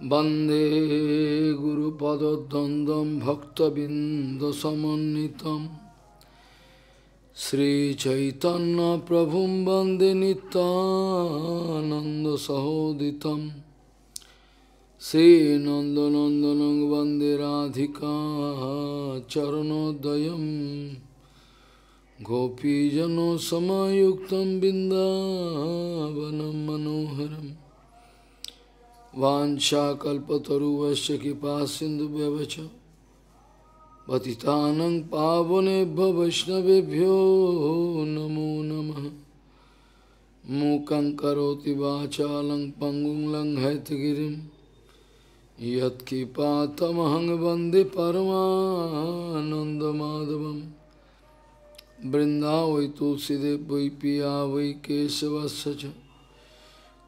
Bande Guru Pada Dandam Bhakta Bindasamanitam Sri Chaitanya Prabhum Bande Nanda Sahoditam Sri Nandanandanang Bande Radhika Gopi Gopijano Samayuktam Bindavanam Manoharam वाशाकल्पतरुवश्य कृपा सिंधुव्यवच पतितानं पावनेभ्य वैष्णवेभ्यो नमो नम मूकं करोति वाचालं पङ्गुं लङ्घयतगिरिं यत्किपातमहं वन्दे परमानन्दमाधवं वृन्दा तुलसीदेव वै पिया वै केशवस्य च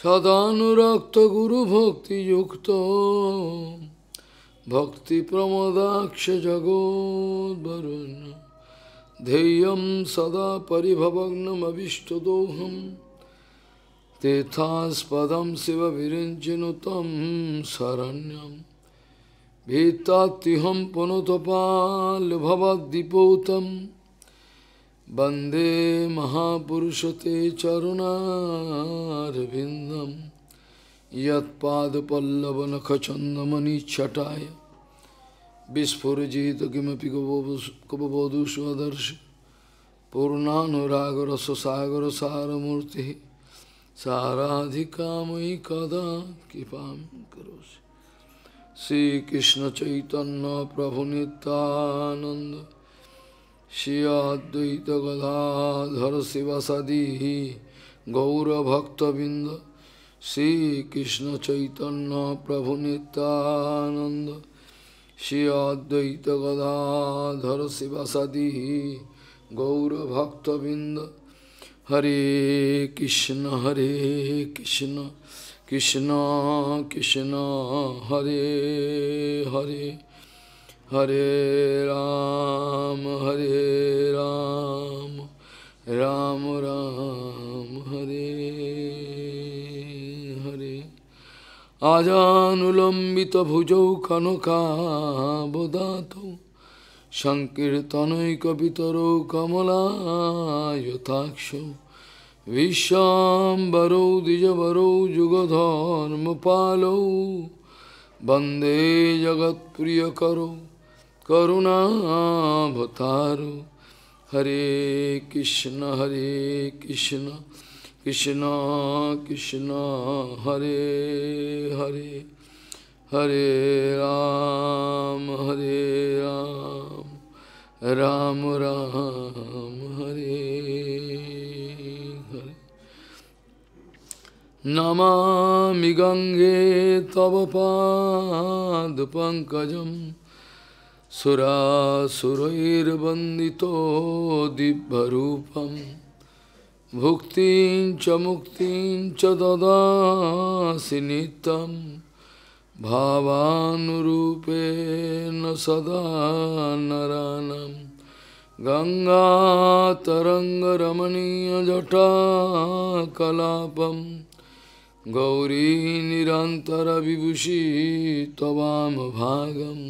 সদানুরক্ত গুরু ভক্তি যুক্ত ভক্তি প্রমোদাক্ষ জগোদ্বরুণ ध्येयं सदा परिभवग्नमभीष्टदोहं तीर्थास्पदं शिवविरिञ्चिनु तं शरण्यं भीतात्तिहं पुनतपाल्भवद्दिपोतम् বন্দে মহাপুরুষতে চরণারবিন্দম ইয়ৎপাদপল্লবনখচন্দমণিচ্ছটায় বিস্ফুরজিত কিমপি কববধূষদর্শ সাগর সারমূর্তি সারাধিকাময়ী কদা কৃপা করোসি শ্রীকৃষ্ণ চৈতন্য প্রভু নিত্যানন্দ श्री अद्वैत गदाधर शिवसदी गौरभक्तबिंद श्री कृष्ण चैतन्य प्रभु नित्यानंद श्री अद्वैत गदाधर शिवसदी गौरभक्तबिंद हरे कृष्ण हरे कृष्ण कृष्ण कृष्ण हरे हरे Hare Ram, Hare Ram, Ram Ram, Hare Hare. Ajanulambita bhujau kanaka bodhato Shankirtanai kapitaro kamala yotaksho Vishambaro dijavaro jugadharma palo Bande jagat priya karo करुणावतारो हरे कृष्ण हरे कृष्ण कृष्ण कृष्ण हरे हरे हरे राम हरे राम राम राम हरे हरे नमा गंगे तव पाद पादपङ्कजम् सुरासुरैर्वन्दितो दिव्यरूपं भुक्तिं च मुक्तिं च ददासि नित्यं भावानुरूपेण सदा नरानं गङ्गातरङ्गरमणीयजटाकलापं गौरी निरन्तरविभूषि तवामभागम्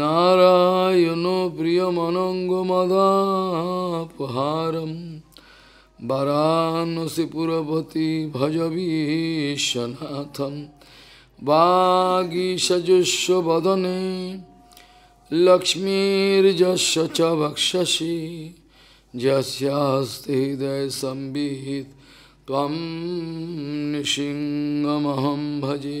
নারায়ণ প্রিয় প্রিয়মনঙ্গমদাপহারম বারাণসীপুরপতি ভজবীশনাথম বাগীশযুষ্য বদনে লক্ষ্মীর্যশ চ বক্ষসি যস্যাস্তে হৃদয় সম্বিত ত্বং ভজে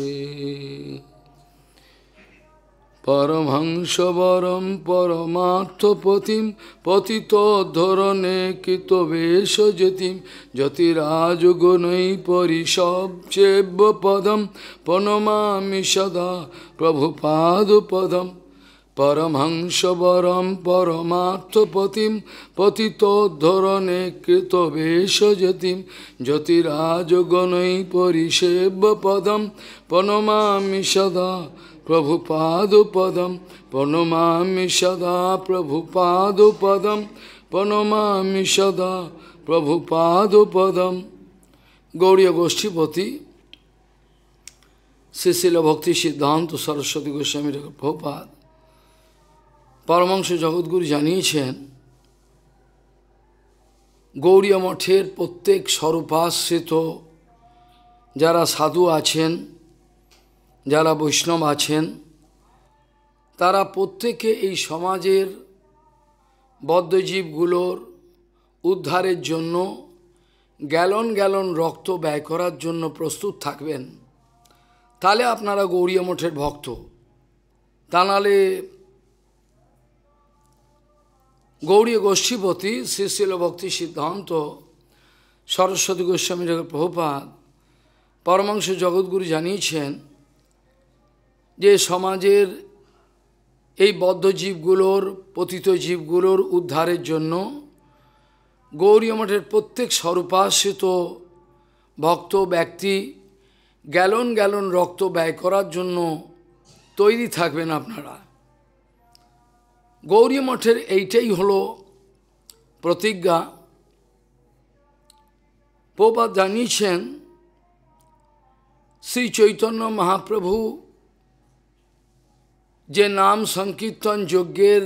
পরমহংস পরমহংসবরম পরমার্থপতিম পতিত ধরণে কৃত বেশ যতিম যতিরাজগুণৈ পরিসবচেব্য পদম প্রণমামি সদা পদম প্রভুপাদপদম পরমহংসবরম পরমার্থপতিম পতিত ধরণে কৃত বেশ যতিম যতিরাজগণৈ পরিষেব্য পদম প্রণমামি সদা প্রভুপাদুপদম প্রণমামি সদা প্রভুপাদুপদম প্রণমামি সদা প্রভুপাদুপদম গৌরীয় গোষ্ঠীপতি শিশিল ভক্তি সিদ্ধান্ত সরস্বতী গোস্বামী প্রভুপাদ পরমাংশ জগৎগুরু জানিয়েছেন গৌরীয় মঠের প্রত্যেক স্বরূপাশ্রিত যারা সাধু আছেন যারা বৈষ্ণব আছেন তারা প্রত্যেকে এই সমাজের বদ্ধজীবগুলোর উদ্ধারের জন্য গ্যালন গ্যালন রক্ত ব্যয় করার জন্য প্রস্তুত থাকবেন তাহলে আপনারা গৌরীয় মঠের ভক্ত তা নালে গৌরী গোষ্ঠীপতি শ্রীশীল ভক্তি সিদ্ধান্ত সরস্বতী গোস্বামী জগৎ প্রভুপাত পরমাংশ জগৎগুরু জানিয়েছেন যে সমাজের এই বদ্ধ জীবগুলোর পতিত জীবগুলোর উদ্ধারের জন্য মঠের প্রত্যেক স্বরূপাশ্রিত ভক্ত ব্যক্তি গ্যালন গ্যালন রক্ত ব্যয় করার জন্য তৈরি থাকবেন আপনারা গৌরী মঠের এইটাই হলো প্রতিজ্ঞা পোপা জানিয়েছেন শ্রী চৈতন্য মহাপ্রভু যে নাম সংকীর্তন যজ্ঞের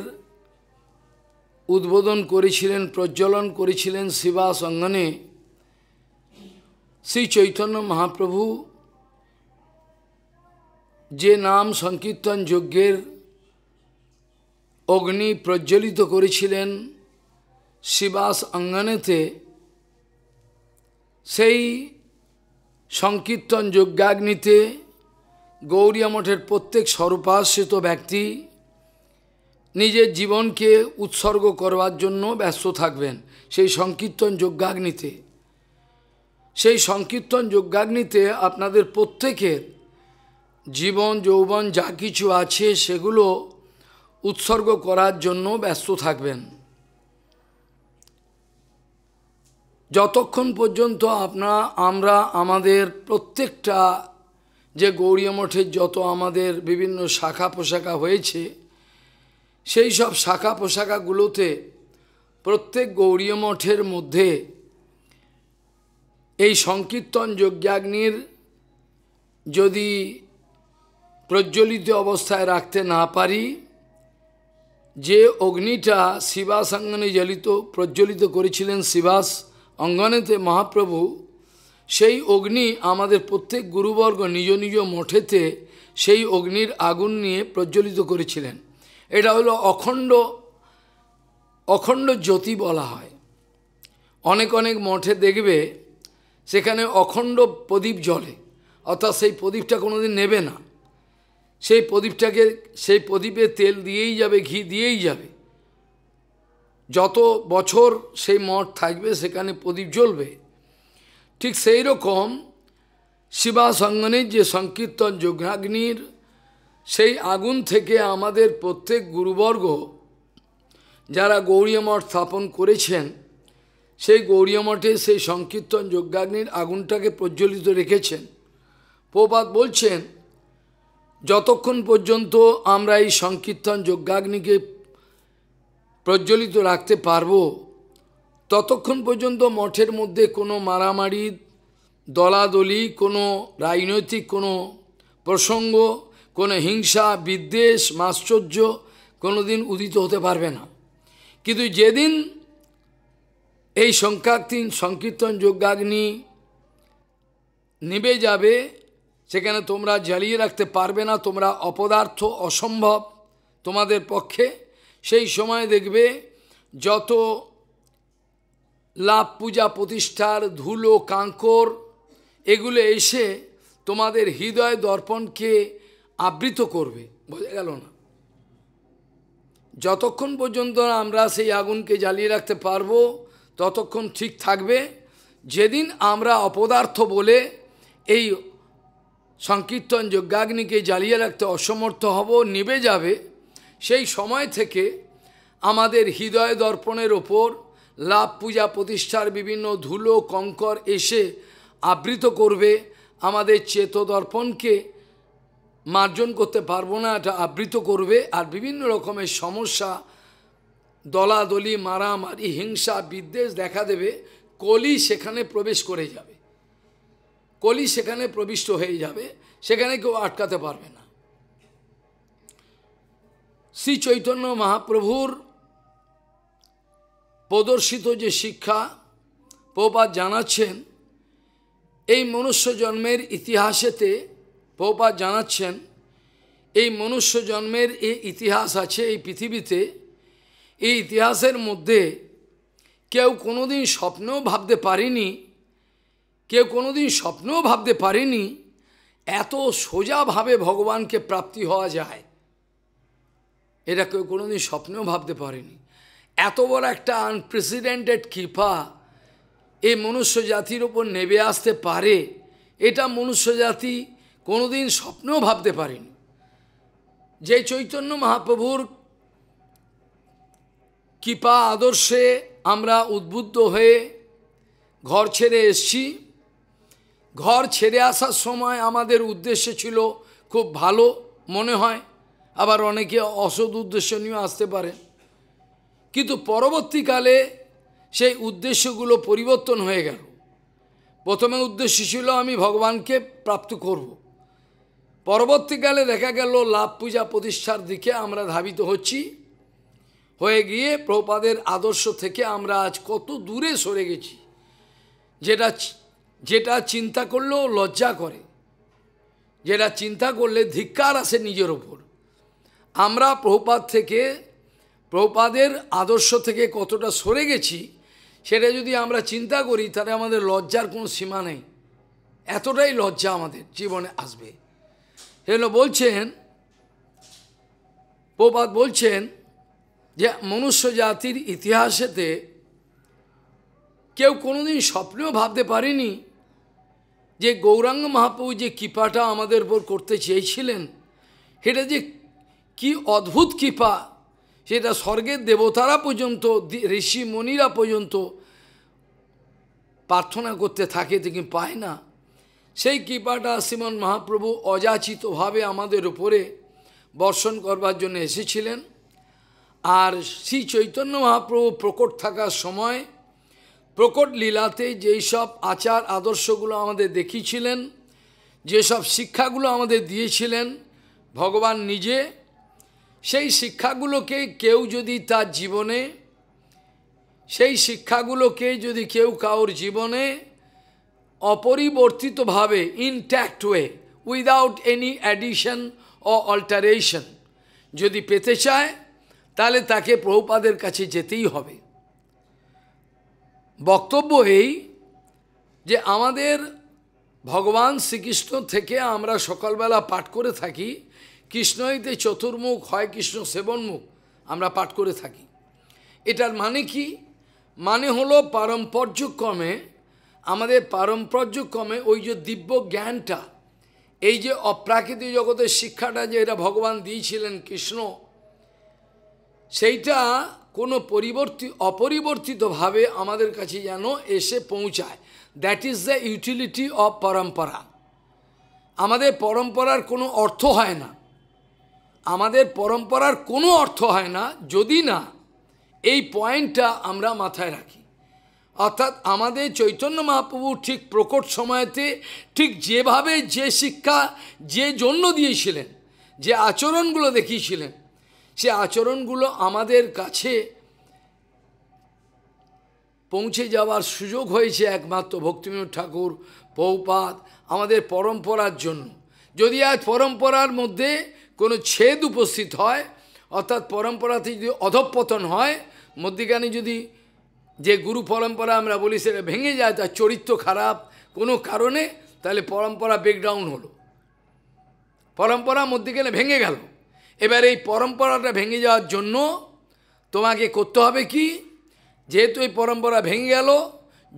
উদ্বোধন করেছিলেন প্রজ্বলন করেছিলেন শিবা সঙ্গনে শ্রী চৈতন্য মহাপ্রভু যে নাম সংকীর্তন যজ্ঞের অগ্নি প্রজ্বলিত করেছিলেন শিবাস অঙ্গনেতে সেই সংকীর্তন যজ্ঞাগ্নিতে গৌরিয়া মঠের প্রত্যেক স্বরূপাশ্রিত ব্যক্তি নিজের জীবনকে উৎসর্গ করবার জন্য ব্যস্ত থাকবেন সেই সংকীর্তন যজ্ঞাগ্নিতে সেই সংকীর্তন যজ্ঞাগ্নিতে আপনাদের প্রত্যেকের জীবন যৌবন যা কিছু আছে সেগুলো উৎসর্গ করার জন্য ব্যস্ত থাকবেন যতক্ষণ পর্যন্ত আপনা আমরা আমাদের প্রত্যেকটা যে গৌরী মঠের যত আমাদের বিভিন্ন শাখা পোশাকা হয়েছে সেই সব শাখা পোশাকাগুলোতে প্রত্যেক গৌরী মঠের মধ্যে এই সংকীর্তন যজ্ঞাগ্নির যদি প্রজ্বলিত অবস্থায় রাখতে না পারি যে অগ্নিটা শিবাস অঙ্গনে জ্বলিত প্রজ্বলিত করেছিলেন শিবাস অঙ্গনেতে মহাপ্রভু সেই অগ্নি আমাদের প্রত্যেক গুরুবর্গ নিজ নিজ মঠেতে সেই অগ্নির আগুন নিয়ে প্রজ্বলিত করেছিলেন এটা হলো অখণ্ড অখণ্ড জ্যোতি বলা হয় অনেক অনেক মঠে দেখবে সেখানে অখণ্ড প্রদীপ জলে অর্থাৎ সেই প্রদীপটা কোনোদিন নেবে না সেই প্রদীপটাকে সেই প্রদীপে তেল দিয়েই যাবে ঘি দিয়েই যাবে যত বছর সেই মঠ থাকবে সেখানে প্রদীপ জ্বলবে ঠিক সেই রকম শিবা সঙ্গনের যে সংকীর্তন যজ্ঞাগ্নির সেই আগুন থেকে আমাদের প্রত্যেক গুরুবর্গ যারা গৌরীয়মঠ স্থাপন করেছেন সেই গৌরীয়মঠে সেই সংকীর্তন যজ্ঞাগ্নির আগুনটাকে প্রজ্বলিত রেখেছেন প্রপাত বলছেন যতক্ষণ পর্যন্ত আমরা এই সংকীর্তন যজ্ঞাগ্নিকে প্রজ্বলিত রাখতে পারবো ততক্ষণ পর্যন্ত মঠের মধ্যে কোনো মারামারি দলাদলি কোনো রাজনৈতিক কোনো প্রসঙ্গ কোনো হিংসা বিদ্বেষ মাশ্চর্য কোনো দিন উদিত হতে পারবে না কিন্তু যেদিন এই সংখ্যাতীন সংকীর্তন যজ্ঞাগ্নি নিবে যাবে সেখানে তোমরা জ্বালিয়ে রাখতে পারবে না তোমরা অপদার্থ অসম্ভব তোমাদের পক্ষে সেই সময় দেখবে যত লাভ পূজা প্রতিষ্ঠার ধুলো কাঙ্কর এগুলো এসে তোমাদের হৃদয় দর্পণকে আবৃত করবে বোঝা গেল না যতক্ষণ পর্যন্ত আমরা সেই আগুনকে জ্বালিয়ে রাখতে পারবো ততক্ষণ ঠিক থাকবে যেদিন আমরা অপদার্থ বলে এই সংকীর্তন যজ্ঞাগ্নিকে জ্বালিয়ে রাখতে অসমর্থ হব নিবে যাবে সেই সময় থেকে আমাদের হৃদয় দর্পণের ওপর লাভ পূজা প্রতিষ্ঠার বিভিন্ন ধুলো কঙ্কর এসে আবৃত করবে আমাদের চেত দর্পণকে মার্জন করতে পারবো না এটা আবৃত করবে আর বিভিন্ন রকমের সমস্যা দলাদলি মারামারি হিংসা বিদ্বেষ দেখা দেবে কলি সেখানে প্রবেশ করে যাবে কলি সেখানে প্রবিষ্ট হয়ে যাবে সেখানে কেউ আটকাতে পারবে না শ্রী চৈতন্য মহাপ্রভুর প্রদর্শিত যে শিক্ষা প্রপাত জানাচ্ছেন এই মনুষ্য জন্মের ইতিহাসেতে প্রপাত জানাচ্ছেন এই মনুষ্য জন্মের এই ইতিহাস আছে এই পৃথিবীতে এই ইতিহাসের মধ্যে কেউ কোনোদিন স্বপ্নেও ভাবতে পারেনি কেউ কোনোদিন স্বপ্নেও ভাবতে পারেনি এত সোজাভাবে ভগবানকে প্রাপ্তি হওয়া যায় এটা কেউ কোনোদিন স্বপ্নেও ভাবতে পারেনি এত বড় একটা আনপ্রেসিডেন্টেড কৃপা এই মনুষ্য জাতির ওপর নেবে আসতে পারে এটা মনুষ্য জাতি কোনোদিন স্বপ্নেও ভাবতে পারেনি যে চৈতন্য মহাপ্রভুর কৃপা আদর্শে আমরা উদ্বুদ্ধ হয়ে ঘর ছেড়ে এসছি ঘর ছেড়ে আসার সময় আমাদের উদ্দেশ্য ছিল খুব ভালো মনে হয় আবার অনেকে অসৎ উদ্দেশ্য নিয়েও আসতে পারে কিন্তু পরবর্তীকালে সেই উদ্দেশ্যগুলো পরিবর্তন হয়ে গেল প্রথমে উদ্দেশ্য ছিল আমি ভগবানকে প্রাপ্ত করব। পরবর্তীকালে দেখা গেল লাভ পূজা প্রতিষ্ঠার দিকে আমরা ধাবিত হচ্ছি হয়ে গিয়ে প্রপাদের আদর্শ থেকে আমরা আজ কত দূরে সরে গেছি যেটা যেটা চিন্তা করলেও লজ্জা করে যেটা চিন্তা করলে ধিক্কার আসে নিজের ওপর আমরা প্রপাত থেকে প্রপাদের আদর্শ থেকে কতটা সরে গেছি সেটা যদি আমরা চিন্তা করি তাহলে আমাদের লজ্জার কোনো সীমা নেই এতটাই লজ্জা আমাদের জীবনে আসবে সেজন্য বলছেন প্রপাত বলছেন যে মনুষ্য জাতির ইতিহাসেতে কেউ কোনোদিন স্বপ্নেও ভাবতে পারেনি যে গৌরাঙ্গ মহাপ্রভু যে কৃপাটা আমাদের উপর করতে চেয়েছিলেন সেটা যে কি অদ্ভুত কৃপা সেটা স্বর্গের দেবতারা পর্যন্ত ঋষি মণিরা পর্যন্ত প্রার্থনা করতে থাকে তিনি পায় না সেই কৃপাটা শ্রীমন মহাপ্রভু অযাচিতভাবে আমাদের উপরে বর্ষণ করবার জন্য এসেছিলেন আর শ্রী চৈতন্য মহাপ্রভু প্রকট থাকার সময় প্রকট লীলাতে যেই সব আচার আদর্শগুলো আমাদের দেখিয়েছিলেন যেসব শিক্ষাগুলো আমাদের দিয়েছিলেন ভগবান নিজে সেই শিক্ষাগুলোকে কেউ যদি তার জীবনে সেই শিক্ষাগুলোকে যদি কেউ কাউর জীবনে অপরিবর্তিতভাবে intact way without any addition ও অল্টারেশন যদি পেতে চায় তাহলে তাকে প্রহুপাদের কাছে যেতেই হবে বক্তব্য এই যে আমাদের ভগবান শ্রীকৃষ্ণ থেকে আমরা সকালবেলা পাঠ করে থাকি কৃষ্ণইতে চতুর্মুখ হয় কৃষ্ণ সেবনমুখ আমরা পাঠ করে থাকি এটার মানে কি মানে হলো পারম্পর্যক্রমে আমাদের পারম্পর্যক্রমে ওই যে দিব্য জ্ঞানটা এই যে অপ্রাকৃতিক জগতের শিক্ষাটা যে এটা ভগবান দিয়েছিলেন কৃষ্ণ সেইটা কোনো পরিবর্তি অপরিবর্তিতভাবে আমাদের কাছে যেন এসে পৌঁছায় that is the utility of পরম্পরা আমাদের পরম্পরার কোনো অর্থ হয় না আমাদের পরম্পরার কোনো অর্থ হয় না যদি না এই পয়েন্টটা আমরা মাথায় রাখি অর্থাৎ আমাদের চৈতন্য মহাপ্রভু ঠিক প্রকট সময়তে ঠিক যেভাবে যে শিক্ষা যে জন্য দিয়েছিলেন যে আচরণগুলো দেখিয়েছিলেন সে আচরণগুলো আমাদের কাছে পৌঁছে যাওয়ার সুযোগ হয়েছে একমাত্র ভক্তিবিনোদ ঠাকুর পৌপাত আমাদের পরম্পরার জন্য যদি আজ পরম্পরার মধ্যে কোনো ছেদ উপস্থিত হয় অর্থাৎ পরম্পরাতে যদি অধপতন হয় মধ্যিখানে যদি যে গুরু পরম্পরা আমরা বলি সেটা ভেঙে যায় তার চরিত্র খারাপ কোনো কারণে তাহলে পরম্পরা ব্রেকডাউন হলো পরম্পরা মধ্যিখানে ভেঙে গেল এবার এই পরম্পরাটা ভেঙে যাওয়ার জন্য তোমাকে করতে হবে কি যেহেতু এই পরম্পরা ভেঙে গেল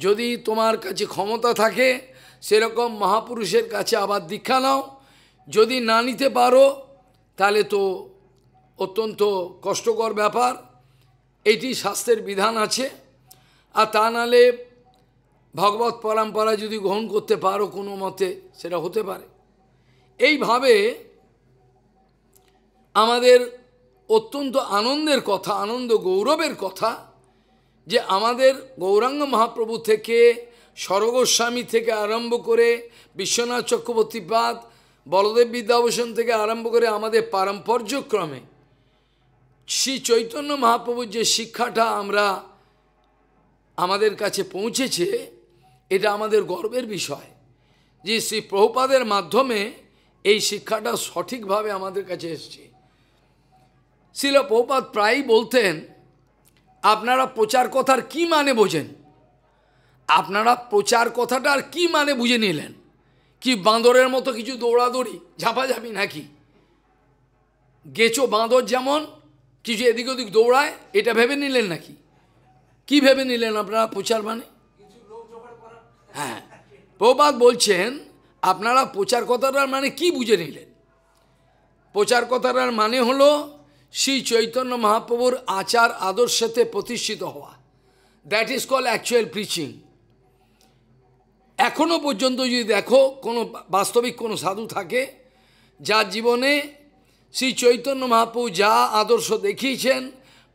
যদি তোমার কাছে ক্ষমতা থাকে সেরকম মহাপুরুষের কাছে আবার দীক্ষা নাও যদি না নিতে পারো তাহলে তো অত্যন্ত কষ্টকর ব্যাপার এটি স্বাস্থ্যের বিধান আছে আর তা নালে ভগবত পরম্পরা যদি গ্রহণ করতে পারো কোনো মতে সেটা হতে পারে এইভাবে আমাদের অত্যন্ত আনন্দের কথা আনন্দ গৌরবের কথা যে আমাদের গৌরাঙ্গ মহাপ্রভু থেকে স্বরগোস্বামী থেকে আরম্ভ করে বিশ্বনাথ চক্রবর্তীপাদ বলদেব বিদ্যাভূষণ থেকে আরম্ভ করে আমাদের পারম্পর্যক্রমে শ্রী চৈতন্য মহাপ্রভুর যে শিক্ষাটা আমরা আমাদের কাছে পৌঁছেছে এটা আমাদের গর্বের বিষয় যে শ্রী প্রহুপাদের মাধ্যমে এই শিক্ষাটা সঠিকভাবে আমাদের কাছে এসছে শিল প্রহুপাত প্রায়ই বলতেন আপনারা প্রচার কথার কি মানে বোঝেন আপনারা প্রচার কথাটার কি মানে বুঝে নিলেন কি বাঁদরের মতো কিছু দৌড়াদৌড়ি ঝাঁপাঝাঁপি নাকি গেছো বাঁদর যেমন কিছু এদিক ওদিক দৌড়ায় এটা ভেবে নিলেন নাকি কি ভেবে নিলেন আপনারা প্রচার মানে হ্যাঁ প্রবাদ বলছেন আপনারা প্রচার কথাটার মানে কি বুঝে নিলেন প্রচার কথাটার মানে হলো শ্রী চৈতন্য মহাপ্রভুর আচার আদর্শেতে প্রতিষ্ঠিত হওয়া that is call actual preaching এখনও পর্যন্ত যদি দেখো কোনো বাস্তবিক কোনো সাধু থাকে যার জীবনে শ্রী চৈতন্য মহাপ্রু যা আদর্শ দেখিয়েছেন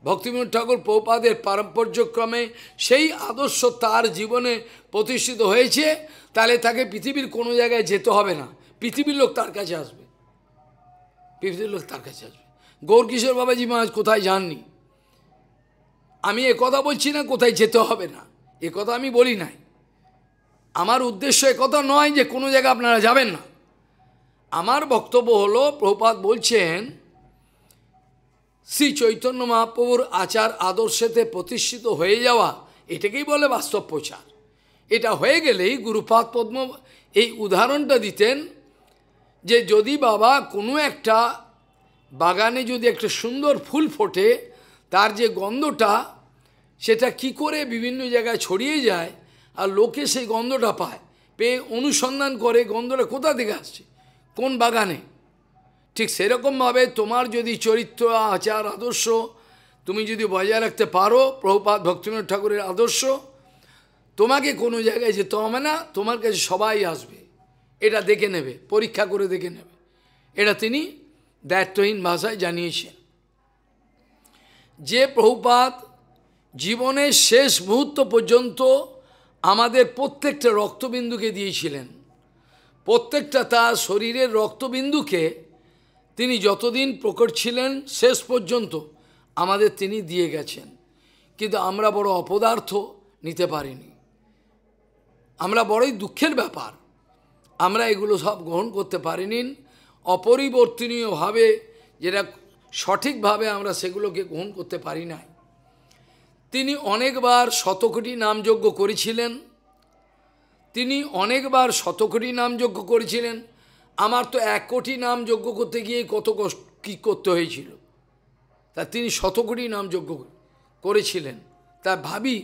ভক্তিমোহন ঠাকুর পৌপাদের পারম্পর্যক্রমে সেই আদর্শ তার জীবনে প্রতিষ্ঠিত হয়েছে তাহলে তাকে পৃথিবীর কোনো জায়গায় যেতে হবে না পৃথিবীর লোক তার কাছে আসবে পৃথিবীর লোক তার কাছে আসবে গৌরকিশোর বাবাজি মহারাজ কোথায় যাননি আমি কথা বলছি না কোথায় যেতে হবে না এ কথা আমি বলি নাই আমার উদ্দেশ্য কথা নয় যে কোনো জায়গায় আপনারা যাবেন না আমার বক্তব্য হল প্রপাত বলছেন শ্রী চৈতন্য মহাপ্রভুর আচার আদর্শেতে প্রতিষ্ঠিত হয়ে যাওয়া এটাকেই বলে বাস্তব প্রচার এটা হয়ে গেলেই গুরুপাদ পদ্ম এই উদাহরণটা দিতেন যে যদি বাবা কোনো একটা বাগানে যদি একটা সুন্দর ফুল ফোটে তার যে গন্ধটা সেটা কি করে বিভিন্ন জায়গায় ছড়িয়ে যায় আর লোকে সেই গন্ধটা পায় পেয়ে অনুসন্ধান করে গন্ধটা কোথা থেকে আসছে কোন বাগানে ঠিক সেরকমভাবে তোমার যদি চরিত্র আচার আদর্শ তুমি যদি বজায় রাখতে পারো প্রভুপাত ভক্তিনাথ ঠাকুরের আদর্শ তোমাকে কোনো জায়গায় যেতে হবে না তোমার কাছে সবাই আসবে এটা দেখে নেবে পরীক্ষা করে দেখে নেবে এটা তিনি দায়িত্বহীন ভাষায় জানিয়েছেন যে প্রভুপাত জীবনের শেষ মুহূর্ত পর্যন্ত আমাদের প্রত্যেকটা রক্তবিন্দুকে দিয়েছিলেন প্রত্যেকটা তার শরীরের রক্তবিন্দুকে তিনি যতদিন প্রকট ছিলেন শেষ পর্যন্ত আমাদের তিনি দিয়ে গেছেন কিন্তু আমরা বড় অপদার্থ নিতে পারিনি আমরা বড়ই দুঃখের ব্যাপার আমরা এগুলো সব গ্রহণ করতে পারিনি অপরিবর্তনীয়ভাবে যেটা সঠিকভাবে আমরা সেগুলোকে গ্রহণ করতে পারি নাই তিনি অনেকবার শতকোটি নামযজ্ঞ করেছিলেন তিনি অনেকবার শতকোটি নামযজ্ঞ করেছিলেন আমার তো এক কোটি নামযজ্ঞ করতে গিয়ে কত কষ্ট কী করতে হয়েছিল তা তিনি শতকোটি নামযজ্ঞ করেছিলেন তা ভাবি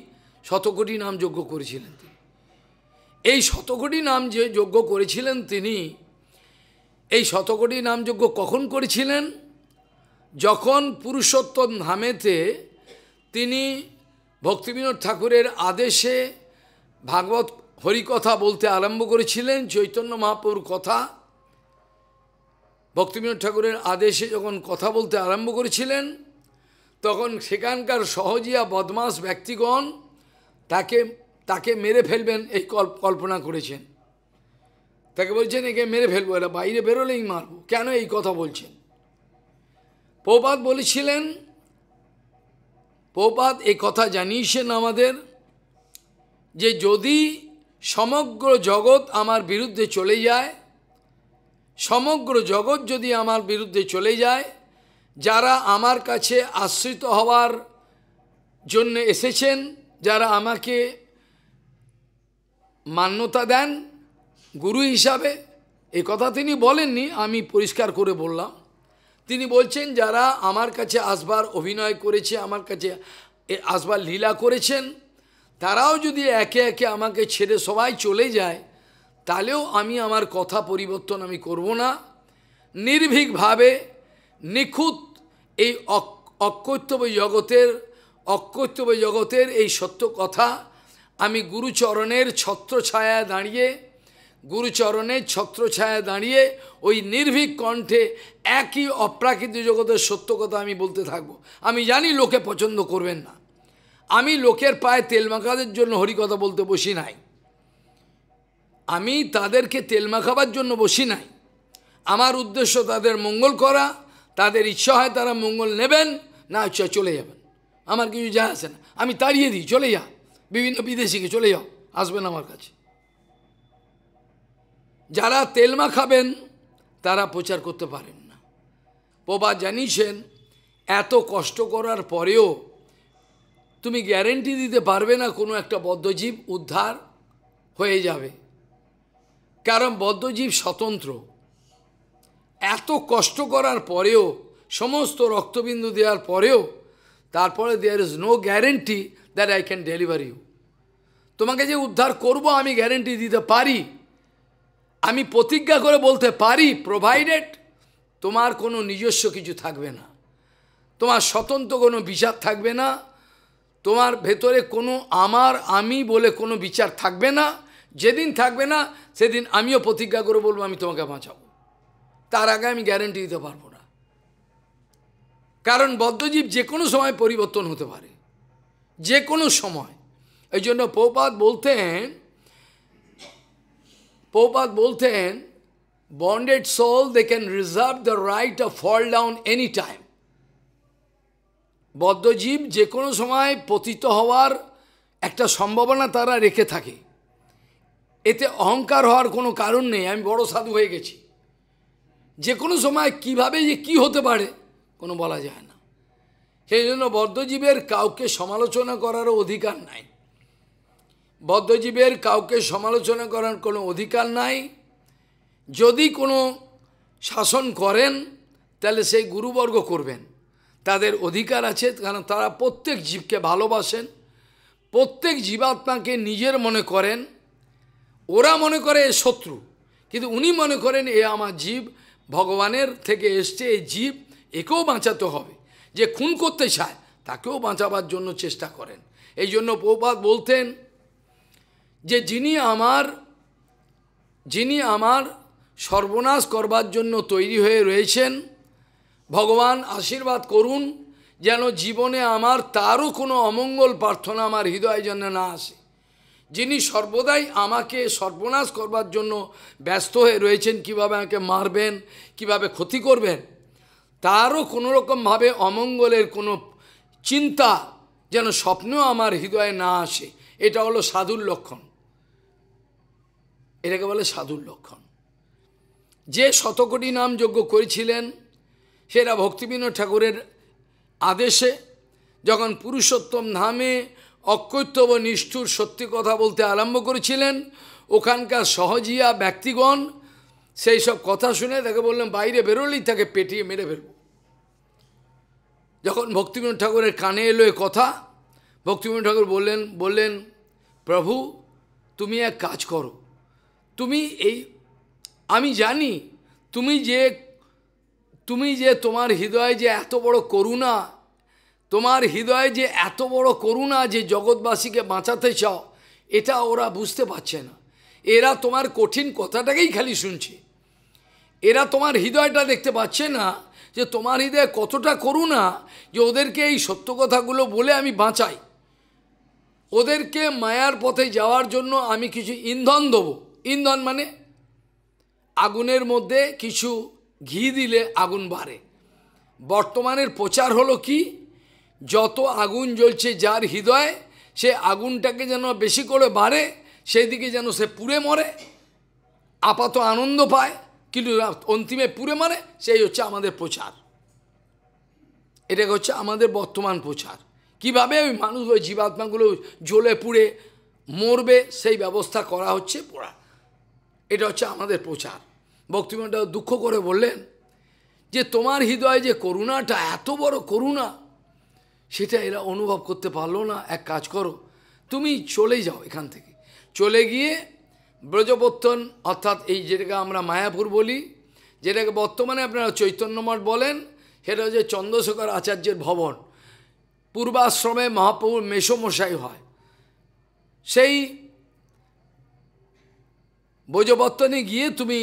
শতকোটি নামযজ্ঞ করেছিলেন এই শতকোটি নাম যে যজ্ঞ করেছিলেন তিনি এই শতকোটি নামযজ্ঞ কখন করেছিলেন যখন পুরুষোত্তম ধামেতে তিনি ভক্তিবিনোদ ঠাকুরের আদেশে ভাগবত হরিকথা বলতে আরম্ভ করেছিলেন চৈতন্য মহাপ্রভুর কথা ভক্তিবিনোদ ঠাকুরের আদেশে যখন কথা বলতে আরম্ভ করেছিলেন তখন সেখানকার সহজিয়া বদমাস ব্যক্তিগণ তাকে তাকে মেরে ফেলবেন এই কল্পনা করেছেন তাকে বলছেন একে মেরে ফেলবো এরা বাইরে বেরোলেই মারবো কেন এই কথা বলছেন প্রবাদ বলেছিলেন প্রপাত এ কথা জানিয়েছেন আমাদের যে যদি সমগ্র জগৎ আমার বিরুদ্ধে চলে যায় সমগ্র জগৎ যদি আমার বিরুদ্ধে চলে যায় যারা আমার কাছে আশ্রিত হওয়ার জন্য এসেছেন যারা আমাকে মান্যতা দেন গুরু হিসাবে এ কথা তিনি বলেননি আমি পরিষ্কার করে বললাম তিনি বলছেন যারা আমার কাছে আসবার অভিনয় করেছে আমার কাছে আসবার লীলা করেছেন তারাও যদি একে একে আমাকে ছেড়ে সবাই চলে যায় তাহলেও আমি আমার কথা পরিবর্তন আমি করব না নির্ভীকভাবে নিখুঁত এই অকর্তব্য জগতের অকর্তব্য জগতের এই সত্য কথা আমি গুরুচরণের ছত্রছায়া দাঁড়িয়ে গুরুচরণে ছত্রছায়া দাঁড়িয়ে ওই নির্ভীক কণ্ঠে একই অপ্রাকৃত জগতের সত্য কথা আমি বলতে থাকব। আমি জানি লোকে পছন্দ করবেন না আমি লোকের পায়ে তেল মাখাদের জন্য হরিকথা বলতে বসি নাই আমি তাদেরকে তেল মাখাবার জন্য বসি নাই আমার উদ্দেশ্য তাদের মঙ্গল করা তাদের ইচ্ছা হয় তারা মঙ্গল নেবেন না ইচ্ছা চলে যাবেন আমার কিছু যা আসে না আমি তাড়িয়ে দিই চলে যা বিভিন্ন বিদেশিকে চলে যাও আসবেন আমার কাছে যারা তেলমা খাবেন তারা প্রচার করতে পারেন না প্রবা জানিয়েছেন এত কষ্ট করার পরেও তুমি গ্যারেন্টি দিতে পারবে না কোনো একটা বদ্ধজীব উদ্ধার হয়ে যাবে কারণ বদ্ধজীব স্বতন্ত্র এত কষ্ট করার পরেও সমস্ত রক্তবিন্দু দেওয়ার পরেও তারপরে there is no guarantee that I can deliver you তোমাকে যে উদ্ধার করব আমি গ্যারেন্টি দিতে পারি আমি প্রতিজ্ঞা করে বলতে পারি প্রোভাইডেড তোমার কোনো নিজস্ব কিছু থাকবে না তোমার স্বতন্ত্র কোনো বিচার থাকবে না তোমার ভেতরে কোনো আমার আমি বলে কোনো বিচার থাকবে না যেদিন থাকবে না সেদিন আমিও প্রতিজ্ঞা করে বলবো আমি তোমাকে বাঁচাবো তার আগে আমি গ্যারেন্টি দিতে পারবো না কারণ বদ্ধজীব যে কোনো সময় পরিবর্তন হতে পারে যে কোনো সময় এই জন্য পৌপাত বলতেন Prabhupada বলতেন bonded soul, they can reserve the right of fall down anytime. বদ্ধজীব যে কোনো সময় পতিত হওয়ার একটা সম্ভাবনা তারা রেখে থাকে এতে অহংকার হওয়ার কোনো কারণ নেই আমি বড় সাধু হয়ে গেছি যে কোনো সময় কিভাবে যে কি হতে পারে কোনো বলা যায় না সেই জন্য বদ্ধজীবের কাউকে সমালোচনা করারও অধিকার নাই বদ্ধজীবের কাউকে সমালোচনা করার কোনো অধিকার নাই যদি কোনো শাসন করেন তাহলে সেই গুরুবর্গ করবেন তাদের অধিকার আছে কারণ তারা প্রত্যেক জীবকে ভালোবাসেন প্রত্যেক জীবাত্মাকে নিজের মনে করেন ওরা মনে করে এ শত্রু কিন্তু উনি মনে করেন এ আমার জীব ভগবানের থেকে এসছে এই জীব একেও বাঁচাতে হবে যে খুন করতে চায় তাকেও বাঁচাবার জন্য চেষ্টা করেন এই জন্য প্রপাত বলতেন যে যিনি আমার যিনি আমার সর্বনাশ করবার জন্য তৈরি হয়ে রয়েছেন ভগবান আশীর্বাদ করুন যেন জীবনে আমার তারও কোনো অমঙ্গল প্রার্থনা আমার হৃদয় জন্য না আসে যিনি সর্বদাই আমাকে সর্বনাশ করবার জন্য ব্যস্ত হয়ে রয়েছেন কিভাবে আমাকে মারবেন কিভাবে ক্ষতি করবেন তারও কোনো রকমভাবে অমঙ্গলের কোনো চিন্তা যেন স্বপ্ন আমার হৃদয়ে না আসে এটা হলো সাধুর লক্ষণ এটাকে বলে সাধুর লক্ষণ যে শতকোটি নাম যজ্ঞ করেছিলেন সেরা ভক্তিবিনোদ ঠাকুরের আদেশে যখন পুরুষোত্তম ধামে অকৈত্যব নিষ্ঠুর সত্যি কথা বলতে আরম্ভ করেছিলেন ওখানকার সহজিয়া ব্যক্তিগণ সেই সব কথা শুনে তাকে বললেন বাইরে বেরোলেই তাকে পেটিয়ে মেরে ফেলব যখন ভক্তিবিনোদ ঠাকুরের কানে এলো এ কথা ভক্তিবিনোদ ঠাকুর বললেন বললেন প্রভু তুমি এক কাজ করো তুমি এই আমি জানি তুমি যে তুমি যে তোমার হৃদয়ে যে এত বড় করুণা তোমার হৃদয়ে যে এত বড় করুণা যে জগৎবাসীকে বাঁচাতে চাও এটা ওরা বুঝতে পারছে না এরা তোমার কঠিন কথাটাকেই খালি শুনছে এরা তোমার হৃদয়টা দেখতে পাচ্ছে না যে তোমার হৃদয়ে কতটা করুণা যে ওদেরকে এই সত্য কথাগুলো বলে আমি বাঁচাই ওদেরকে মায়ার পথে যাওয়ার জন্য আমি কিছু ইন্ধন দেবো ইন্ধন মানে আগুনের মধ্যে কিছু ঘি দিলে আগুন বাড়ে বর্তমানের প্রচার হলো কি যত আগুন জ্বলছে যার হৃদয়ে সে আগুনটাকে যেন বেশি করে বাড়ে সেই দিকে যেন সে পুড়ে মরে আপাত আনন্দ পায় কিন্তু অন্তিমে পুড়ে মরে সেই হচ্ছে আমাদের প্রচার এটা হচ্ছে আমাদের বর্তমান প্রচার কিভাবে ওই মানুষ ওই জীবাত্মাগুলো জ্বলে পুড়ে মরবে সেই ব্যবস্থা করা হচ্ছে পড়া এটা হচ্ছে আমাদের প্রচার ভক্তিমণ্ডল দুঃখ করে বললেন যে তোমার হৃদয়ে যে করুণাটা এত বড় করুণা সেটা এরা অনুভব করতে পারলো না এক কাজ করো তুমি চলে যাও এখান থেকে চলে গিয়ে ব্রজবর্তন অর্থাৎ এই যেটাকে আমরা মায়াপুর বলি যেটাকে বর্তমানে আপনারা চৈতন্যমঠ বলেন সেটা হচ্ছে চন্দ্রশেখর আচার্যের ভবন পূর্বাশ্রমে মহাপ্রভুর মেষমশাই হয় সেই বৈজবর্তনে গিয়ে তুমি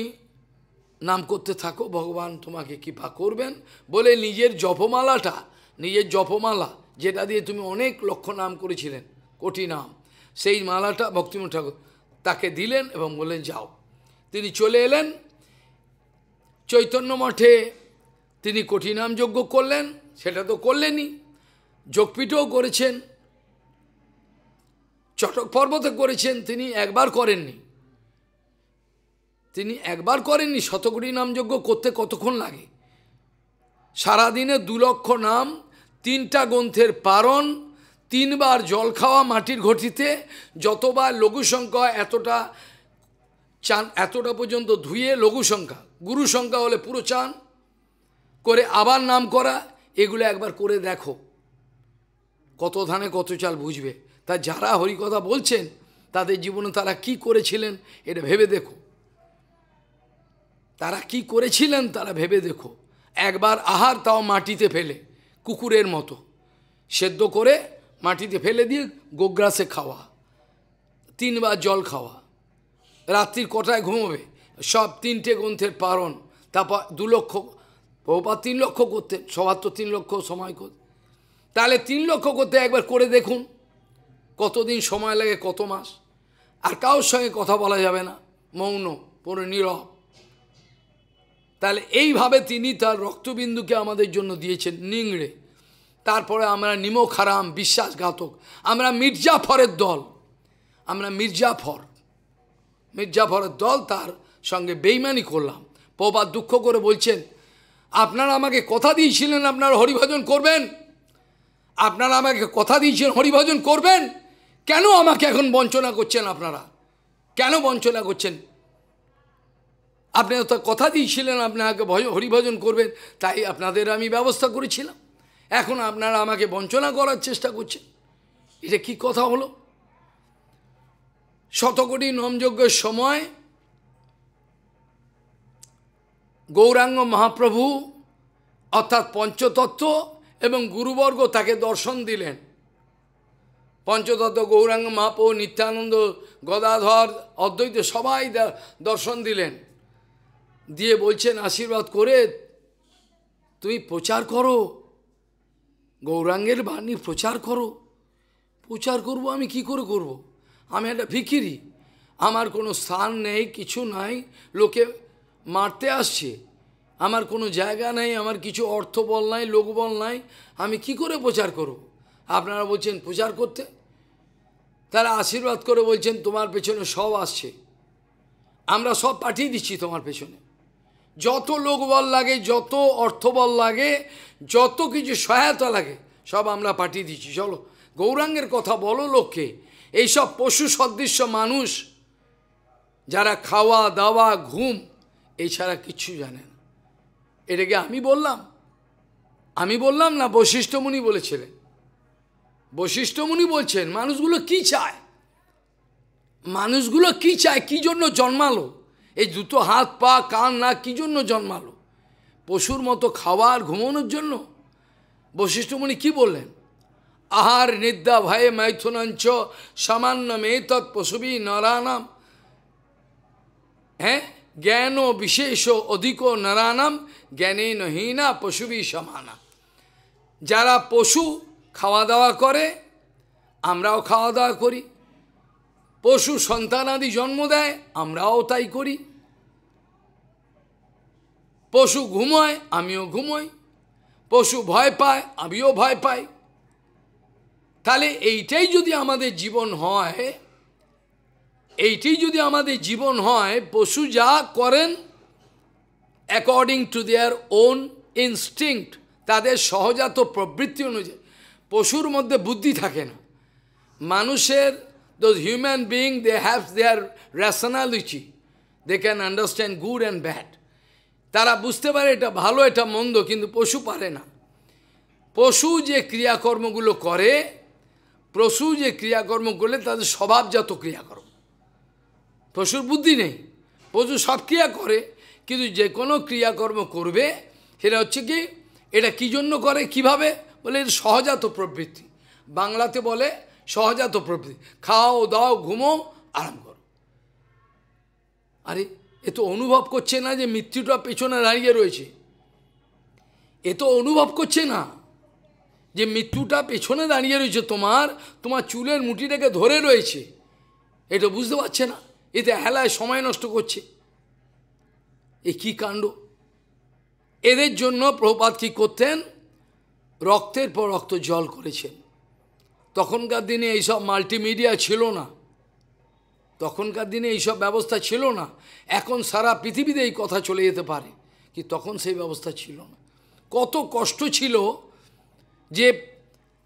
নাম করতে থাকো ভগবান তোমাকে কৃপা করবেন বলে নিজের জপমালাটা নিজের জপমালা যেটা দিয়ে তুমি অনেক লক্ষ নাম করেছিলেন কোটি নাম সেই মালাটা ভক্তিমন ঠাকুর তাকে দিলেন এবং বললেন যাও তিনি চলে এলেন চৈতন্য মঠে তিনি কঠিনাম যজ্ঞ করলেন সেটা তো করলেনই যোগপীঠও করেছেন চটক পর্বতে করেছেন তিনি একবার করেননি তিনি একবার করেননি শতকোটি নামযজ্ঞ করতে কতক্ষণ লাগে সারাদিনে দু লক্ষ নাম তিনটা গ্রন্থের পারণ তিনবার জল খাওয়া মাটির ঘটিতে যতবার লঘু সংখ্যা এতটা চান এতটা পর্যন্ত ধুয়ে লঘু সংখ্যা গুরু সংখ্যা হলে পুরো চান করে আবার নাম করা এগুলো একবার করে দেখো কত ধানে কত চাল বুঝবে তা যারা হরিকথা বলছেন তাদের জীবনে তারা কি করেছিলেন এটা ভেবে দেখো তারা কি করেছিলেন তারা ভেবে দেখো একবার আহার তাও মাটিতে ফেলে কুকুরের মতো সেদ্ধ করে মাটিতে ফেলে দিয়ে গোগ্রাসে খাওয়া তিনবার জল খাওয়া রাত্রির কটায় ঘুমোবে সব তিনটে গ্রন্থের পারণ তারপর দু লক্ষ বা তিন লক্ষ করতে সবার তো তিন লক্ষ সময় করতে তাহলে তিন লক্ষ করতে একবার করে দেখুন কতদিন সময় লাগে কত মাস আর কারোর সঙ্গে কথা বলা যাবে না মৌন পুরো নীরব তাহলে এইভাবে তিনি তার রক্তবিন্দুকে আমাদের জন্য দিয়েছেন নিংড়ে তারপরে আমরা নিমখারাম বিশ্বাসঘাতক আমরা মির্জাফরের দল আমরা মির্জাফর মির্জাফরের দল তার সঙ্গে বেইমানি করলাম প্রবাদ দুঃখ করে বলছেন আপনারা আমাকে কথা দিয়েছিলেন আপনারা হরিভজন করবেন আপনারা আমাকে কথা দিয়েছেন হরিভজন করবেন কেন আমাকে এখন বঞ্চনা করছেন আপনারা কেন বঞ্চনা করছেন আপনি তো কথা দিয়েছিলেন আপনাকে ভয় হরিভজন করবেন তাই আপনাদের আমি ব্যবস্থা করেছিলাম এখন আপনারা আমাকে বঞ্চনা করার চেষ্টা করছেন এটা কি কথা হলো শতকোটি নমযজ্ঞের সময় গৌরাঙ্গ মহাপ্রভু অর্থাৎ পঞ্চতত্ত্ব এবং গুরুবর্গ তাকে দর্শন দিলেন পঞ্চতত্ত্ব গৌরাঙ্গ মহাপ্রভু নিত্যানন্দ গদাধর অদ্বৈত সবাই দর্শন দিলেন দিয়ে বলছেন আশীর্বাদ করে তুমি প্রচার করো গৌরাঙ্গের বাণী প্রচার করো প্রচার করব আমি কি করে করব। আমি একটা ফিকিরি আমার কোনো স্থান নেই কিছু নাই লোকে মারতে আসছে আমার কোনো জায়গা নাই আমার কিছু অর্থবল নাই লোকবল নাই আমি কি করে প্রচার করব। আপনারা বলছেন প্রচার করতে তারা আশীর্বাদ করে বলছেন তোমার পেছনে সব আসছে আমরা সব পাঠিয়ে দিচ্ছি তোমার পেছনে যত লোকবল লাগে যত অর্থবল লাগে যত কিছু সহায়তা লাগে সব আমরা পাঠিয়ে দিচ্ছি চলো গৌরাঙ্গের কথা বলো লোককে এইসব পশু সদৃশ্য মানুষ যারা খাওয়া দাওয়া ঘুম এছাড়া কিচ্ছু জানে না এটাকে আমি বললাম আমি বললাম না বৈশিষ্ট্যমণি বলেছিলেন বৈশিষ্ট্যমণি বলছেন মানুষগুলো কি চায় মানুষগুলো কি চায় কি জন্য জন্মালো এই দুটো হাত পা কান না কি জন্য জন্মালো পশুর মতো খাওয়ার ঘুমানোর জন্য বশিষ্ঠমণি কি বললেন আহার নিদ্রা ভয়ে মাইথুনাঞ্চ সামান্য মেয়ে তৎ পশুবি নরানাম হ্যাঁ জ্ঞান ও বিশেষ অধিক নরানাম জ্ঞানে নহীনা পশুবি সমানা যারা পশু খাওয়া দাওয়া করে আমরাও খাওয়া দাওয়া করি পশু সন্তানাদি জন্ম দেয় আমরাও তাই করি পশু ঘুমোয় আমিও ঘুমোই পশু ভয় পায় আমিও ভয় পাই তাহলে এইটাই যদি আমাদের জীবন হয় এইটি যদি আমাদের জীবন হয় পশু যা করেন according to their own instinct তাদের সহজাত প্রবৃত্তি অনুযায়ী পশুর মধ্যে বুদ্ধি থাকে না মানুষের those human being they have their rationality they can understand good and bad তারা বুঝতে পারে এটা ভালো এটা মন্দ কিন্তু পশু পারে না পশু যে ক্রিয়াকর্মগুলো করে পশু যে ক্রিয়াকর্ম করলে তাদের স্বভাবজাত ক্রিয়াকর্ম পশুর বুদ্ধি নেই পশু সব ক্রিয়া করে কিন্তু যে কোনো ক্রিয়াকর্ম করবে সেটা হচ্ছে কি এটা কি জন্য করে কিভাবে বলে এটা সহজাত প্রবৃত্তি বাংলাতে বলে সহজাত প্রবৃত্তি খাও দাও ঘুমো আরাম করো আরে এ তো অনুভব করছে না যে মৃত্যুটা পেছনে দাঁড়িয়ে রয়েছে এ তো অনুভব করছে না যে মৃত্যুটা পেছনে দাঁড়িয়ে রয়েছে তোমার তোমার চুলের মুটিটাকে ধরে রয়েছে এটা বুঝতে পারছে না এতে হেলায় সময় নষ্ট করছে এ কি কাণ্ড এদের জন্য প্রপাত কি করতেন রক্তের পর রক্ত জল করেছেন তখনকার দিনে এইসব মাল্টিমিডিয়া ছিল না তখনকার দিনে এইসব ব্যবস্থা ছিল না এখন সারা পৃথিবীতে এই কথা চলে যেতে পারে কি তখন সেই ব্যবস্থা ছিল না কত কষ্ট ছিল যে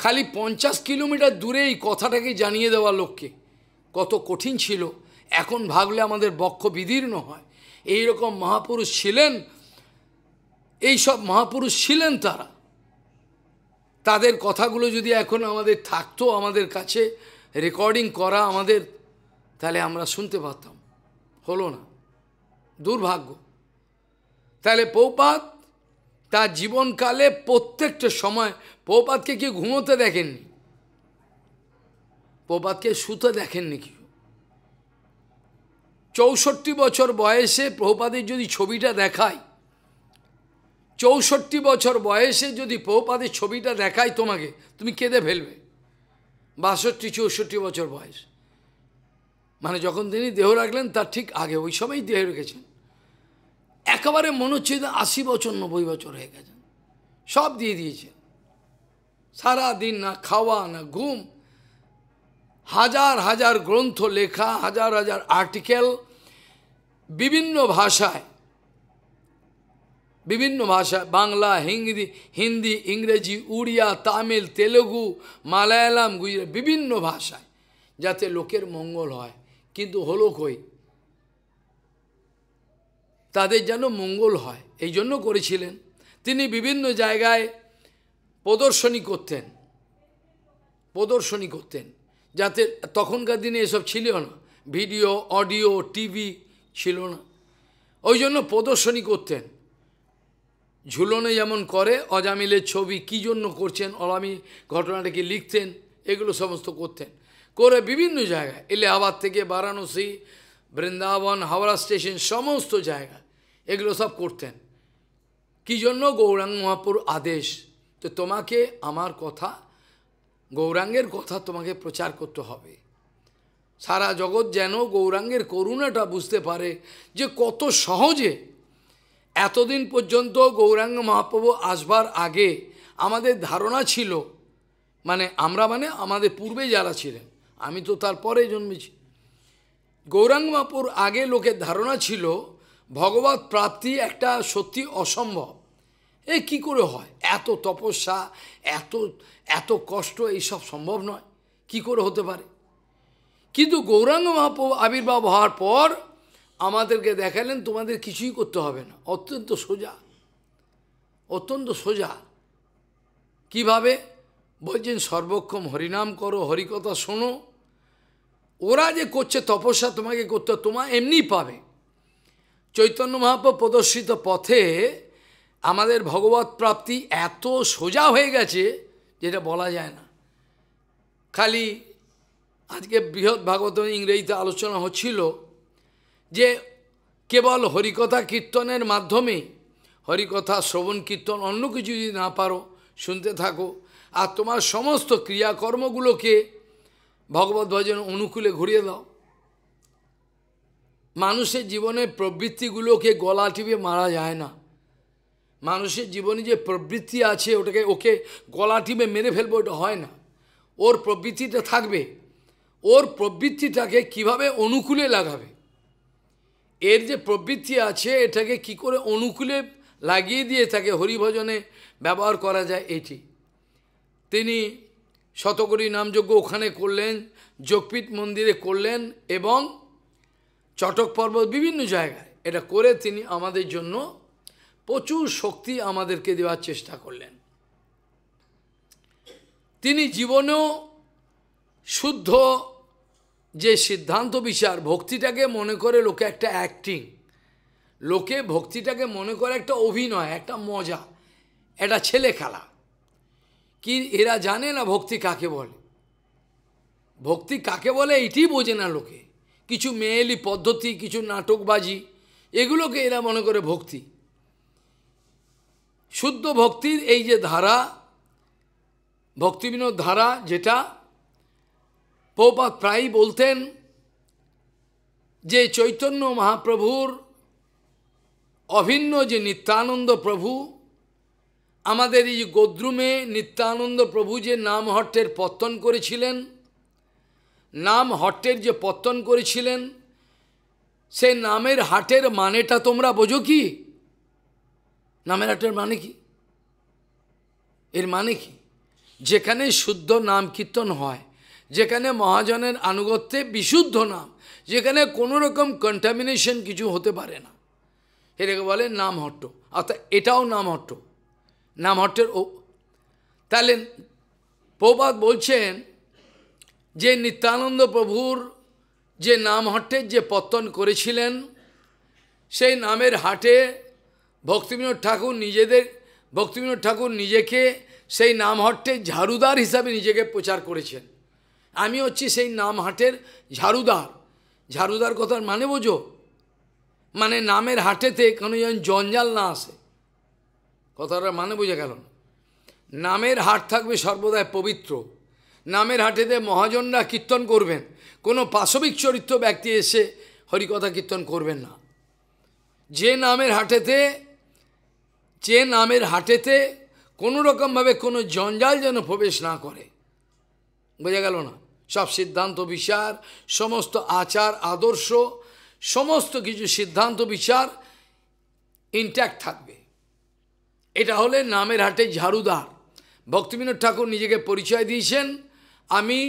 খালি পঞ্চাশ কিলোমিটার দূরে এই কথাটাকে জানিয়ে দেওয়া লোককে কত কঠিন ছিল এখন ভাবলে আমাদের বক্ষ বিদীর্ণ হয় এই রকম মহাপুরুষ ছিলেন এই সব মহাপুরুষ ছিলেন তারা তাদের কথাগুলো যদি এখন আমাদের থাকতো আমাদের কাছে রেকর্ডিং করা আমাদের তাহলে আমরা শুনতে পারতাম হলো না দুর্ভাগ্য তাহলে পৌপাত তার জীবনকালে প্রত্যেকটা সময় পৌপাতকে কি ঘুমোতে দেখেননি প্রপাতকে শুতে দেখেননি কি চৌষট্টি বছর বয়সে প্রপাদের যদি ছবিটা দেখায় চৌষট্টি বছর বয়সে যদি প্রপাদের ছবিটা দেখায় তোমাকে তুমি কেঁদে ফেলবে বাষট্টি চৌষট্টি বছর বয়স মানে যখন তিনি দেহ রাখলেন তার ঠিক আগে ওই সময়ই দেহ রেখেছেন একেবারে মনে হচ্ছে আশি বছর নব্বই বছর হয়ে গেছেন সব দিয়ে দিয়েছেন সারা দিন না খাওয়া না ঘুম হাজার হাজার গ্রন্থ লেখা হাজার হাজার আর্টিকেল বিভিন্ন ভাষায় বিভিন্ন ভাষা বাংলা হিন্দি হিন্দি ইংরেজি উড়িয়া তামিল তেলেগু মালায়ালাম গুজরাট বিভিন্ন ভাষায় যাতে লোকের মঙ্গল হয় কিন্তু হলো কই তাদের যেন মঙ্গল হয় এই জন্য করেছিলেন তিনি বিভিন্ন জায়গায় প্রদর্শনী করতেন প্রদর্শনী করতেন যাতে তখনকার দিনে এসব ছিল না ভিডিও অডিও টিভি ছিল না ওই জন্য প্রদর্শনী করতেন ঝুলনে যেমন করে অজামিলের ছবি কি জন্য করছেন অলামি ঘটনাটাকে লিখতেন এগুলো সমস্ত করতেন করে বিভিন্ন জায়গায় এলাহাবাদ থেকে বারাণসী বৃন্দাবন হাওড়া স্টেশন সমস্ত জায়গা এগুলো সব করতেন কি জন্য গৌরাঙ্গ মহাপুর আদেশ তো তোমাকে আমার কথা গৌরাঙ্গের কথা তোমাকে প্রচার করতে হবে সারা জগৎ যেন গৌরাঙ্গের করুণাটা বুঝতে পারে যে কত সহজে এতদিন পর্যন্ত গৌরাঙ্গ মহাপ্রভু আসবার আগে আমাদের ধারণা ছিল মানে আমরা মানে আমাদের পূর্বে যারা ছিলেন আমি তো তারপরে জন্মেছি গৌরাঙ্গমাপুর আগে লোকের ধারণা ছিল ভগবত প্রাপ্তি একটা সত্যি অসম্ভব এ কি করে হয় এত তপস্যা এত এত কষ্ট এইসব সম্ভব নয় কি করে হতে পারে কিন্তু গৌরাঙ্গ মহাপ্রভু আবির্ভাব হওয়ার পর আমাদেরকে দেখালেন তোমাদের কিছুই করতে হবে না অত্যন্ত সোজা অত্যন্ত সোজা কিভাবে বলছেন সর্বক্ষম হরিনাম করো হরিকথা শোনো ওরা যে করছে তপস্যা তোমাকে করতে তোমার এমনি পাবে চৈতন্য মহাপ্র প্রদর্শিত পথে আমাদের ভগবত প্রাপ্তি এত সোজা হয়ে গেছে যেটা বলা যায় না খালি আজকে বৃহৎ ভাগবত ইংরেজিতে আলোচনা হচ্ছিল যে কেবল হরিকথা কীর্তনের মাধ্যমে হরিকথা শ্রবণ কীর্তন অন্য কিছু যদি না পারো শুনতে থাকো আর তোমার সমস্ত ক্রিয়াকর্মগুলোকে ভগবত ভজন অনুকূলে ঘুরিয়ে দাও মানুষের জীবনে প্রবৃত্তিগুলোকে গলা টিপে মারা যায় না মানুষের জীবনে যে প্রবৃত্তি আছে ওটাকে ওকে গলা টিপে মেরে ফেলবো ওটা হয় না ওর প্রবৃত্তিটা থাকবে ওর প্রবৃত্তিটাকে কিভাবে অনুকূলে লাগাবে এর যে প্রবৃত্তি আছে এটাকে কি করে অনুকূলে লাগিয়ে দিয়ে তাকে হরিভজনে ব্যবহার করা যায় এটি তিনি শতকরি নামযজ্ঞ ওখানে করলেন যোগপীঠ মন্দিরে করলেন এবং চটক পর্বত বিভিন্ন জায়গায় এটা করে তিনি আমাদের জন্য প্রচুর শক্তি আমাদেরকে দেওয়ার চেষ্টা করলেন তিনি জীবনেও শুদ্ধ যে সিদ্ধান্ত বিচার ভক্তিটাকে মনে করে লোকে একটা অ্যাক্টিং লোকে ভক্তিটাকে মনে করে একটা অভিনয় একটা মজা এটা ছেলে খেলা কি এরা জানে না ভক্তি কাকে বলে ভক্তি কাকে বলে এটি বোঝে না লোকে কিছু মেয়েলি পদ্ধতি কিছু নাটকবাজি এগুলোকে এরা মনে করে ভক্তি শুদ্ধ ভক্তির এই যে ধারা ভক্তিবিনোদ ধারা যেটা পৌপাত প্রায়ই বলতেন যে চৈতন্য মহাপ্রভুর অভিন্ন যে নিত্যানন্দ প্রভু আমাদের এই গোদ্রুমে নিত্যানন্দ প্রভু যে নাম হট্টের পত্তন করেছিলেন নাম হট্টের যে পত্তন করেছিলেন সে নামের হাটের মানেটা তোমরা বোঝো কি নামের হাটের মানে কি এর মানে কি যেখানে শুদ্ধ নাম কীর্তন হয় যেখানে মহাজনের আনুগত্যে বিশুদ্ধ নাম যেখানে কোনো রকম কন্টামিনেশন কিছু হতে পারে না এটাকে বলে নামহট্ট অর্থাৎ এটাও নামহট্ট না মঠের ও তাহলে প্রপাত বলছেন যে নিত্যানন্দ প্রভুর যে নাম হট্টের যে পত্তন করেছিলেন সেই নামের হাটে ভক্তিবিনোদ ঠাকুর নিজেদের ভক্তিবিনোদ ঠাকুর নিজেকে সেই নাম হট্টের ঝাড়ুদার হিসাবে নিজেকে প্রচার করেছেন আমি হচ্ছি সেই নাম হাটের ঝাড়ুদার ঝাড়ুদার কথার মানে বোঝো মানে নামের হাটেতে কোনো যেন জঞ্জাল না আসে কথাটা মানে বোঝা গেল না নামের হাট থাকবে সর্বদাই পবিত্র নামের হাটেতে মহাজনরা কীর্তন করবেন কোনো পাশবিক চরিত্র ব্যক্তি এসে হরিকথা কীর্তন করবেন না যে নামের হাটেতে যে নামের হাটেতে কোনো রকমভাবে কোনো জঞ্জাল যেন প্রবেশ না করে বোঝা গেল না সব সিদ্ধান্ত বিচার সমস্ত আচার আদর্শ সমস্ত কিছু সিদ্ধান্ত বিচার ইনট্যাক্ট থাকবে এটা হলে নামের হাটে ঝাড়ুদার ভক্তিবিনোদ ঠাকুর নিজেকে পরিচয় দিয়েছেন আমি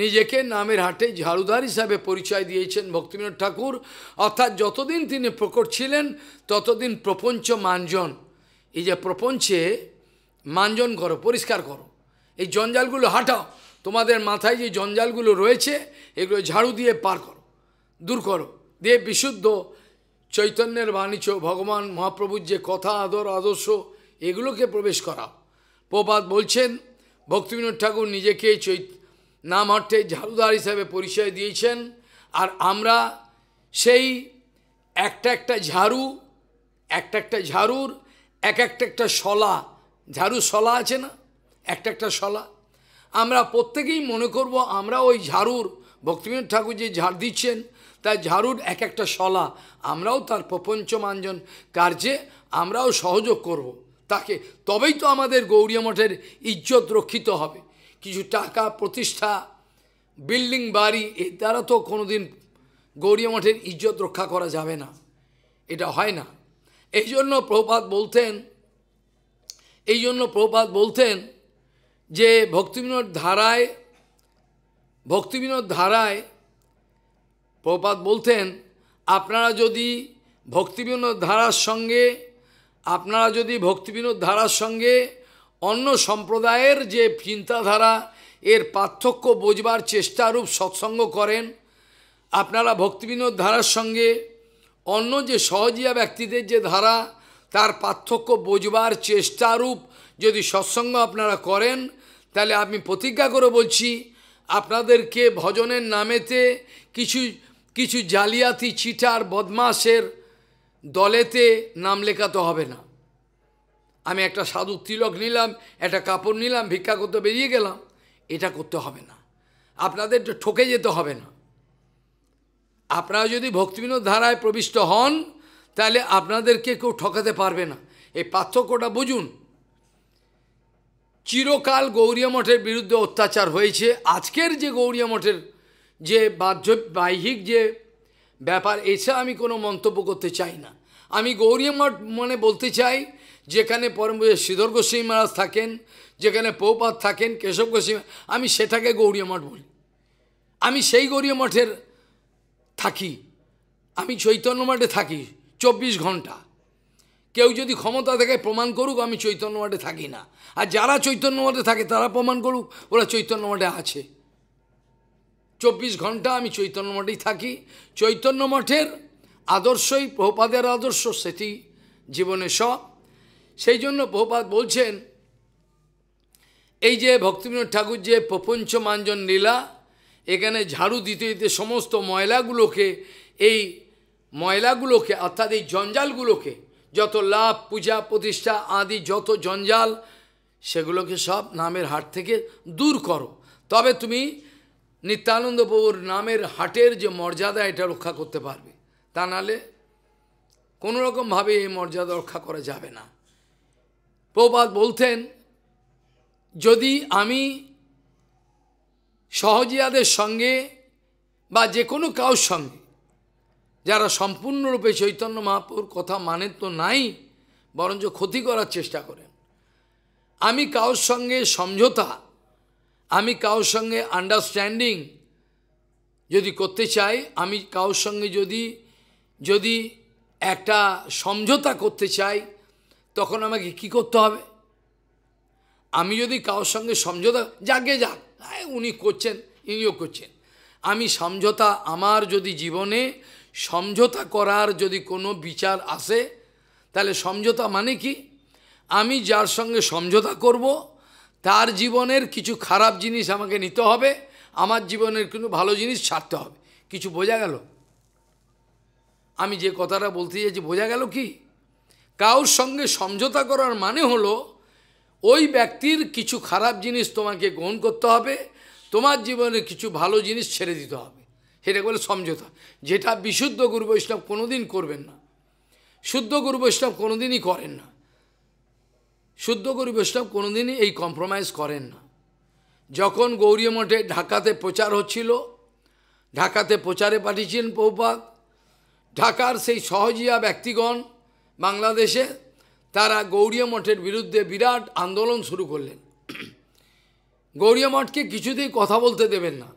নিজেকে নামের হাটে ঝাড়ুদার হিসাবে পরিচয় দিয়েছেন ভক্তিবিনোদ ঠাকুর অর্থাৎ যতদিন তিনি প্রকট ছিলেন ততদিন প্রপঞ্চ মানজন এই যে প্রপঞ্চে মানজন করো পরিষ্কার করো এই জঞ্জালগুলো হাটাও তোমাদের মাথায় যে জঞ্জালগুলো রয়েছে এগুলো ঝাড়ু দিয়ে পার করো দূর করো দিয়ে বিশুদ্ধ চৈতন্যের বাণীচ ভগবান মহাপ্রভুর যে কথা আদর আদর্শ এগুলোকে প্রবেশ করা প্রপাত বলছেন ভক্তিবিনোদ ঠাকুর নিজেকে চৈত নাম অর্থে ঝাড়ুদার হিসাবে পরিচয় দিয়েছেন আর আমরা সেই একটা একটা ঝাড়ু একটা একটা ঝাড়ুর এক একটা একটা শলা ঝাড়ু শলা আছে না একটা একটা শলা আমরা প্রত্যেকেই মনে করব আমরা ওই ঝাড়ুর ভক্তিবিনোদ ঠাকুর যে ঝাড় দিচ্ছেন তাই ঝাড়ুর এক একটা শলা আমরাও তার প্রপঞ্চমাঞ্জন কার্যে আমরাও সহযোগ করব। তাকে তবেই তো আমাদের গৌরী মঠের ইজ্জত রক্ষিত হবে কিছু টাকা প্রতিষ্ঠা বিল্ডিং বাড়ি এর দ্বারা তো কোনোদিন গৌরী মঠের ইজ্জত রক্ষা করা যাবে না এটা হয় না এই জন্য প্রপাত বলতেন এই জন্য প্রপাত বলতেন যে ভক্তিবিনোদ ধারায় ভক্তিবিনোদ ধারায় প্রপাত বলতেন আপনারা যদি ভক্তিবিনোদ ধারার সঙ্গে আপনারা যদি ভক্তিবিনোদ ধারার সঙ্গে অন্য সম্প্রদায়ের যে চিন্তাধারা এর পার্থক্য বোঝবার চেষ্টারূপ সৎসঙ্গ করেন আপনারা ভক্তিবিনোদ ধারার সঙ্গে অন্য যে সহজিয়া ব্যক্তিদের যে ধারা তার পার্থক্য বোঝবার চেষ্টারূপ যদি সৎসঙ্গ আপনারা করেন তাহলে আমি প্রতিজ্ঞা করে বলছি আপনাদেরকে ভজনের নামেতে কিছু কিছু জালিয়াতি চিটার বদমাসের দলেতে নাম লেখাতে হবে না আমি একটা সাধু তিলক নিলাম একটা কাপড় নিলাম ভিক্ষা করতে বেরিয়ে গেলাম এটা করতে হবে না আপনাদের ঠকে যেতে হবে না আপনারা যদি ভক্তিবিনোদ ধারায় প্রবিষ্ট হন তাহলে আপনাদেরকে কেউ ঠকাতে পারবে না এই পার্থক্যটা বুঝুন চিরকাল গৌরীয় মঠের বিরুদ্ধে অত্যাচার হয়েছে আজকের যে গৌরীয় মঠের যে বাহ্য বাহ্যিক যে ব্যাপার এছাড়া আমি কোনো মন্তব্য করতে চাই না আমি গৌরী মঠ মানে বলতে চাই যেখানে পরম শ্রীধর গোস্বী মহারাজ থাকেন যেখানে পৌপাত থাকেন কেশব গোস্বী আমি সেটাকে গৌরী মঠ বলি আমি সেই গৌরী মঠের থাকি আমি চৈতন্য মঠে থাকি চব্বিশ ঘন্টা কেউ যদি ক্ষমতা থেকে প্রমাণ করুক আমি চৈতন্য মঠে থাকি না আর যারা চৈতন্য মঠে থাকে তারা প্রমাণ করুক ওরা চৈতন্য মঠে আছে চব্বিশ ঘন্টা আমি চৈতন্য মঠেই থাকি চৈতন্য মঠের আদর্শই প্রহপাদের আদর্শ সেটি জীবনে সব সেই জন্য প্রহপাত বলছেন এই যে ভক্তিবিনোদ ঠাকুর যে প্রপঞ্চ মাঞ্জন লীলা এখানে ঝাড়ু দিতে দিতে সমস্ত ময়লাগুলোকে এই ময়লাগুলোকে অর্থাৎ এই জঞ্জালগুলোকে যত লাভ পূজা প্রতিষ্ঠা আদি যত জঞ্জাল সেগুলোকে সব নামের হাট থেকে দূর করো তবে তুমি নিত্যানন্দ প্রভুর নামের হাটের যে মর্যাদা এটা রক্ষা করতে পারবে তা নাহলে কোনোরকমভাবে এই মর্যাদা রক্ষা করা যাবে না প্রপাত বলতেন যদি আমি সহজিয়াদের সঙ্গে বা যে কোনো কাউর সঙ্গে যারা সম্পূর্ণরূপে চৈতন্য মহাপুর কথা মানেন তো নাই বরঞ্চ ক্ষতি করার চেষ্টা করেন আমি কাউর সঙ্গে সমঝোতা আমি কারোর সঙ্গে আন্ডারস্ট্যান্ডিং যদি করতে চাই আমি কারোর সঙ্গে যদি যদি একটা সমঝোতা করতে চাই তখন আমাকে কি করতে হবে আমি যদি কারোর সঙ্গে সমঝোতা যাকে যাক উনি করছেন ইনিও করছেন আমি সমঝোতা আমার যদি জীবনে সমঝোতা করার যদি কোনো বিচার আসে তাহলে সমঝোতা মানে কি আমি যার সঙ্গে সমঝোতা করব তার জীবনের কিছু খারাপ জিনিস আমাকে নিতে হবে আমার জীবনের কিন্তু ভালো জিনিস ছাড়তে হবে কিছু বোঝা গেল আমি যে কথাটা বলতে চাইছি বোঝা গেল কি কারোর সঙ্গে সমঝোতা করার মানে হলো ওই ব্যক্তির কিছু খারাপ জিনিস তোমাকে গ্রহণ করতে হবে তোমার জীবনে কিছু ভালো জিনিস ছেড়ে দিতে হবে সেটা বলে সমঝোতা যেটা বিশুদ্ধ গুরু বৈষ্ণব কোনোদিন করবেন না শুদ্ধ গুরু বৈষ্ণব কোনোদিনই করেন না শুদ্ধ গৌরী বৈষ্ণব কোনোদিনই এই কম্প্রোমাইজ করেন না যখন গৌরী মঠে ঢাকাতে প্রচার হচ্ছিল ঢাকাতে প্রচারে পাঠিয়েছিলেন পৌপাত ঢাকার সেই সহজিয়া ব্যক্তিগণ বাংলাদেশে তারা গৌরী মঠের বিরুদ্ধে বিরাট আন্দোলন শুরু করলেন গৌরী মঠকে কিছুতেই কথা বলতে দেবেন না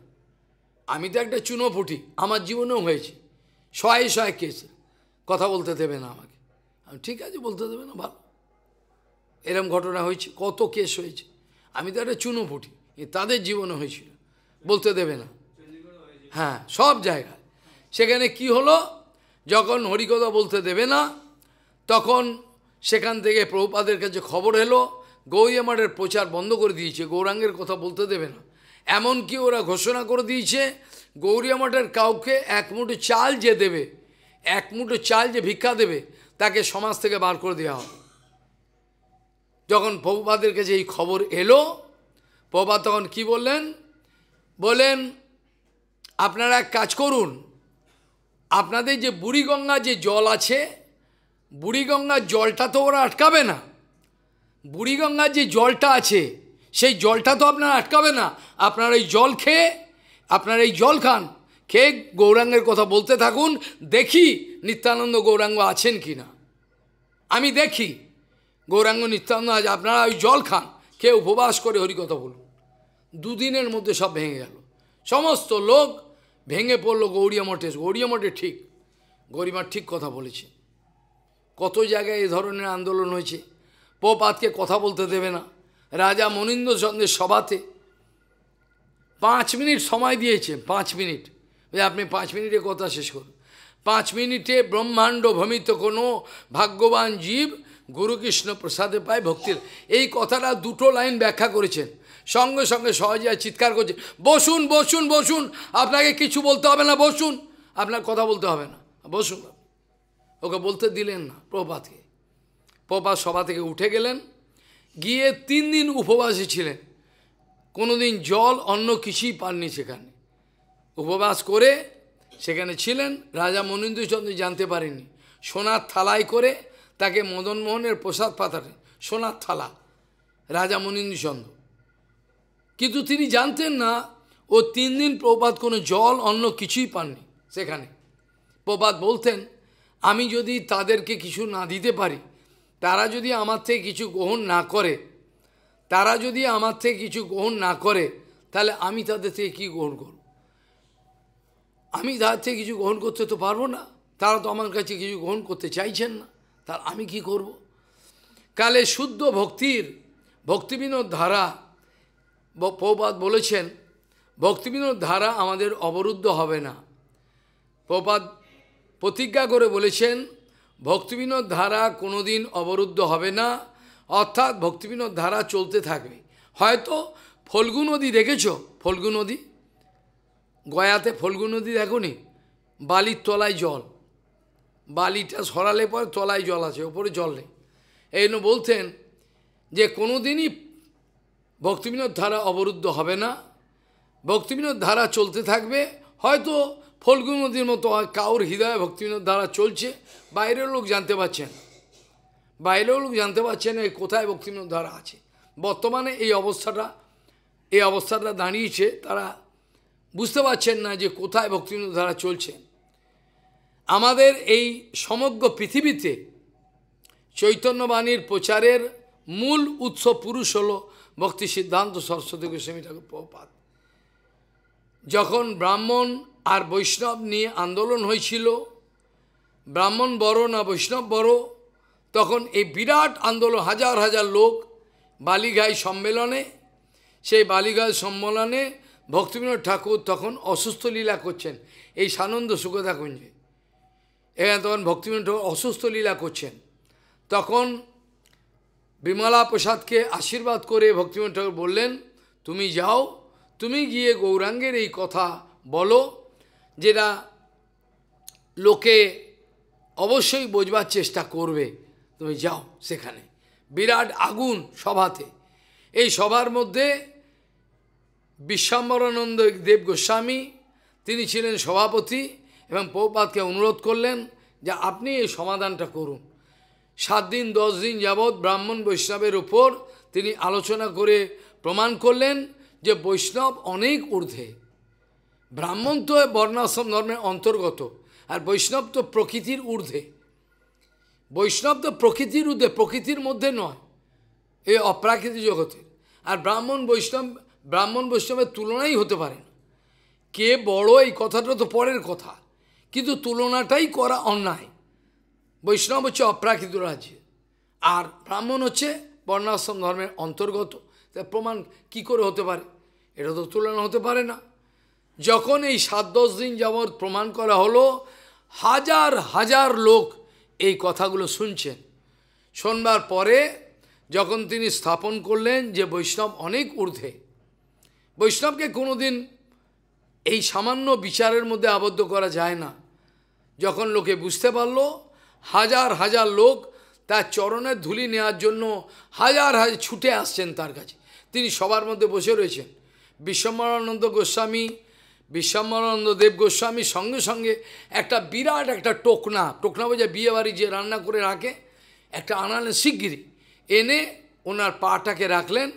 আমি তো একটা ফুটি আমার জীবনেও হয়েছে শয়ে সহায় কেছে কথা বলতে দেবে না আমাকে ঠিক আছে বলতে দেবে না ভালো এরম ঘটনা হয়েছে কত কেস হয়েছে আমি তো একটা চুনো ফুটি তাদের জীবনে হয়েছিল বলতে দেবে না হ্যাঁ সব জায়গায় সেখানে কি হলো যখন হরিকতা বলতে দেবে না তখন সেখান থেকে প্রভুপাদের কাছে খবর এলো গৌরিয়ামারের প্রচার বন্ধ করে দিয়েছে গৌরাঙ্গের কথা বলতে দেবে না এমন কি ওরা ঘোষণা করে দিয়েছে গৌরিয়ামাঠের কাউকে এক মুঠো চাল যে দেবে এক মুঠো চাল যে ভিক্ষা দেবে তাকে সমাজ থেকে বার করে দেওয়া হবে যখন প্রভুপাদের কাছে এই খবর এলো প্রভুপাত তখন কী বললেন বলেন আপনারা এক কাজ করুন আপনাদের যে বুড়িগঙ্গা যে জল আছে বুড়িগঙ্গার জলটা তো ওরা আটকাবে না বুড়িগঙ্গার যে জলটা আছে সেই জলটা তো আপনারা আটকাবে না আপনারা এই জল খেয়ে আপনারা এই জল খান খেয়ে গৌরাঙ্গের কথা বলতে থাকুন দেখি নিত্যানন্দ গৌরাঙ্গ আছেন কি না আমি দেখি গৌরাঙ্গ নিত্যান্ত আজ আপনারা ওই জল খান কেউ উপবাস করে হরিকথা বলুন দুদিনের মধ্যে সব ভেঙে গেল সমস্ত লোক ভেঙে পড়লো গৌরিয়া মঠে গৌরিয়া মঠে ঠিক গরিমার ঠিক কথা বলেছে কত জায়গায় এ ধরনের আন্দোলন হয়েছে পোপাতকে কথা বলতে দেবে না রাজা মনীন্দ্র চন্দ্রের সভাতে পাঁচ মিনিট সময় দিয়েছে পাঁচ মিনিট আপনি পাঁচ মিনিটে কথা শেষ করুন পাঁচ মিনিটে ব্রহ্মাণ্ড ভ্রমিত কোনো ভাগ্যবান জীব গুরু কৃষ্ণ প্রসাদে পায় ভক্তির এই কথাটা দুটো লাইন ব্যাখ্যা করেছেন সঙ্গে সঙ্গে সহজে চিৎকার করছে বসুন বসুন বসুন আপনাকে কিছু বলতে হবে না বসুন আপনার কথা বলতে হবে না বসুন ওকে বলতে দিলেন না প্রপাতকে প্রপাত সভা থেকে উঠে গেলেন গিয়ে তিন দিন উপবাসী ছিলেন কোনোদিন জল অন্য কিছুই পাননি সেখানে উপবাস করে সেখানে ছিলেন রাজা মনীন্দ্রচন্দ্র জানতে পারেনি সোনার থালাই করে তাকে মদনমোহনের প্রসাদ পাঠাতেন সোনার থালা রাজা মনীন্দ্রচন্দ্র কিন্তু তিনি জানতেন না ও তিন দিন প্রপাত কোনো জল অন্য কিছুই পাননি সেখানে প্রপাত বলতেন আমি যদি তাদেরকে কিছু না দিতে পারি তারা যদি আমার থেকে কিছু গ্রহণ না করে তারা যদি আমার থেকে কিছু গ্রহণ না করে তাহলে আমি তাদের থেকে কি গ্রহণ করব আমি তাদের থেকে কিছু গ্রহণ করতে তো পারবো না তারা তো আমার কাছে কিছু গ্রহণ করতে চাইছেন না তার আমি কি করব। কালে শুদ্ধ ভক্তির ভক্তিবিনোদ ধারা পৌপাত বলেছেন ভক্তিবিনোদ ধারা আমাদের অবরুদ্ধ হবে না পৌপাত প্রতিজ্ঞা করে বলেছেন ভক্তিবিনোদ ধারা কোনোদিন অবরুদ্ধ হবে না অর্থাৎ ভক্তিবিনোদ ধারা চলতে থাকবে হয়তো ফল্গু নদী দেখেছ ফল্গু নদী গয়াতে ফল্গু নদী দেখো বালির তলায় জল বালিটা সরালে পরে তলায় জল আছে ওপরে জল নেই এই জন্য বলতেন যে কোনো দিনই ভক্তিবিনোদ ধারা অবরুদ্ধ হবে না ভক্তিবিনোদ ধারা চলতে থাকবে হয়তো ফলগু নদীর মতো কাউর হৃদয়ে ভক্তিবিনোদ ধারা চলছে বাইরের লোক জানতে পারছেন বাইরেও লোক জানতে পারছেন এই কোথায় ভক্তিবিনোদ ধারা আছে বর্তমানে এই অবস্থাটা এই অবস্থাটা দাঁড়িয়েছে তারা বুঝতে পারছেন না যে কোথায় ভক্তিবিনোদ ধারা চলছে আমাদের এই সমগ্র পৃথিবীতে চৈতন্যবাণীর প্রচারের মূল উৎস পুরুষ হল ভক্তি সিদ্ধান্ত সরস্বতী গোস্বামী ঠাকুর প্রপাত যখন ব্রাহ্মণ আর বৈষ্ণব নিয়ে আন্দোলন হয়েছিল ব্রাহ্মণ বড় না বৈষ্ণব বড় তখন এই বিরাট আন্দোলন হাজার হাজার লোক বালিঘাই সম্মেলনে সেই বালিঘাই সম্মেলনে ভক্তিবিনোদ ঠাকুর তখন অসুস্থ লীলা করছেন এই সানন্দ কুঞ্জে এখানে তখন ভক্তিবিন ঠাকুর অসুস্থ লীলা করছেন তখন বিমলা প্রসাদকে আশীর্বাদ করে ভক্তিবিনোদ ঠাকুর বললেন তুমি যাও তুমি গিয়ে গৌরাঙ্গের এই কথা বলো যেটা লোকে অবশ্যই বোঝবার চেষ্টা করবে তুমি যাও সেখানে বিরাট আগুন সভাতে এই সভার মধ্যে বিশ্বাম্বরানন্দ দেব গোস্বামী তিনি ছিলেন সভাপতি এবং পৌপাতকে অনুরোধ করলেন যে আপনি এই সমাধানটা করুন সাত দিন দশ দিন যাবৎ ব্রাহ্মণ বৈষ্ণবের উপর তিনি আলোচনা করে প্রমাণ করলেন যে বৈষ্ণব অনেক ঊর্ধ্বে ব্রাহ্মণ তো বর্ণাশ্রম ধর্মের অন্তর্গত আর বৈষ্ণব তো প্রকৃতির ঊর্ধ্বে বৈষ্ণব তো প্রকৃতির ঊর্ধ্বে প্রকৃতির মধ্যে নয় এই অপ্রাকৃতিক জগতে আর ব্রাহ্মণ বৈষ্ণব ব্রাহ্মণ বৈষ্ণবের তুলনাই হতে পারে কে বড় এই কথাটা তো পরের কথা কিন্তু তুলনাটাই করা অন্যায় বৈষ্ণব হচ্ছে অপ্রাকৃত রাজ্যে আর ব্রাহ্মণ হচ্ছে বর্ণাশ্রম ধর্মের অন্তর্গত তার প্রমাণ কি করে হতে পারে এটা তো তুলনা হতে পারে না যখন এই সাত দশ দিন যাবৎ প্রমাণ করা হলো হাজার হাজার লোক এই কথাগুলো শুনছেন শোনবার পরে যখন তিনি স্থাপন করলেন যে বৈষ্ণব অনেক ঊর্ধ্বে বৈষ্ণবকে কোনোদিন এই সামান্য বিচারের মধ্যে আবদ্ধ করা যায় না যখন লোকে বুঝতে পারলো হাজার হাজার লোক তার চরণের ধুলি নেওয়ার জন্য হাজার হাজার ছুটে আসছেন তার কাছে তিনি সবার মধ্যে বসে রয়েছেন বিশ্বম্বরানন্দ গোস্বামী বিশ্বম্বরানন্দ দেব গোস্বামী সঙ্গে সঙ্গে একটা বিরাট একটা টোকনা টোকনা বোঝা বিয়ে বাড়ি যে রান্না করে রাখে একটা আনালেন শিগগিরি এনে ওনার পাটাকে রাখলেন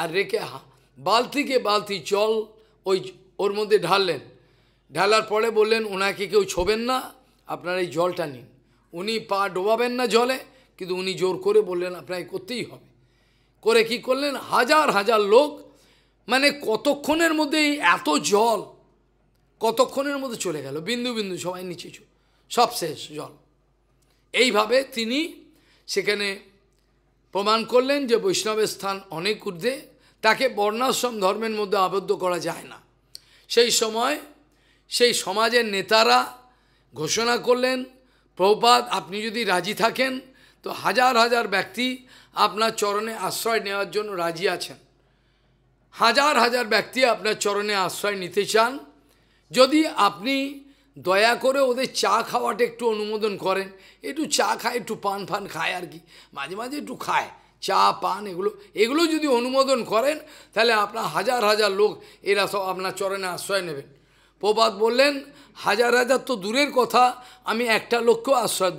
আর রেখে বালতিকে বালতি জল ওই ওর মধ্যে ঢাললেন ঢালার পরে বললেন ওনাকে কেউ ছোবেন না আপনার এই জলটা নিন উনি পা ডোবাবেন না জলে কিন্তু উনি জোর করে বললেন আপনাকে করতেই হবে করে কি করলেন হাজার হাজার লোক মানে কতক্ষণের মধ্যে এত জল কতক্ষণের মধ্যে চলে গেল বিন্দু বিন্দু সবাই নিচে সব শেষ জল এইভাবে তিনি সেখানে প্রমাণ করলেন যে বৈষ্ণবের স্থান অনেক ঊর্ধ্বে তাকে বর্ণাশ্রম ধর্মের মধ্যে আবদ্ধ করা যায় না সেই সময় সেই সমাজের নেতারা ঘোষণা করলেন প্রপাত আপনি যদি রাজি থাকেন তো হাজার হাজার ব্যক্তি আপনার চরণে আশ্রয় নেওয়ার জন্য রাজি আছেন হাজার হাজার ব্যক্তি আপনার চরণে আশ্রয় নিতে চান যদি আপনি দয়া করে ওদের চা খাওয়াটা একটু অনুমোদন করেন একটু চা খায় একটু পান ফান খায় আর কি মাঝে মাঝে একটু খায় চা পান এগুলো এগুলো যদি অনুমোদন করেন তাহলে আপনার হাজার হাজার লোক এরা সব আপনার চরণে আশ্রয় নেবেন প্রপাত বললেন হাজার হাজার তো দূরের কথা আমি একটা লোককেও আশ্রয়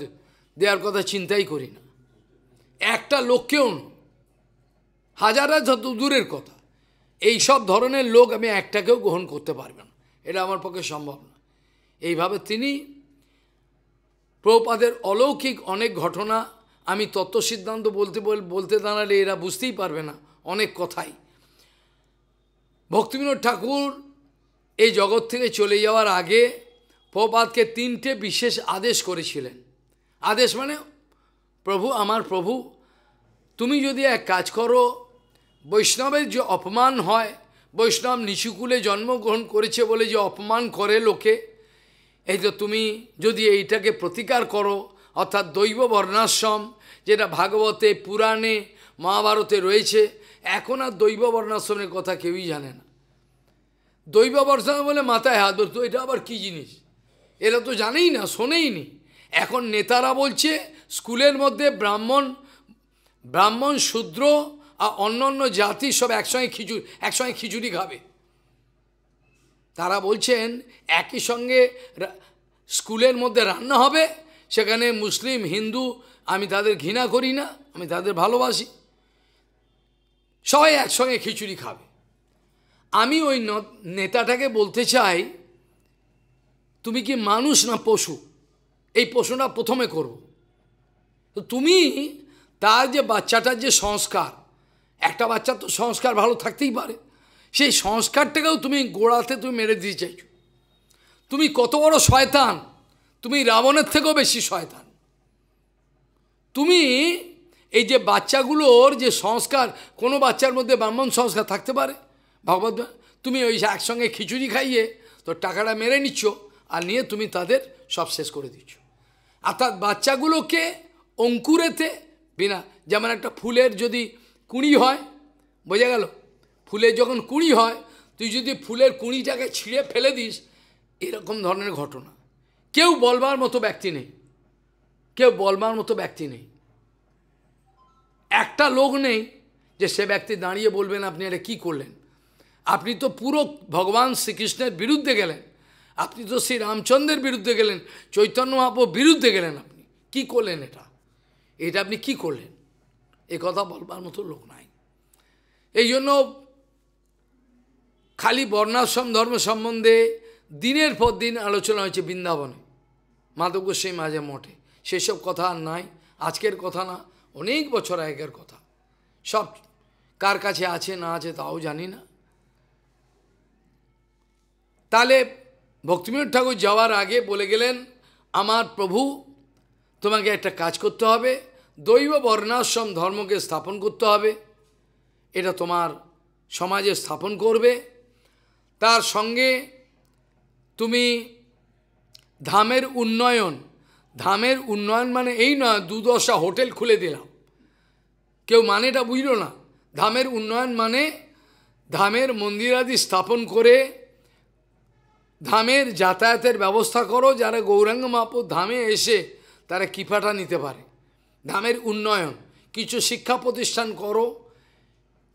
দেওয়ার কথা চিন্তাই করি না একটা লোককেও হাজার হাজার তো দূরের কথা এই সব ধরনের লোক আমি একটাকেও গ্রহণ করতে পারবে না এটা আমার পক্ষে সম্ভব না এইভাবে তিনি প্রপাদের অলৌকিক অনেক ঘটনা আমি তত্ত্ব সিদ্ধান্ত বলতে বলতে দাঁড়ালে এরা বুঝতেই পারবে না অনেক কথাই ভক্তিবিনোদ ঠাকুর এই জগৎ থেকে চলে যাওয়ার আগে প্রপাতকে তিনটে বিশেষ আদেশ করেছিলেন আদেশ মানে প্রভু আমার প্রভু তুমি যদি এক কাজ করো বৈষ্ণবের যে অপমান হয় বৈষ্ণব নিচুকুলে জন্মগ্রহণ করেছে বলে যে অপমান করে লোকে এই তো তুমি যদি এইটাকে প্রতিকার করো অর্থাৎ দৈব বর্ণাশ্রম যেটা ভাগবতে পুরাণে মহাভারতে রয়েছে এখন আর দৈব বর্ণাশ্রমের কথা কেউই জানে না দৈব বর্ষণ বলে মাথায় হাত ধরত এটা আবার কী জিনিস এরা তো জানেই না শোনেই নি এখন নেতারা বলছে স্কুলের মধ্যে ব্রাহ্মণ ব্রাহ্মণ শূদ্র আর অন্য অন্য জাতি সব একসঙ্গে খিচুড়ি একসঙ্গে খিচুড়ি খাবে তারা বলছেন একই সঙ্গে স্কুলের মধ্যে রান্না হবে সেখানে মুসলিম হিন্দু আমি তাদের ঘৃণা করি না আমি তাদের ভালোবাসি সবাই একসঙ্গে খিচুড়ি খাবে আমি ওই নেতাটাকে বলতে চাই তুমি কি মানুষ না পশু এই প্রশ্নটা প্রথমে করবো তো তুমি তার যে বাচ্চাটার যে সংস্কার একটা বাচ্চার তো সংস্কার ভালো থাকতেই পারে সেই সংস্কারটাকেও তুমি গোড়াতে তুমি মেরে দিতে চাইছো তুমি কত বড় শয়তান তুমি রাবণের থেকেও বেশি শয়তান তুমি এই যে বাচ্চাগুলোর যে সংস্কার কোনো বাচ্চার মধ্যে ব্রাহ্মণ সংস্কার থাকতে পারে ভগবত তুমি ওই একসঙ্গে খিচুড়ি খাইয়ে তো টাকাটা মেরে নিচ্ছ আর নিয়ে তুমি তাদের সব শেষ করে দিচ্ছ অর্থাৎ বাচ্চাগুলোকে অঙ্কুরেতে বিনা যেমন একটা ফুলের যদি কুঁড়ি হয় বোঝা গেল ফুলের যখন কুঁড়ি হয় তুই যদি ফুলের কুঁড়িটাকে ছিঁড়ে ফেলে দিস এরকম ধরনের ঘটনা কেউ বলবার মতো ব্যক্তি নেই কেউ বলবার মতো ব্যক্তি নেই একটা লোক নেই যে সে ব্যক্তি দাঁড়িয়ে বলবেন আপনি এটা কী করলেন আপনি তো পুরো ভগবান শ্রীকৃষ্ণের বিরুদ্ধে গেলেন আপনি তো শ্রী রামচন্দ্রের বিরুদ্ধে গেলেন চৈতন্য মহাপ্রভুর বিরুদ্ধে গেলেন আপনি কি করলেন এটা এটা আপনি কি করলেন এ কথা বলবার মতো লোক নাই এই জন্য খালি বর্ণাশ্রম ধর্ম সম্বন্ধে দিনের পর দিন আলোচনা হয়েছে বৃন্দাবনে মাদক সেই মাঝে মঠে সেসব কথা আর নাই আজকের কথা না অনেক বছর আগের কথা সব কার কাছে আছে না আছে তাও জানি না তাহলে ভক্তিমিনোদ ঠাকুর যাওয়ার আগে বলে গেলেন আমার প্রভু তোমাকে একটা কাজ করতে হবে দৈব বর্ণাশ্রম ধর্মকে স্থাপন করতে হবে এটা তোমার সমাজে স্থাপন করবে তার সঙ্গে তুমি ধামের উন্নয়ন ধামের উন্নয়ন মানে এই নয় দুদশা হোটেল খুলে দিলাম কেউ মানেটা বুঝল না ধামের উন্নয়ন মানে ধামের মন্দিরাদি স্থাপন করে ধামের যাতায়াতের ব্যবস্থা করো যারা গৌরাঙ্গ মাপুর ধামে এসে তারা কৃপাটা নিতে পারে ধামের উন্নয়ন কিছু শিক্ষা প্রতিষ্ঠান করো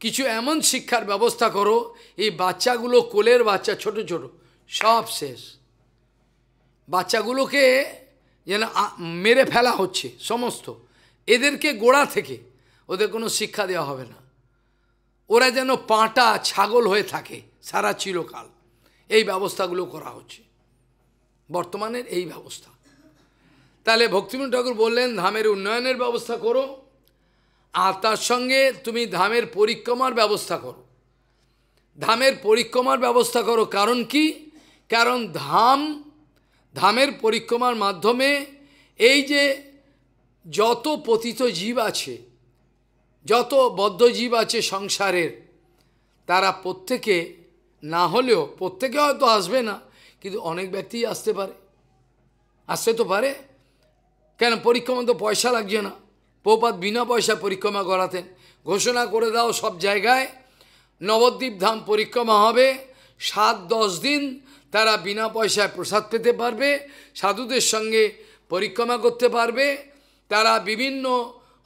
কিছু এমন শিক্ষার ব্যবস্থা করো এই বাচ্চাগুলো কোলের বাচ্চা ছোট ছোট সব শেষ বাচ্চাগুলোকে যেন মেরে ফেলা হচ্ছে সমস্ত এদেরকে গোড়া থেকে ওদের কোনো শিক্ষা দেওয়া হবে না ওরা যেন পাঁটা ছাগল হয়ে থাকে সারা চিরকাল এই ব্যবস্থাগুলো করা হচ্ছে বর্তমানের এই ব্যবস্থা তাহলে ভক্তিমন ঠাকুর বললেন ধামের উন্নয়নের ব্যবস্থা করো আর তার সঙ্গে তুমি ধামের পরিক্রমার ব্যবস্থা করো ধামের পরিক্রমার ব্যবস্থা করো কারণ কি কারণ ধাম ধামের পরিক্রমার মাধ্যমে এই যে যত পতিত জীব আছে যত বদ্ধ জীব আছে সংসারের তারা প্রত্যেকে না হলেও প্রত্যেকে হয়তো আসবে না কিন্তু অনেক ব্যক্তি আসতে পারে আসতে তো পারে কেন পরিক্রমা তো পয়সা লাগছে না পৌপাত বিনা পয়সা পরিক্রমা করাতেন ঘোষণা করে দাও সব জায়গায় নবদ্বীপ ধাম পরিক্রমা হবে সাত দশ দিন তারা বিনা পয়সায় প্রসাদ পেতে পারবে সাধুদের সঙ্গে পরিক্রমা করতে পারবে তারা বিভিন্ন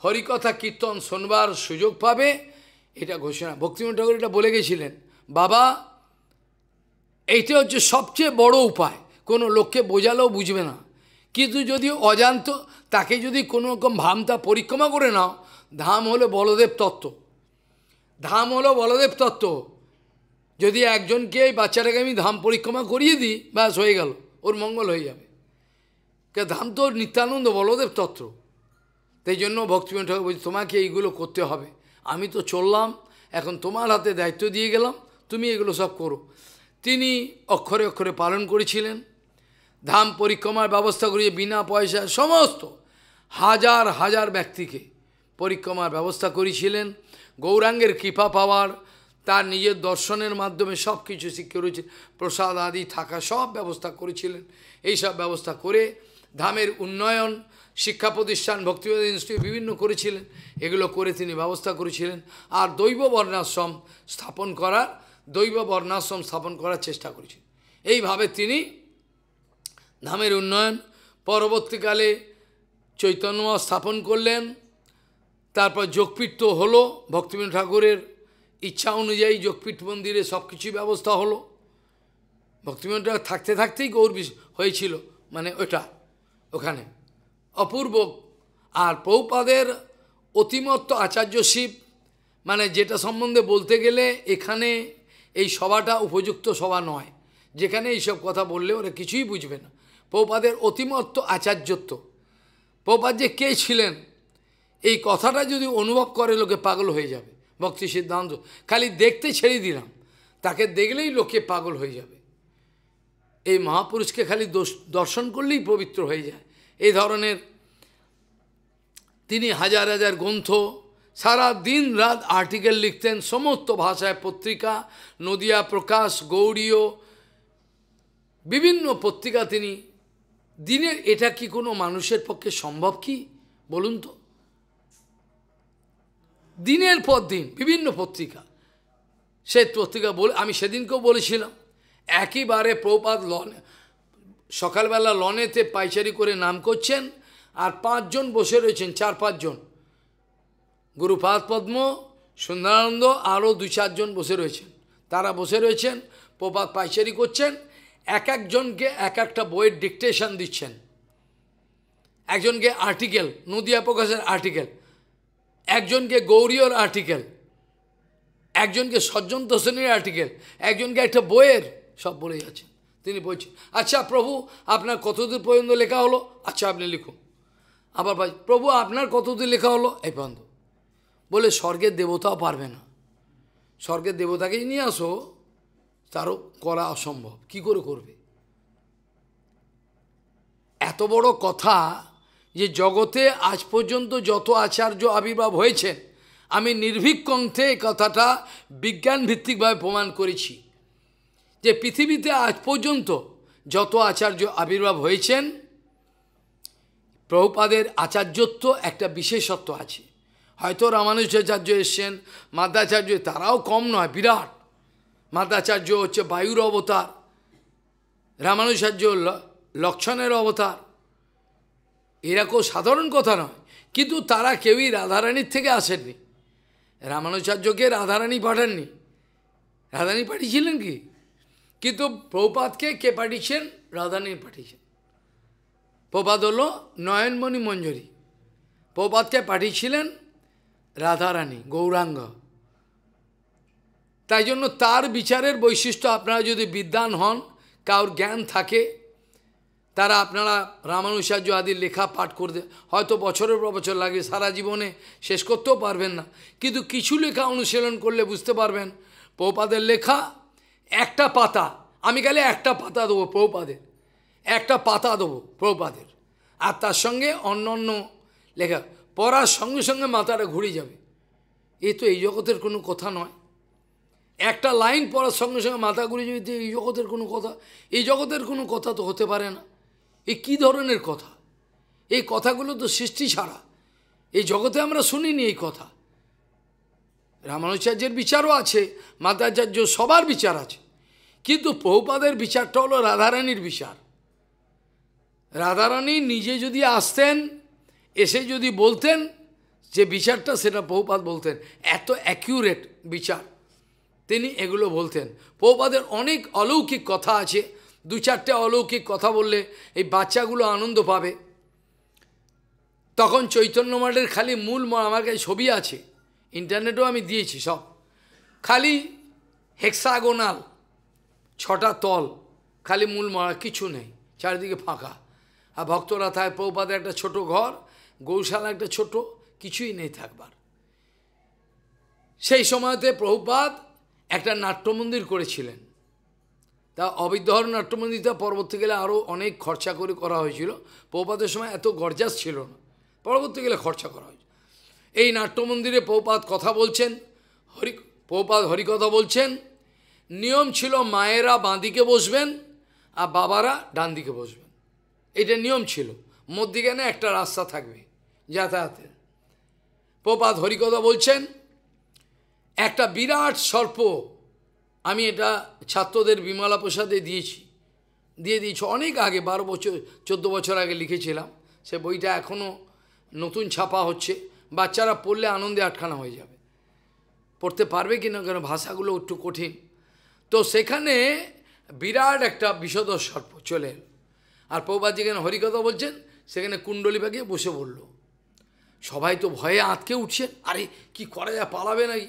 হরিকথা কীর্তন শোনবার সুযোগ পাবে এটা ঘোষণা ভক্তিম ঠাকুর এটা বলে গেছিলেন বাবা এইটা হচ্ছে সবচেয়ে বড় উপায় কোনো লোককে বোঝালেও বুঝবে না কিন্তু যদি অজান্ত তাকে যদি কোনো রকম ভামতা পরিক্রমা করে নাও ধাম হলো বলদেব তত্ত্ব ধাম হলো বলদেব তত্ত্ব যদি একজনকে এই বাচ্চাটাকে আমি ধাম পরিক্রমা করিয়ে দিই ব্যাস হয়ে গেল ওর মঙ্গল হয়ে যাবে কেন ধাম তো নিত্যানন্দ বলদেব তত্ত্ব তাই জন্য ভক্তিমন ঠাকুর বলছি তোমাকে এইগুলো করতে হবে আমি তো চললাম এখন তোমার হাতে দায়িত্ব দিয়ে গেলাম তুমি এগুলো সব করো তিনি অক্ষরে অক্ষরে পালন করেছিলেন ধাম পরিক্রমার ব্যবস্থা করিয়ে বিনা পয়সা সমস্ত হাজার হাজার ব্যক্তিকে পরিক্রমার ব্যবস্থা করেছিলেন গৌরাঙ্গের কৃপা পাওয়ার তার নিজের দর্শনের মাধ্যমে সব কিছু শিক্ষা রয়েছে প্রসাদ আদি থাকা সব ব্যবস্থা করেছিলেন এই সব ব্যবস্থা করে ধামের উন্নয়ন শিক্ষা প্রতিষ্ঠান ভক্তিবাদ ইনস্টিটিউট বিভিন্ন করেছিলেন এগুলো করে তিনি ব্যবস্থা করেছিলেন আর দৈব বর্ণাশ্রম স্থাপন করার দৈব বর্ণাশ্রম স্থাপন করার চেষ্টা করেছিল এইভাবে তিনি ধামের উন্নয়ন পরবর্তীকালে চৈতন্য স্থাপন করলেন তারপর যোগপীঠ হলো ভক্তিবীন ঠাকুরের ইচ্ছা অনুযায়ী যোগপীঠ মন্দিরে সব কিছু ব্যবস্থা হলো ভক্তিবীন ঠাকুর থাকতে থাকতেই গৌর হয়েছিল মানে ওটা ওখানে অপূর্ব আর পৌপাদের অতিমত্ত আচার্য শিব মানে যেটা সম্বন্ধে বলতে গেলে এখানে এই সভাটা উপযুক্ত সভা নয় যেখানে এইসব কথা বললে ওরা কিছুই বুঝবে না পৌপাদের অতিমত্ত আচার্যত্ব পৌপাদ যে কে ছিলেন এই কথাটা যদি অনুভব করে লোকে পাগল হয়ে যাবে ভক্তি সিদ্ধান্ত খালি দেখতে ছেড়ে দিলাম তাকে দেখলেই লোকে পাগল হয়ে যাবে এই মহাপুরুষকে খালি দর্শন করলেই পবিত্র হয়ে যায় এই ধরনের তিনি হাজার হাজার গ্রন্থ সারা দিন রাত আর্টিকেল লিখতেন সমস্ত ভাষায় পত্রিকা নদিয়া প্রকাশ গৌড়ীয় বিভিন্ন পত্রিকা তিনি দিনের এটা কি কোনো মানুষের পক্ষে সম্ভব কি বলুন তো দিনের পর দিন বিভিন্ন পত্রিকা সেই পত্রিকা বলে আমি সেদিনকেও বলেছিলাম একইবারে প্রপাত লন সকালবেলা লনেতে পাইচারি করে নাম করছেন আর পাঁচজন বসে রয়েছেন চার পাঁচজন গুরুপাদ পদ্ম সুন্দরানন্দ আরও দুই চারজন বসে রয়েছেন তারা বসে রয়েছেন প্রপাত পাইচারি করছেন এক একজনকে এক একটা বইয়ের ডিকটেশন দিচ্ছেন একজনকে আর্টিকেল নদিয়া প্রকাশের আর্টিকেল একজনকে গৌরীয়র আর্টিকেল একজনকে সজ্জন তোষণের আর্টিকেল একজনকে একটা বইয়ের সব বলে যাচ্ছেন তিনি বলছেন আচ্ছা প্রভু আপনার কতদূর পর্যন্ত লেখা হলো আচ্ছা আপনি লিখুন আবার ভাই প্রভু আপনার কতদূর লেখা হলো এই পর্যন্ত বলে স্বর্গের দেবতাও পারবে না স্বর্গের দেবতাকে নিয়ে আসো তারও করা অসম্ভব কি করে করবে এত বড় কথা যে জগতে আজ পর্যন্ত যত আচার্য আবির্ভাব হয়েছেন আমি নির্ভীক কণ্ঠে কথাটা বিজ্ঞান ভিত্তিকভাবে প্রমাণ করেছি যে পৃথিবীতে আজ পর্যন্ত যত আচার্য আবির্ভাব হয়েছেন প্রভুপাদের আচার্যত্ব একটা বিশেষত্ব আছে হয়তো রামানুজাচার্য এসছেন মাদ্রাচার্য তারাও কম নয় বিরাট মাদ্রাচার্য হচ্ছে বায়ুর অবতার রামানুজাচার্য লক্ষণের অবতার এরা কেউ সাধারণ কথা নয় কিন্তু তারা কেউই রাধারানীর থেকে আসেননি রামানুজাচার্যকে রাধারানী পাঠাননি রাধারানী পাঠিয়েছিলেন কি কিন্তু প্রপাতকে কে পাঠিয়েছেন রাধারানী পাঠিয়েছেন প্রপাত হল নয়নমণি মঞ্জুরি প্রপাতকে পাঠিয়েছিলেন রাধারানী গৌরাঙ্গ তাই জন্য তার বিচারের বৈশিষ্ট্য আপনারা যদি বিদ্যান হন কারোর জ্ঞান থাকে তারা আপনারা রামানুষার্য আদির লেখা পাঠ করতে হয়তো বছরের পর বছর লাগে সারা জীবনে শেষ করতেও পারবেন না কিন্তু কিছু লেখা অনুশীলন করলে বুঝতে পারবেন পৌপাদের লেখা একটা পাতা আমি গেলে একটা পাতা দেবো পৌপাদের একটা পাতা দেবো পৌপাদের আর তার সঙ্গে অন্য অন্য লেখা পড়ার সঙ্গে সঙ্গে মাথাটা ঘুরে যাবে এ তো এই জগতের কোনো কথা নয় একটা লাইন পড়ার সঙ্গে সঙ্গে মাথা ঘুরে যাবে এই জগতের কোনো কথা এই জগতের কোনো কথা তো হতে পারে না এ কি ধরনের কথা এই কথাগুলো তো সৃষ্টি ছাড়া এই জগতে আমরা শুনিনি এই কথা রামানুচার্যের বিচারও আছে মাতাচার্য সবার বিচার আছে কিন্তু প্রভুপাদের বিচারটা হলো রাধারানীর বিচার রাধারানী নিজে যদি আসতেন এসে যদি বলতেন যে বিচারটা সেটা বহুপাত বলতেন এত অ্যাকিউরেট বিচার তিনি এগুলো বলতেন পৌপাদের অনেক অলৌকিক কথা আছে দু চারটে অলৌকিক কথা বললে এই বাচ্চাগুলো আনন্দ পাবে তখন চৈতন্য মাঠের খালি মূল আমার কাছে ছবি আছে ইন্টারনেটও আমি দিয়েছি সব খালি হেক্সাগোনাল ছটা তল খালি মূল মারা কিছু নেই চারিদিকে ফাঁকা আর ভক্তরা থাকে প্রভুপাদের একটা ছোট ঘর গৌশালা একটা ছোট কিছুই নেই থাকবার সেই সময়তে প্রভুপাত একটা নাট্যমন্দির করেছিলেন তা অবিদ্যহর নাট্যমন্দিরটা পরবর্তীকালে আরও অনেক খরচা করে করা হয়েছিল প্রভুপাতের সময় এত গরজাস ছিল না পরবর্তীকালে খরচা করা হয়েছে এই নাট্যমন্দিরে প্রপাত কথা বলছেন হরি প্রপাত হরিকথা বলছেন নিয়ম ছিল মায়েরা বাঁদিকে বসবেন আর বাবারা ডান দিকে বসবেন এটা নিয়ম ছিল মধ্যিখানে একটা রাস্তা থাকবে যাতায়াতের প্রপাত হরিকথা বলছেন একটা বিরাট সর্প আমি এটা ছাত্রদের বিমলা প্রসাদে দিয়েছি দিয়ে দিয়েছি অনেক আগে বারো বছর চোদ্দো বছর আগে লিখেছিলাম সে বইটা এখনও নতুন ছাপা হচ্ছে বাচ্চারা পড়লে আনন্দে আটখানা হয়ে যাবে পড়তে পারবে কি না কেন ভাষাগুলো একটু কঠিন তো সেখানে বিরাট একটা বিশদ সর্প চলে আর প্রভুপাত যেখানে হরিকথা বলছেন সেখানে কুণ্ডলি পাকিয়ে বসে পড়ল সবাই তো ভয়ে আঁতকে উঠছে আরে কি করা যায় পালাবে নাকি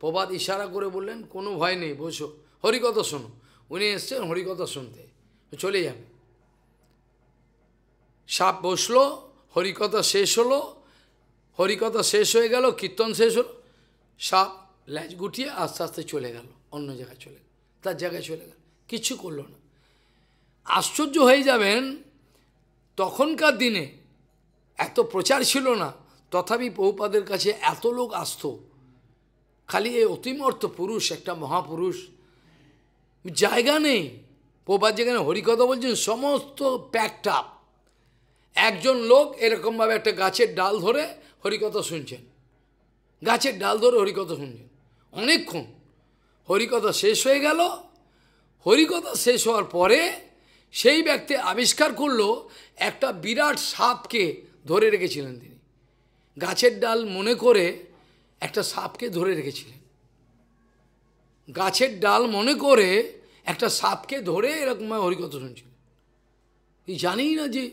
প্রবাদ ইশারা করে বললেন কোনো ভয় নেই বসো হরিকথা শোনো উনি এসছেন হরিকথা শুনতে চলে যাবে সাপ বসলো হরিকথা শেষ হলো হরিকথা শেষ হয়ে গেল কীর্তন শেষ হলো সাপ ল্যাচ গুটিয়ে আস্তে আস্তে চলে গেল অন্য জায়গায় চলে তার জায়গায় চলে গেল কিছু করলো না আশ্চর্য হয়ে যাবেন তখনকার দিনে এত প্রচার ছিল না তথাপি বহুপাদের কাছে এত লোক আসত খালি এই অতিমর্ত পুরুষ একটা মহাপুরুষ জায়গা নেই প্রপাত যেখানে হরিকথা বলছেন সমস্ত প্যাকটা একজন লোক এরকমভাবে একটা গাছের ডাল ধরে হরিকথা শুনছেন গাছের ডাল ধরে হরিকথা শুনছেন অনেকক্ষণ হরিকথা শেষ হয়ে গেল হরিকথা শেষ হওয়ার পরে সেই ব্যক্তি আবিষ্কার করলো একটা বিরাট সাপকে ধরে রেখেছিলেন তিনি গাছের ডাল মনে করে একটা সাপকে ধরে রেখেছিলেন গাছের ডাল মনে করে একটা সাপকে ধরে এরকম হরিকথা শুনছিল জানি না যে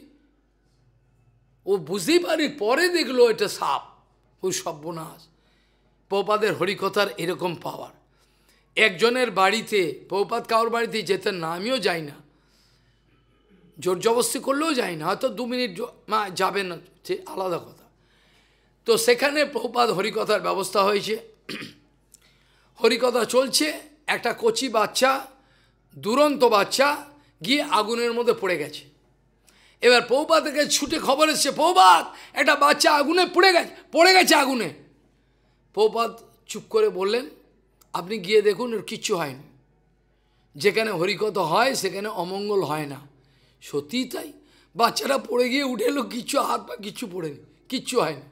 ও বুঝতেই পারি পরে দেখলো এটা সাপ ওই সর্বনাশ পৌপাদের হরিকথার এরকম পাওয়ার একজনের বাড়িতে পৌপাত কাউর বাড়িতে যেতেন না আমিও যাই না জোর জবস্তি করলেও যায় না হয়তো দু মিনিট মা যাবে না সে আলাদা কথা তো সেখানে প্রপাত হরিকথার ব্যবস্থা হয়েছে হরিকথা চলছে একটা কচি বাচ্চা দুরন্ত বাচ্চা গিয়ে আগুনের মধ্যে পড়ে গেছে এবার পৌপাতকে ছুটে খবর এসছে পৌপাত একটা বাচ্চা আগুনে পড়ে গেছে পড়ে গেছে আগুনে পৌপাত চুপ করে বললেন আপনি গিয়ে দেখুন ওর কিচ্ছু হয়নি যেখানে হরিকথা হয় সেখানে অমঙ্গল হয় না সত্যিই তাই বাচ্চারা পড়ে গিয়ে উঠে এলো কিচ্ছু হাত পা কিচ্ছু পড়েনি কিচ্ছু হয়নি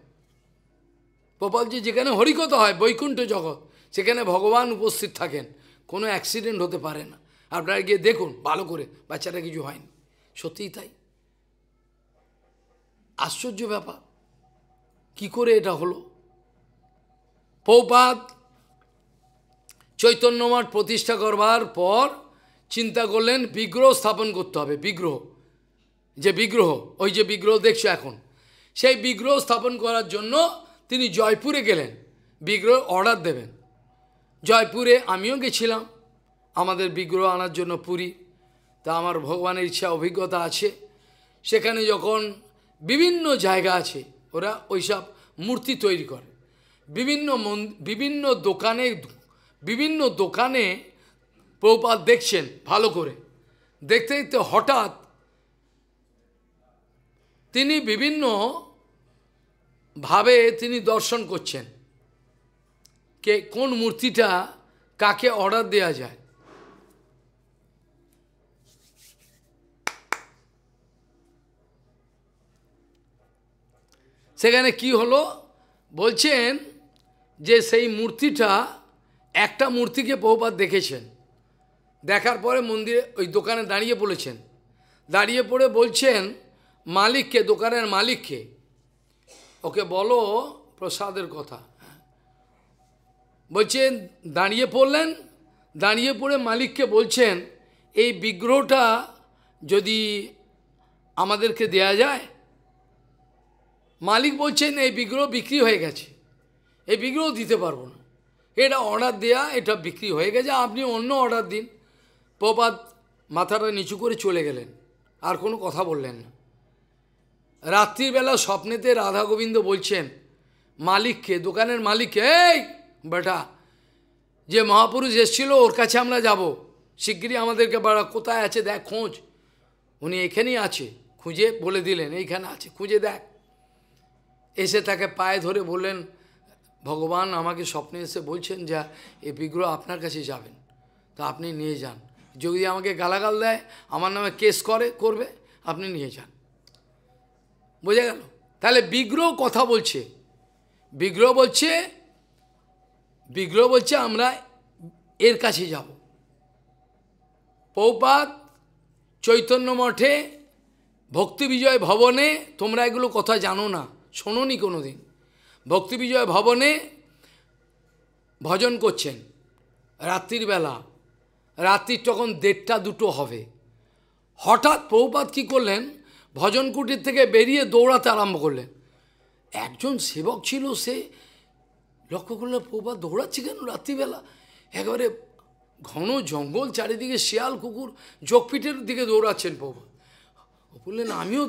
গোপালজি যেখানে হরিকত হয় বৈকুণ্ঠ জগৎ সেখানে ভগবান উপস্থিত থাকেন কোনো অ্যাক্সিডেন্ট হতে পারে না আপনারা গিয়ে দেখুন ভালো করে বাচ্চারা কিছু হয়নি সত্যিই তাই আশ্চর্য ব্যাপার কি করে এটা হলো পৌপাত চৈতন্যমঠ প্রতিষ্ঠা করবার পর চিন্তা করলেন বিগ্রহ স্থাপন করতে হবে বিগ্রহ যে বিগ্রহ ওই যে বিগ্রহ দেখছো এখন সেই বিগ্রহ স্থাপন করার জন্য তিনি জয়পুরে গেলেন বিগ্রহ অর্ডার দেবেন জয়পুরে আমিও গেছিলাম আমাদের বিগ্রহ আনার জন্য পুরী তা আমার ভগবানের ইচ্ছা অভিজ্ঞতা আছে সেখানে যখন বিভিন্ন জায়গা আছে ওরা ওইসব মূর্তি তৈরি করে বিভিন্ন বিভিন্ন দোকানে বিভিন্ন দোকানে প্রভুপাত দেখছেন ভালো করে দেখতে দেখতে হঠাৎ তিনি বিভিন্ন ভাবে তিনি দর্শন করছেন কে কোন মূর্তিটা কাকে অর্ডার দেয়া যায় সেখানে কি হলো বলছেন যে সেই মূর্তিটা একটা মূর্তিকে বহুবার দেখেছেন দেখার পরে মন্দিরে ওই দোকানে দাঁড়িয়ে পড়েছেন দাঁড়িয়ে পড়ে বলছেন মালিককে দোকানের মালিককে ওকে বলো প্রসাদের কথা বলছেন দাঁড়িয়ে পড়লেন দাঁড়িয়ে পড়ে মালিককে বলছেন এই বিগ্রহটা যদি আমাদেরকে দেয়া যায় মালিক বলছেন এই বিগ্রহ বিক্রি হয়ে গেছে এই বিগ্রহ দিতে পারবো না এটা অর্ডার দেয়া এটা বিক্রি হয়ে গেছে আপনি অন্য অর্ডার দিন প্রপাত মাথাটা নিচু করে চলে গেলেন আর কোনো কথা বললেন না রাত্রিবেলা স্বপ্নেতে রাধা গোবিন্দ বলছেন মালিককে দোকানের মালিককে এই বেটা যে মহাপুরুষ এসেছিল ওর কাছে আমরা যাব শিগগিরই আমাদেরকে বাড়া কোথায় আছে দেখ খোঁজ উনি এখানেই আছে খুঁজে বলে দিলেন এইখানে আছে খুঁজে দেখ এসে তাকে পায়ে ধরে বললেন ভগবান আমাকে স্বপ্নে এসে বলছেন যা এ বিগ্রহ আপনার কাছে যাবেন তা আপনি নিয়ে যান যদি আমাকে গালাগাল দেয় আমার নামে কেস করে করবে আপনি নিয়ে যান বোঝা গেল তাহলে বিগ্রহ কথা বলছে বিগ্রহ বলছে বিগ্রহ বলছে আমরা এর কাছে যাব পৌপাত চৈতন্য মঠে ভক্তি বিজয় ভবনে তোমরা এগুলো কথা জানো না শোনোনি কোনো দিন ভক্তি বিজয় ভবনে ভজন করছেন রাত্রির বেলা রাত্রির তখন দেড়টা দুটো হবে হঠাৎ প্রভুপাত কী করলেন ভজনকুটির থেকে বেরিয়ে দৌড়াতে আরম্ভ করলেন একজন সেবক ছিল সে লক্ষ্য করলে প্রভুপাত দৌড়াচ্ছে কেন রাত্রিবেলা একেবারে ঘন জঙ্গল চারিদিকে শিয়াল কুকুর যোগপিটের দিকে দৌড়াচ্ছেন প্রভুপাত বললেন আমিও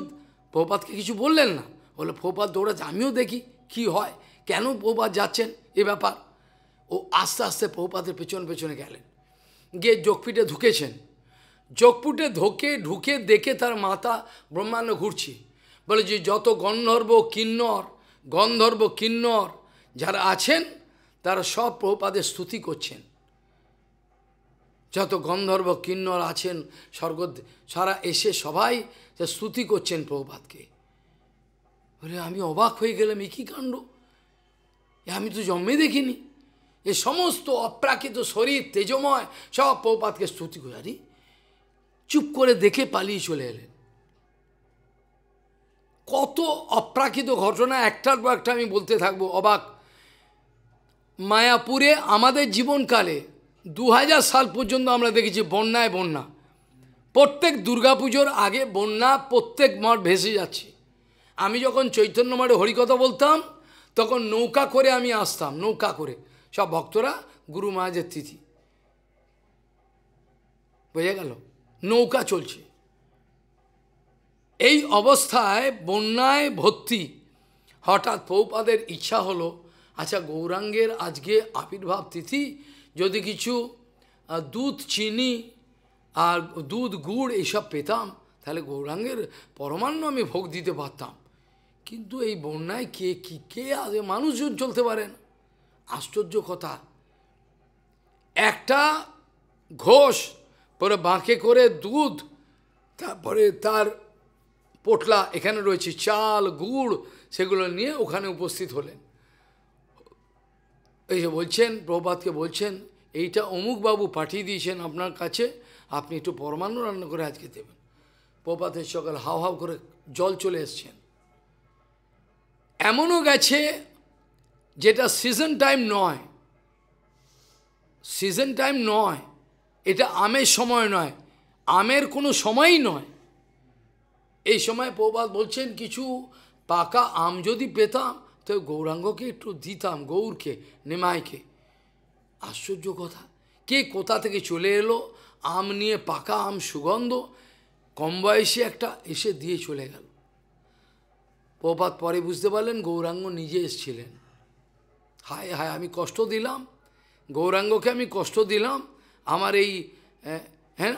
প্রপাতকে কিছু বললেন না বলে প্রপাত দৌড়াচ্ছে আমিও দেখি কি হয় কেন প্রপাত যাচ্ছেন এ ব্যাপার ও আস্তে আস্তে প্রপাতের পেছন পেছনে গেলেন গিয়ে যোগপীঠে ঢুকেছেন যোগপুটে ধোকে ঢুকে দেখে তার মাতা ব্রহ্মাণ্ড ঘুরছে বলে যে যত গন্ধর্ব কিন্নর গন্ধর্ব কিন্নর যারা আছেন তারা সব প্রপাদের স্তুতি করছেন যত গন্ধর্ব কিন্নর আছেন স্বর্গ সারা এসে সবাই স্তুতি করছেন প্রপাতকে বলে আমি অবাক হয়ে গেলাম এ কী কাণ্ড আমি তো জন্মে দেখিনি এ সমস্ত অপ্রাকৃত শরীর তেজময় সব প্রপাতকে স্তুতি করি চুপ করে দেখে পালিয়ে চলে এলেন কত অপ্রাকৃত ঘটনা একটার পর একটা আমি বলতে থাকবো অবাক মায়াপুরে আমাদের জীবনকালে দু সাল পর্যন্ত আমরা দেখেছি বন্যায় বন্যা প্রত্যেক দুর্গাপুজোর আগে বন্যা প্রত্যেক মঠ ভেসে যাচ্ছে আমি যখন চৈতন্য মঠে হরিকথা বলতাম তখন নৌকা করে আমি আসতাম নৌকা করে সব ভক্তরা গুরু মহারাজের তিথি বোঝা গেল নৌকা চলছে এই অবস্থায় বন্যায় ভর্তি হঠাৎ পৌপাদের ইচ্ছা হলো আচ্ছা গৌরাঙ্গের আজকে আবির্ভাব তিথি যদি কিছু দুধ চিনি আর দুধ গুড় এইসব পেতাম তাহলে গৌরাঙ্গের পরমান্ন আমি ভোগ দিতে পারতাম কিন্তু এই বন্যায় কে কী কে আজ মানুষজন চলতে পারে না আশ্চর্য কথা একটা ঘোষ পরে বাঁকে করে দুধ তারপরে তার পোটলা এখানে রয়েছে চাল গুড় সেগুলো নিয়ে ওখানে উপস্থিত হলেন এই যে বলছেন প্রভাতকে বলছেন এইটা অমুক বাবু পাঠিয়ে দিয়েছেন আপনার কাছে আপনি একটু পরমাণু রান্না করে আজকে দেবেন প্রভাতের সকাল হাও হাও করে জল চলে এসছেন এমনও গেছে যেটা সিজন টাইম নয় সিজন টাইম নয় এটা আমের সময় নয় আমের কোনো সময়ই নয় এই সময় প্রবাদ বলছেন কিছু পাকা আম যদি পেতাম তো গৌরাঙ্গকে একটু দিতাম গৌরকে নেমাইকে আশ্চর্য কথা কে কোথা থেকে চলে এলো আম নিয়ে পাকা আম সুগন্ধ কম বয়সে একটা এসে দিয়ে চলে গেল প্রপাত পরে বুঝতে পারলেন গৌরাঙ্গ নিজে এসছিলেন হায় হায় আমি কষ্ট দিলাম গৌরাঙ্গকে আমি কষ্ট দিলাম আমার এই হ্যাঁ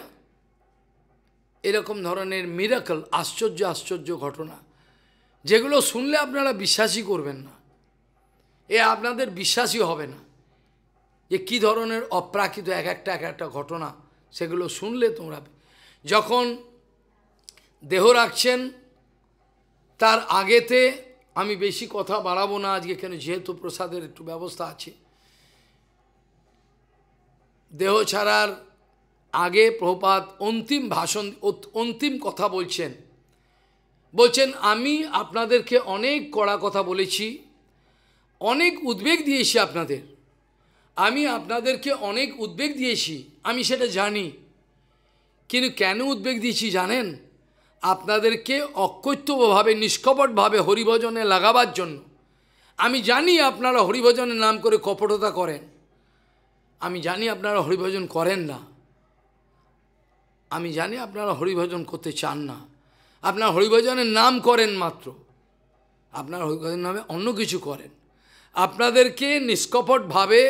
এরকম ধরনের মিরাকল আশ্চর্য আশ্চর্য ঘটনা যেগুলো শুনলে আপনারা বিশ্বাসই করবেন না এ আপনাদের বিশ্বাসই হবে না যে কি ধরনের অপ্রাকৃত এক একটা এক একটা ঘটনা সেগুলো শুনলে তোমরা যখন দেহ রাখছেন তার আগেতে আমি বেশি কথা বাড়াবো না আজকে কেন যেহেতু প্রসাদের একটু ব্যবস্থা আছে দেহ ছাড়ার আগে প্রপাত অন্তিম ভাষণ অন্তিম কথা বলছেন বলছেন আমি আপনাদেরকে অনেক কড়া কথা বলেছি অনেক উদ্বেগ দিয়েছি আপনাদের আমি আপনাদেরকে অনেক উদ্বেগ দিয়েছি আমি সেটা জানি কিন্তু কেন উদ্বেগ দিয়েছি জানেন আপনাদেরকে অকৈত্যভাবে নিষ্কপটভাবে হরিভজনে লাগাবার জন্য আমি জানি আপনারা হরিভজনের নাম করে কপটতা করেন আমি জানি আপনারা হরিভজন করেন না আমি জানি আপনারা হরিভজন করতে চান না আপনার হরিভজনের নাম করেন মাত্র আপনার হরিভজনের নামে অন্য কিছু করেন আপনাদেরকে নিষ্কপটভাবে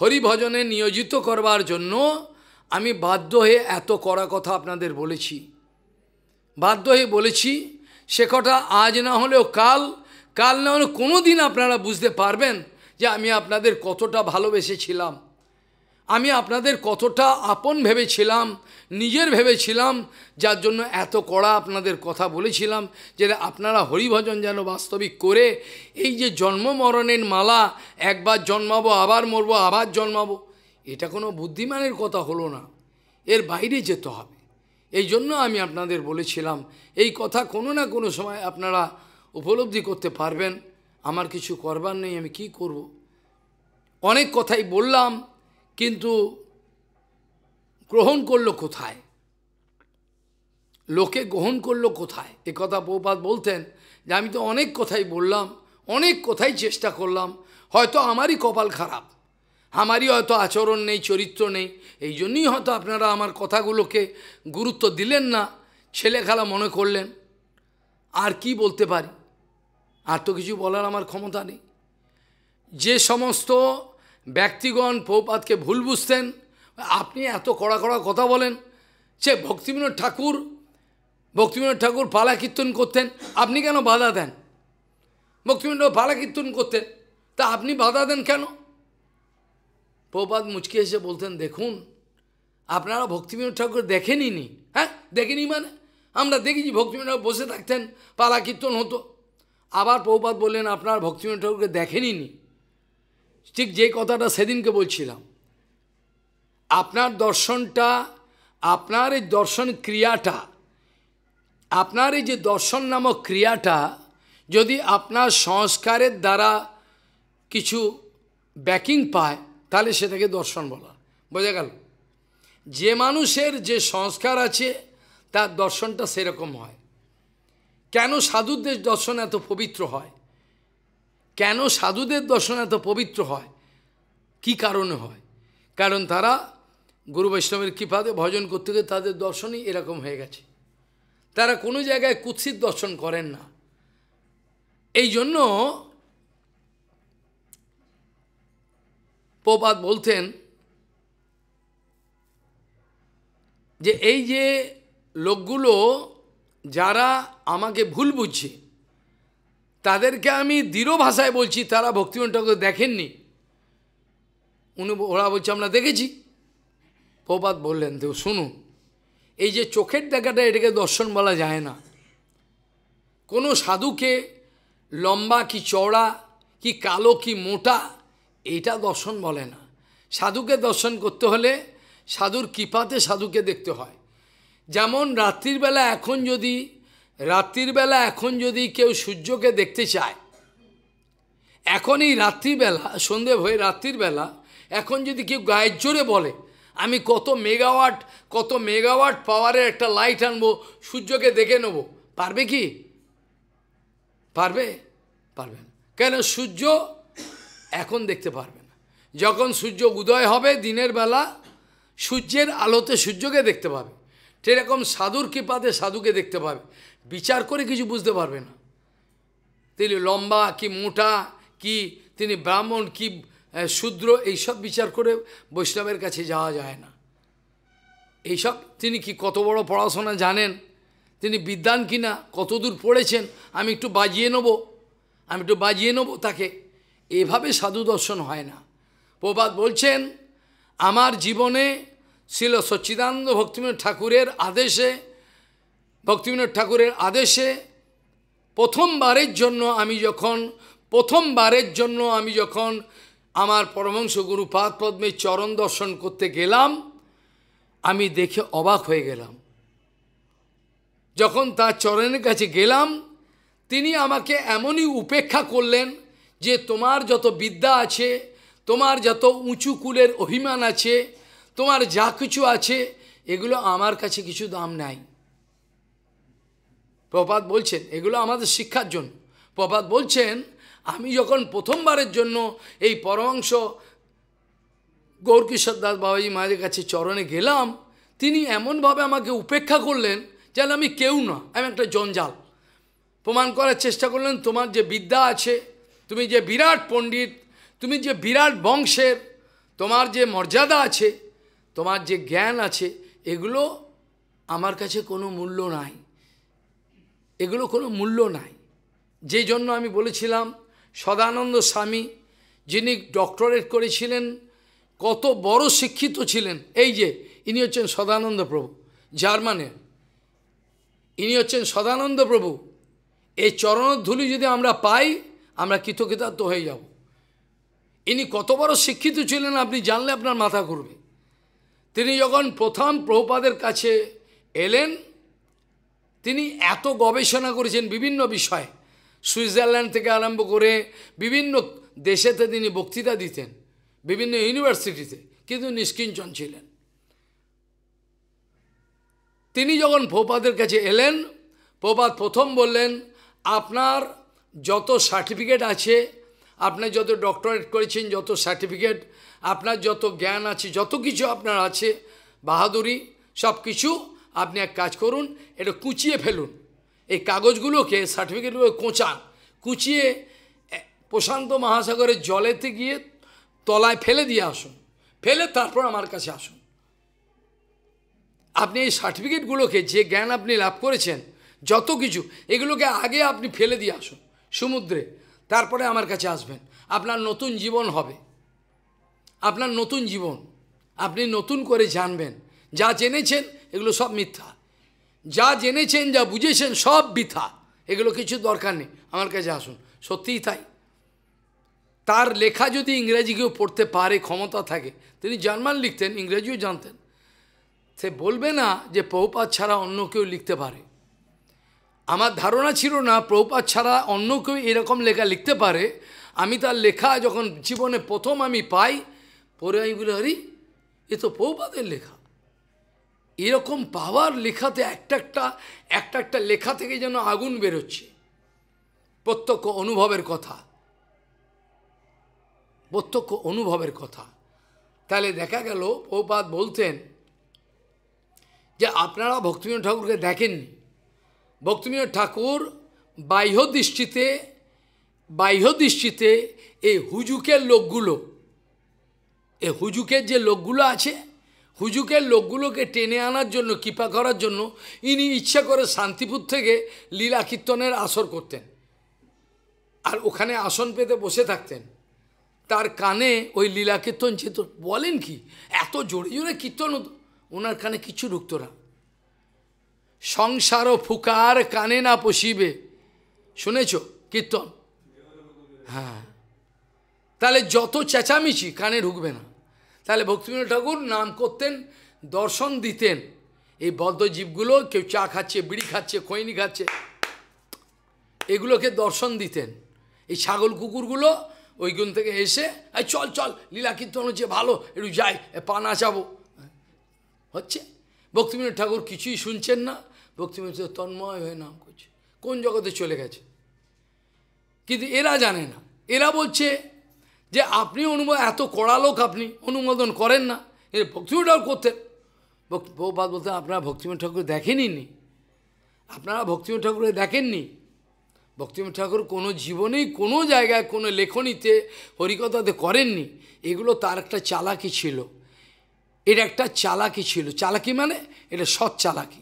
হরিভজনে নিয়োজিত করবার জন্য আমি বাধ্য হয়ে এত করা কথা আপনাদের বলেছি বাধ্য হয়ে বলেছি সে কথা আজ না হলেও কাল কাল না হলে কোনো দিন আপনারা বুঝতে পারবেন যে আমি আপনাদের কতটা ভালোবেসেছিলাম আমি আপনাদের কতটা আপন ভেবেছিলাম নিজের ভেবেছিলাম যার জন্য এত কড়া আপনাদের কথা বলেছিলাম যে আপনারা হরিভজন যেন বাস্তবিক করে এই যে জন্ম মরণের মালা একবার জন্মাবো আবার মরবো আবার জন্মাবো এটা কোনো বুদ্ধিমানের কথা হলো না এর বাইরে যেতে হবে এই জন্য আমি আপনাদের বলেছিলাম এই কথা কোনো না কোনো সময় আপনারা উপলব্ধি করতে পারবেন আমার কিছু করবার নেই আমি কি করব। অনেক কথাই বললাম কিন্তু গ্রহণ করলো কোথায় লোকে গ্রহণ করলো কোথায় এ কথা বৌপাত বলতেন যে আমি তো অনেক কথাই বললাম অনেক কথাই চেষ্টা করলাম হয়তো আমারই কপাল খারাপ আমারই হয়তো আচরণ নেই চরিত্র নেই এই জন্যই হয়তো আপনারা আমার কথাগুলোকে গুরুত্ব দিলেন না ছেলে খেলা মনে করলেন আর কি বলতে পারি আর তো কিছু বলার আমার ক্ষমতা নেই যে সমস্ত ব্যক্তিগণ পৌপাতকে ভুল বুঝতেন আপনি এত কড়া কড়া কথা বলেন সে ভক্তিবিনোদ ঠাকুর ভক্তিবিনোদ ঠাকুর পালা কীর্তন করতেন আপনি কেন বাধা দেন ভক্তিবিনোদ পালা কীর্তন করতেন তা আপনি বাধা দেন কেন প্রপাত মুচকে এসে বলতেন দেখুন আপনারা ভক্তিমীন ঠাকুর দেখেনি নি হ্যাঁ দেখেনি মানে আমরা দেখেছি ভক্তিবিনোদ ঠাকুর বসে থাকতেন পালা কীর্তন হতো আবার প্রপাত বললেন আপনার ভক্তিবিনোদ ঠাকুরকে দেখেনি নি ঠিক যে কথাটা সেদিনকে বলছিলাম আপনার দর্শনটা আপনার এই দর্শন ক্রিয়াটা আপনার এই যে দর্শন নামক ক্রিয়াটা যদি আপনার সংস্কারের দ্বারা কিছু ব্যাকিং পায় তাহলে সেটাকে দর্শন বলা বোঝা গেল যে মানুষের যে সংস্কার আছে তার দর্শনটা সেরকম হয় কেন সাধুদের দর্শন এত পবিত্র হয় কেন সাধুদের দর্শন এত পবিত্র হয় কি কারণে হয় কারণ তারা গুরু বৈষ্ণবের কৃপাতে ভজন করতে গিয়ে তাদের দর্শনই এরকম হয়ে গেছে তারা কোনো জায়গায় কুৎসিত দর্শন করেন না এই জন্য প্রপাত বলতেন যে এই যে লোকগুলো যারা আমাকে ভুল বুঝছে তাদেরকে আমি দৃঢ় ভাষায় বলছি তারা ভক্তিমন দেখেননি উনি ওরা বলছে আমরা দেখেছি প্রপাত বললেন তো শুনুন এই যে চোখের দেখাটা এটাকে দর্শন বলা যায় না কোনো সাধুকে লম্বা কি চড়া কি কালো কি মোটা এটা দর্শন বলে না সাধুকে দর্শন করতে হলে সাধুর কৃপাতে সাধুকে দেখতে হয় যেমন রাত্রিবেলা এখন যদি রাত্রিবেলা এখন যদি কেউ সূর্যকে দেখতে চায় এখন এই রাত্রিবেলা সন্ধে হয়ে রাত্রিবেলা এখন যদি কেউ গায়ের জোরে বলে আমি কত মেগাওয়াট কত মেগাওয়াট পাওয়ারের একটা লাইট আনবো সূর্যকে দেখে নেব পারবে কি পারবে পারবে কেন সূর্য এখন দেখতে পারবে না যখন সূর্য উদয় হবে দিনের বেলা সূর্যের আলোতে সূর্যকে দেখতে পাবে সেরকম সাধুর কৃপাতে সাধুকে দেখতে পাবে বিচার করে কিছু বুঝতে পারবে না তিনি লম্বা কি মোটা কি তিনি ব্রাহ্মণ কি শূদ্র এইসব বিচার করে বৈষ্ণবের কাছে যাওয়া যায় না এইসব তিনি কি কত বড় পড়াশোনা জানেন তিনি বিদ্যান কিনা কতদূর পড়েছেন আমি একটু বাজিয়ে নেব আমি একটু বাজিয়ে নেবো তাকে এভাবে সাধু দর্শন হয় না প্রবাদ বলছেন আমার জীবনে ছিল সচ্চিদানন্দ ভক্তিবিনোদ ঠাকুরের আদেশে ভক্তিবিনোদ ঠাকুরের আদেশে প্রথমবারের জন্য আমি যখন প্রথমবারের জন্য আমি যখন আমার পরমংশ গুরু পাদ পদ্মে চরণ দর্শন করতে গেলাম আমি দেখে অবাক হয়ে গেলাম যখন তার চরণের কাছে গেলাম তিনি আমাকে এমনই উপেক্ষা করলেন যে তোমার যত বিদ্যা আছে তোমার যত উঁচু কুলের অভিমান আছে তোমার যা কিছু আছে এগুলো আমার কাছে কিছু দাম নাই প্রপাত বলছেন এগুলো আমাদের শিক্ষার জন্য প্রপাত বলছেন আমি যখন প্রথমবারের জন্য এই পরমাংশ গৌরকিশোর দাস বাবাজি মায়ের কাছে চরণে গেলাম তিনি এমনভাবে আমাকে উপেক্ষা করলেন যেন আমি কেউ না আমি একটা জঞ্জাল প্রমাণ করার চেষ্টা করলেন তোমার যে বিদ্যা আছে তুমি যে বিরাট পণ্ডিত তুমি যে বিরাট বংশের তোমার যে মর্যাদা আছে তোমার যে জ্ঞান আছে এগুলো আমার কাছে কোনো মূল্য নাই এগুলো কোনো মূল্য নাই যেই জন্য আমি বলেছিলাম সদানন্দ স্বামী যিনি ডক্টরেট করেছিলেন কত বড় শিক্ষিত ছিলেন এই যে ইনি হচ্ছেন সদানন্দ প্রভু জার্মানের ইনি হচ্ছেন সদানন্দ প্রভু এই চরণধুলি যদি আমরা পাই আমরা কৃতকৃতার্থ হয়ে যাব ইনি কত বড় শিক্ষিত ছিলেন আপনি জানলে আপনার মাথা করবে তিনি যখন প্রথম প্রহপাদের কাছে এলেন তিনি এত গবেষণা করেছেন বিভিন্ন বিষয়ে সুইজারল্যান্ড থেকে আরম্ভ করে বিভিন্ন দেশেতে তিনি বক্তৃতা দিতেন বিভিন্ন ইউনিভার্সিটিতে কিন্তু নিষ্কিঞ্চন ছিলেন তিনি যখন প্রপাদের কাছে এলেন প্রপাত প্রথম বললেন আপনার যত সার্টিফিকেট আছে আপনার যত ডক্টরেট করেছেন যত সার্টিফিকেট আপনার যত জ্ঞান আছে যত কিছু আপনার আছে বাহাদুরি সব কিছু আপনি এক কাজ করুন এটা কুচিয়ে ফেলুন এই কাগজগুলোকে সার্টিফিকেটগুলো কোঁচান কুচিয়ে প্রশান্ত মহাসাগরের জলেতে গিয়ে তলায় ফেলে দিয়ে আসুন ফেলে তারপর আমার কাছে আসুন আপনি এই সার্টিফিকেটগুলোকে যে জ্ঞান আপনি লাভ করেছেন যত কিছু এগুলোকে আগে আপনি ফেলে দিয়ে আসুন সমুদ্রে তারপরে আমার কাছে আসবেন আপনার নতুন জীবন হবে আপনার নতুন জীবন আপনি নতুন করে জানবেন যা জেনেছেন এগুলো সব মিথ্যা যা জেনেছেন যা বুঝেছেন সব বৃথা এগুলো কিছু দরকার নেই আমার কাছে আসুন সত্যিই তাই তার লেখা যদি ইংরেজি কেউ পড়তে পারে ক্ষমতা থাকে তিনি জার্মান লিখতেন ইংরেজিও জানতেন সে বলবে না যে পহুপাত ছাড়া অন্য কেউ লিখতে পারে আমার ধারণা ছিল না প্রপাত ছাড়া অন্য কেউ এরকম লেখা লিখতে পারে আমি তার লেখা যখন জীবনে প্রথম আমি পাই পরে আমি বলি হরি এ তো প্রপাতের লেখা এরকম পাওয়ার লেখাতে একটা একটা একটা একটা লেখা থেকে যেন আগুন বেরোচ্ছে প্রত্যক্ষ অনুভবের কথা প্রত্যক্ষ অনুভবের কথা তাহলে দেখা গেল প্রপাত বলতেন যে আপনারা ভক্তিবিনোদ ঠাকুরকে দেখেননি ভক্তিমীয় ঠাকুর বাহ্য দৃষ্টিতে বাহ্য দৃষ্টিতে এই হুজুকের লোকগুলো এ হুজুকের যে লোকগুলো আছে হুজুকের লোকগুলোকে টেনে আনার জন্য কৃপা করার জন্য ইনি ইচ্ছা করে শান্তিপুর থেকে লীলা কীর্তনের আসর করতেন আর ওখানে আসন পেতে বসে থাকতেন তার কানে ওই লীলা কীর্তন যেত বলেন কি এত জোরে জোরে কীর্তন হতো ওনার কানে কিছু ঢুকতো না সংসার ও ফুকার কানে না পশিবে শুনেছ কীর্তন হ্যাঁ তাহলে যত চেঁচামেচি কানে ঢুকবে না তাহলে ভক্তিবিনোদ ঠাকুর নাম করতেন দর্শন দিতেন এই বদ্ধজীবগুলো কেউ চা খাচ্ছে বিড়ি খাচ্ছে খৈনি খাচ্ছে এগুলোকে দর্শন দিতেন এই ছাগল কুকুরগুলো ওইগুন থেকে এসে আর চল চল লীলা কীর্তন হচ্ছে ভালো একটু যাই পা নাচাবো হচ্ছে ভক্তিবিনোদ ঠাকুর কিছুই শুনছেন না মিশ্র তন্ময় হয়ে নাম করছে কোন জগতে চলে গেছে কিন্তু এরা জানে না এরা বলছে যে আপনি অনুমোদন এত কড়া লোক আপনি অনুমোদন করেন না এর ঠাকুর করতেন বহুপাত বলতে আপনারা ভক্তিম ঠাকুর দেখেনি নি আপনারা ভক্তিম ঠাকুরে দেখেননি ভক্তিম ঠাকুর কোনো জীবনেই কোনো জায়গায় কোনো লেখনীতে হরিকতাতে করেননি এগুলো তার একটা চালাকি ছিল এটা একটা চালাকি ছিল চালাকি মানে এটা সৎ চালাকি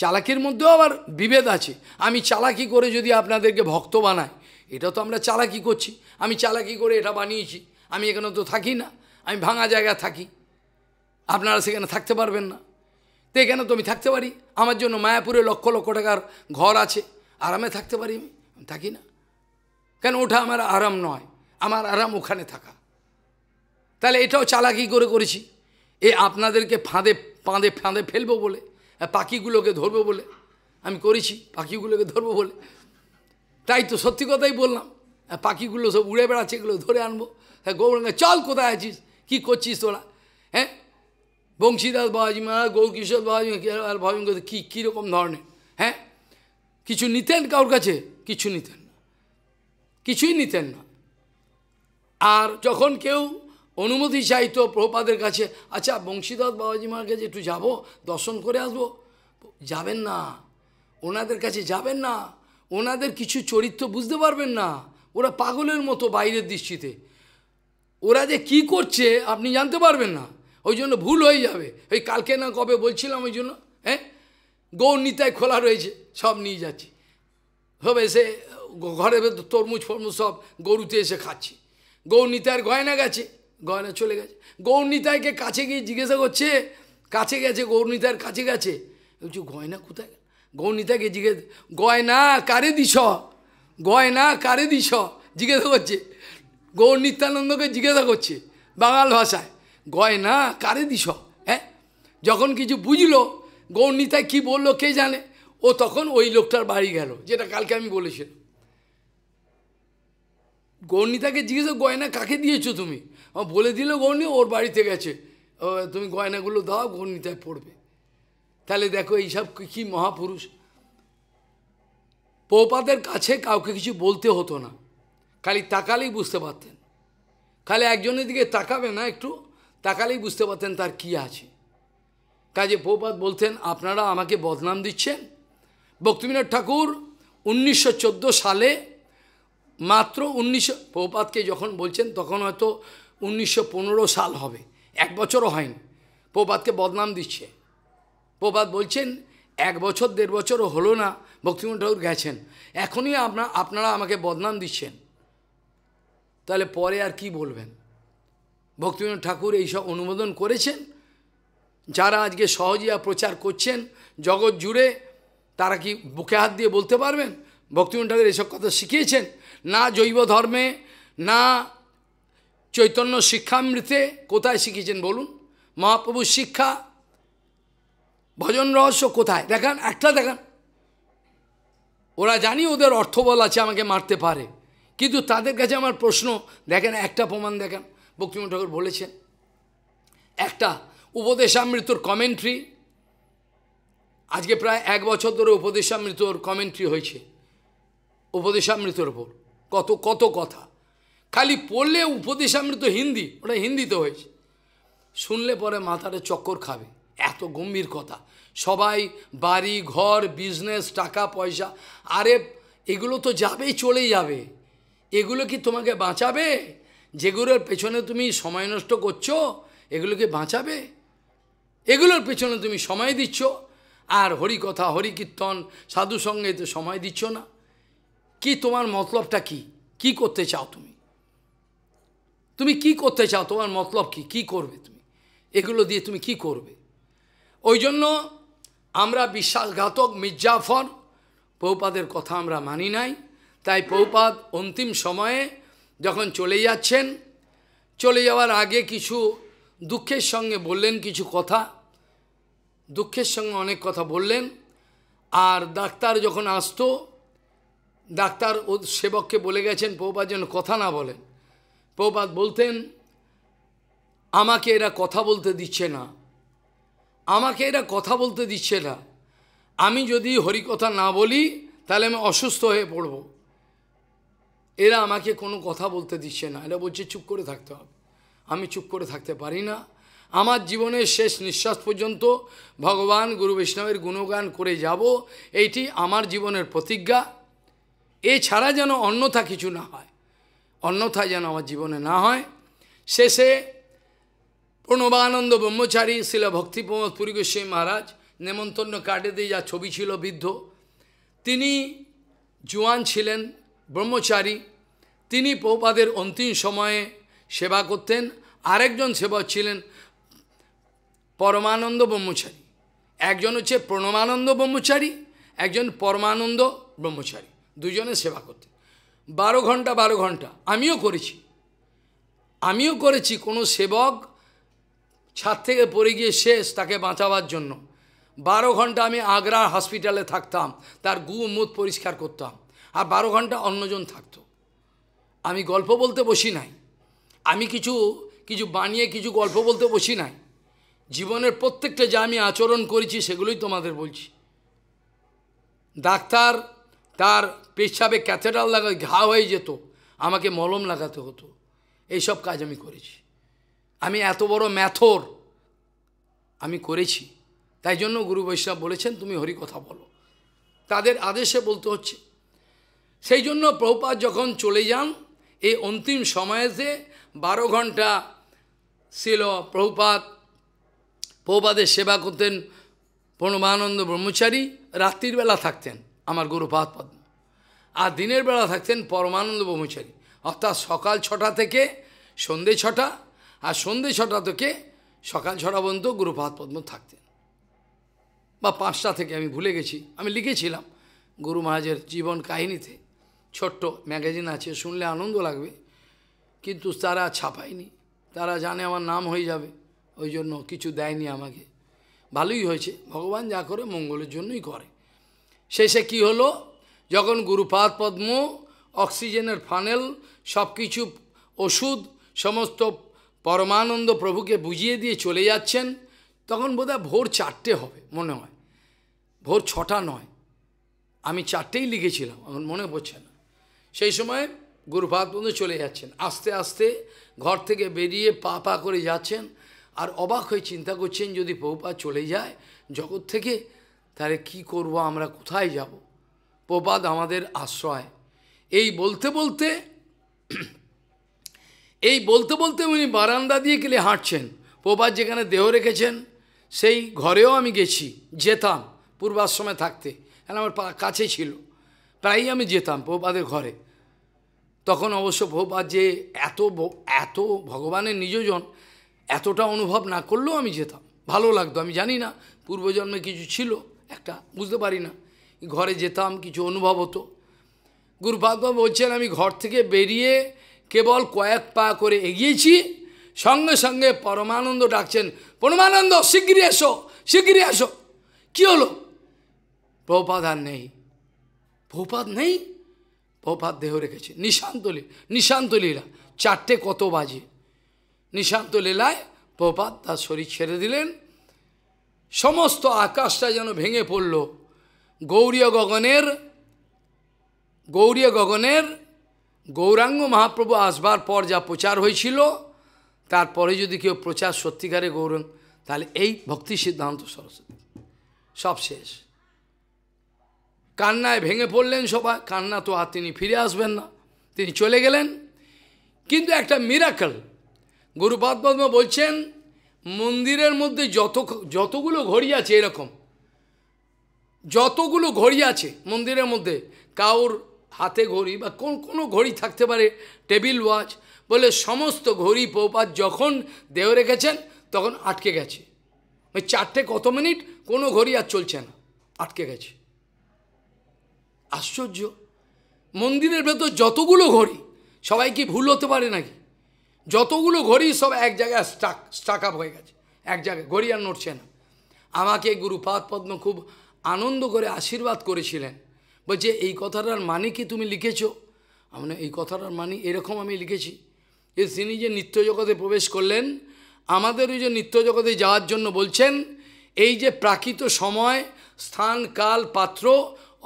চালাকির মধ্যেও আবার বিভেদ আছে আমি চালাকি করে যদি আপনাদেরকে ভক্ত বানাই এটা তো আমরা চালাকি করছি আমি চালাকি করে এটা বানিয়েছি আমি এখানে তো থাকি না আমি ভাঙা জায়গায় থাকি আপনারা সেখানে থাকতে পারবেন না তো এখানে তো আমি থাকতে পারি আমার জন্য মায়াপুরে লক্ষ লক্ষ টাকার ঘর আছে আরামে থাকতে পারি আমি থাকি না কেন ওটা আমার আরাম নয় আমার আরাম ওখানে থাকা তাহলে এটাও চালাকি করে করেছি এ আপনাদেরকে ফাঁদে ফাঁদে ফাঁদে ফেলবো বলে হ্যাঁ, পাখিগুলোকে ধরবো বলে আমি করেছি পাখিগুলোকে ধরবো বলে তাই তো সত্যি কথাই বললাম হ্যাঁ, পাখিগুলো সব উড়ে বেড়াচ্ছে এগুলো ধরে আনবো হ্যাঁ গৌরঙ্গে চল কোথায় আছিস কী করছিস তোরা হ্যাঁ বংশীদাস বাবাজি মহারাজ গৌরকিশোর বাবাজি আর ভাবিঙ্গ কী কীরকম ধরনের হ্যাঁ কিছু নিতেন কারোর কাছে কিছু নিতেন না কিছুই নিতেন না আর যখন কেউ অনুমতি তো প্রপাদের কাছে আচ্ছা বংশীদাস বাবাজি মার কাছে একটু যাবো দর্শন করে আসবো যাবেন না ওনাদের কাছে যাবেন না ওনাদের কিছু চরিত্র বুঝতে পারবেন না ওরা পাগলের মতো বাইরের দৃষ্টিতে ওরা যে কি করছে আপনি জানতে পারবেন না ওই জন্য ভুল হয়ে যাবে ওই কালকে না কবে বলছিলাম ওই জন্য হ্যাঁ নিতায় খোলা রয়েছে সব নিয়ে যাচ্ছি সব এসে ঘরে তরমুজ ফরমুজ সব গরুতে এসে খাচ্ছি নিতায়ের গয়না গেছে গয়না চলে গেছে গৌরনীতাইকে কাছে গিয়ে জিজ্ঞাসা করছে কাছে গেছে গৌরনীতার কাছে গেছে বলছি গয়না কোথায় গৌরনীতাকে জিজ্ঞেস গয়না কারে দিস গয়না কারে দিস জিজ্ঞাসা করছে গৌর নিত্যানন্দকে জিজ্ঞাসা করছে বাঙাল ভাষায় গয়না কারে দিস হ্যাঁ যখন কিছু বুঝলো গৌর নিতায় কী বললো কে জানে ও তখন ওই লোকটার বাড়ি গেল যেটা কালকে আমি বলেছিলাম গৌরনীতাকে জিজ্ঞেস গয়না কাকে দিয়েছো তুমি বলে দিল গৌরনি ওর বাড়িতে গেছে তুমি গয়নাগুলো দাও তাই পড়বে তাহলে দেখো এইসব কি মহাপুরুষ পৌপাদের কাছে কাউকে কিছু বলতে হতো না খালি তাকালেই বুঝতে পারতেন খালি একজনের দিকে তাকাবে না একটু তাকালেই বুঝতে পারতেন তার কি আছে কাজে পৌপাত বলতেন আপনারা আমাকে বদনাম দিচ্ছেন ভক্তিবিনোদ ঠাকুর উনিশশো সালে মাত্র উনিশশো পৌপাতকে যখন বলছেন তখন হয়তো উনিশশো সাল হবে এক বছরও হয়নি প্রপাতকে বদনাম দিচ্ছে প্রপাত বলছেন এক বছর দেড় বছরও হলো না ভক্তিমন ঠাকুর গেছেন এখনই আপনার আপনারা আমাকে বদনাম দিচ্ছেন তাহলে পরে আর কি বলবেন ভক্তিমন ঠাকুর এইসব অনুমোদন করেছেন যারা আজকে সহজিয়া প্রচার করছেন জগৎ জুড়ে তারা কি বুকে হাত দিয়ে বলতে পারবেন ভক্তিমন ঠাকুর এসব কথা শিখিয়েছেন না জৈব ধর্মে না চৈতন্য শিক্ষামৃতে কোথায় শিখেছেন বলুন মহাপ্রভুর শিক্ষা ভজন রহস্য কোথায় দেখান একটা দেখান ওরা জানি ওদের অর্থবল আছে আমাকে মারতে পারে কিন্তু তাদের কাছে আমার প্রশ্ন দেখেন একটা প্রমাণ দেখেন বক্তিম ঠাকুর বলেছেন একটা উপদেশামৃতর কমেন্ট্রি আজকে প্রায় এক বছর ধরে উপদেশামৃতর কমেন্ট্রি হয়েছে উপদেশামৃতর ওপর কত কত কথা খালি পড়লে উপদেশ আমৃত হিন্দি ওটা হিন্দিতে হয়েছে শুনলে পরে মাথাটা চক্কর খাবে এত গম্ভীর কথা সবাই বাড়ি ঘর বিজনেস টাকা পয়সা আরে এগুলো তো যাবেই চলে যাবে এগুলো কি তোমাকে বাঁচাবে যেগুলোর পেছনে তুমি সময় নষ্ট করছো এগুলোকে বাঁচাবে এগুলোর পেছনে তুমি সময় দিচ্ছ আর হরি কথা হরি কীর্তন সাধু সঙ্গে তো সময় দিচ্ছ না কি তোমার মতলবটা কি কি করতে চাও তুমি তুমি কি করতে চাও তোমার মতলব কি কি করবে তুমি এগুলো দিয়ে তুমি কি করবে ওই জন্য আমরা বিশ্বাসঘাতক মির্জাফর পৌপাদের কথা আমরা মানি নাই তাই পৌপাদ অন্তিম সময়ে যখন চলে যাচ্ছেন চলে যাওয়ার আগে কিছু দুঃখের সঙ্গে বললেন কিছু কথা দুঃখের সঙ্গে অনেক কথা বললেন আর ডাক্তার যখন আসতো ডাক্তার ও সেবককে বলে গেছেন পৌপাদ যেন কথা না বলেন প্রপাত বলতেন আমাকে এরা কথা বলতে দিচ্ছে না আমাকে এরা কথা বলতে দিচ্ছে না আমি যদি হরিকথা না বলি তাহলে আমি অসুস্থ হয়ে পড়ব এরা আমাকে কোনো কথা বলতে দিচ্ছে না এরা বলছে চুপ করে থাকতে হবে আমি চুপ করে থাকতে পারি না আমার জীবনের শেষ নিঃশ্বাস পর্যন্ত ভগবান গুরু বৈষ্ণবের গুণগান করে যাব এইটি আমার জীবনের প্রতিজ্ঞা এছাড়া যেন অন্যথা কিছু না হয় অন্যথায় যেন আমার জীবনে না হয় শেষে প্রণবানন্দ ব্রহ্মচারী শিল ভক্তিপ্রমদ পুরী গোস্বামী মহারাজ নেমন্তন্ন কার্ডে দিয়ে যা ছবি ছিল বৃদ্ধ তিনি জুয়ান ছিলেন ব্রহ্মচারী তিনি পৌপাদের অন্তিম সময়ে সেবা করতেন আরেকজন সেবক ছিলেন পরমানন্দ ব্রহ্মচারী একজন হচ্ছে প্রণমানন্দ ব্রহ্মচারী একজন পরমানন্দ ব্রহ্মচারী দুজনে সেবা করতেন বারো ঘন্টা বারো ঘন্টা আমিও করেছি আমিও করেছি কোনো সেবক ছাদ থেকে পড়ে গিয়ে শেষ তাকে বাঁচাবার জন্য বারো ঘন্টা আমি আগ্রার হসপিটালে থাকতাম তার গু মুদ পরিষ্কার করতাম আর বারো ঘন্টা অন্যজন থাকতো আমি গল্প বলতে বসি নাই আমি কিছু কিছু বানিয়ে কিছু গল্প বলতে বসি নাই জীবনের প্রত্যেকটা যা আমি আচরণ করেছি সেগুলোই তোমাদের বলছি ডাক্তার তার পেশাবে ক্যাথেডাল লাগা ঘা হয়ে যেত আমাকে মলম লাগাতে হতো এইসব কাজ আমি করেছি আমি এত বড় ম্যাথর আমি করেছি তাই জন্য গুরু বৈষ্ণব বলেছেন তুমি হরি কথা বলো তাদের আদেশে বলতে হচ্ছে সেই জন্য প্রভুপাত যখন চলে যান এই অন্তিম সময়েতে বারো ঘন্টা ছিল প্রভুপাত প্রভুপাদের সেবা করতেন প্রণবানন্দ ব্রহ্মচারী রাত্রির বেলা থাকতেন আমার গুরুপাত পদ্ম আর দিনের বেলা থাকতেন পরমানন্দ ব্রহ্মচারী অর্থাৎ সকাল ছটা থেকে সন্ধে ছটা আর সন্ধে ছটা থেকে সকাল ছটা পর্যন্ত গুরুপাত পদ্ম থাকতেন বা পাঁচটা থেকে আমি ভুলে গেছি আমি লিখেছিলাম গুরু মহারাজের জীবন কাহিনীতে ছোট্ট ম্যাগাজিন আছে শুনলে আনন্দ লাগবে কিন্তু তারা ছাপায়নি তারা জানে আমার নাম হয়ে যাবে ওই জন্য কিছু দেয়নি আমাকে ভালোই হয়েছে ভগবান যা করে মঙ্গলের জন্যই করে শেষে কি হলো যখন গুরুপাদ পদ্ম অক্সিজেনের ফানেল সব কিছু ওষুধ সমস্ত পরমানন্দ প্রভুকে বুঝিয়ে দিয়ে চলে যাচ্ছেন তখন বোধ ভোর চারটে হবে মনে হয় ভোর ছটা নয় আমি চারটেই লিখেছিলাম এখন মনে পড়ছে না সেই সময় গুরুপাদ পর্যন্ত চলে যাচ্ছেন আস্তে আস্তে ঘর থেকে বেরিয়ে পা পা করে যাচ্ছেন আর অবাক হয়ে চিন্তা করছেন যদি প্রভুপা চলে যায় জগৎ থেকে তাহলে কি করব আমরা কোথায় যাব প্রপাত আমাদের আশ্রয় এই বলতে বলতে এই বলতে বলতে উনি বারান্দা দিয়ে গেলে হাঁটছেন প্রপাত যেখানে দেহ রেখেছেন সেই ঘরেও আমি গেছি যেতাম পূর্বাশ্রমে থাকতে কারণ আমার কাছে ছিল প্রায়ই আমি যেতাম প্রপাতের ঘরে তখন অবশ্য প্রপাত যে এত এত ভগবানের নিজজন এতটা অনুভব না করলেও আমি যেতাম ভালো লাগতো আমি জানি না পূর্বজন্মে কিছু ছিল একটা বুঝতে পারি না ঘরে যেতাম কিছু অনুভব হতো গুরুপাদবা বলছেন আমি ঘর থেকে বেরিয়ে কেবল কয়েক পা করে এগিয়েছি সঙ্গে সঙ্গে পরমানন্দ ডাকছেন পরমানন্দ শিগগিরি এসো শিগগিরি এসো কী হলো প্রপাত আর নেই প্রপাত নেই প্রপাত দেহ রেখেছে নিশান্ত নিশান্ত লীলা চারটে কত বাজে নিশান্ত লীলায় প্রপাত তার শরীর ছেড়ে দিলেন সমস্ত আকাশটা যেন ভেঙে পড়ল গৌরীয় গগনের গৌরীয় গগনের গৌরাঙ্গ মহাপ্রভু আসবার পর যা প্রচার হয়েছিল তারপরে যদি কেউ প্রচার সত্যিকারে গৌরাঙ্গ তাহলে এই ভক্তি সিদ্ধান্ত সরস্বতী সব শেষ কান্নায় ভেঙে পড়লেন সবাই কান্না তো আর তিনি ফিরে আসবেন না তিনি চলে গেলেন কিন্তু একটা মিরাকল গুরুপাদ বলছেন মন্দিরের মধ্যে যত যতগুলো ঘড়ি আছে এরকম যতগুলো ঘড়ি আছে মন্দিরের মধ্যে কাউর হাতে ঘড়ি বা কোন কোনো ঘড়ি থাকতে পারে টেবিল ওয়াচ বলে সমস্ত ঘড়ি পৌপাত যখন দেহ রেখেছেন তখন আটকে গেছে ওই চারটে কত মিনিট কোনো ঘড়ি আর চলছে না আটকে গেছে আশ্চর্য মন্দিরের ভেতর যতগুলো ঘড়ি সবাই কি ভুল হতে পারে নাকি যতগুলো ঘড়ি সব এক জায়গায় স্টাক স্টাক আপ হয়ে গেছে এক জায়গায় ঘড়ি আর নড়ছে না আমাকে গুরুপাদ পদ্ম খুব আনন্দ করে আশীর্বাদ করেছিলেন বলছে এই কথাটার মানে কি তুমি লিখেছ আমি এই কথাটার মানে এরকম আমি লিখেছি যে তিনি যে নিত্য জগতে প্রবেশ করলেন আমাদের ওই যে নিত্য জগতে যাওয়ার জন্য বলছেন এই যে প্রাকৃত সময় স্থান কাল পাত্র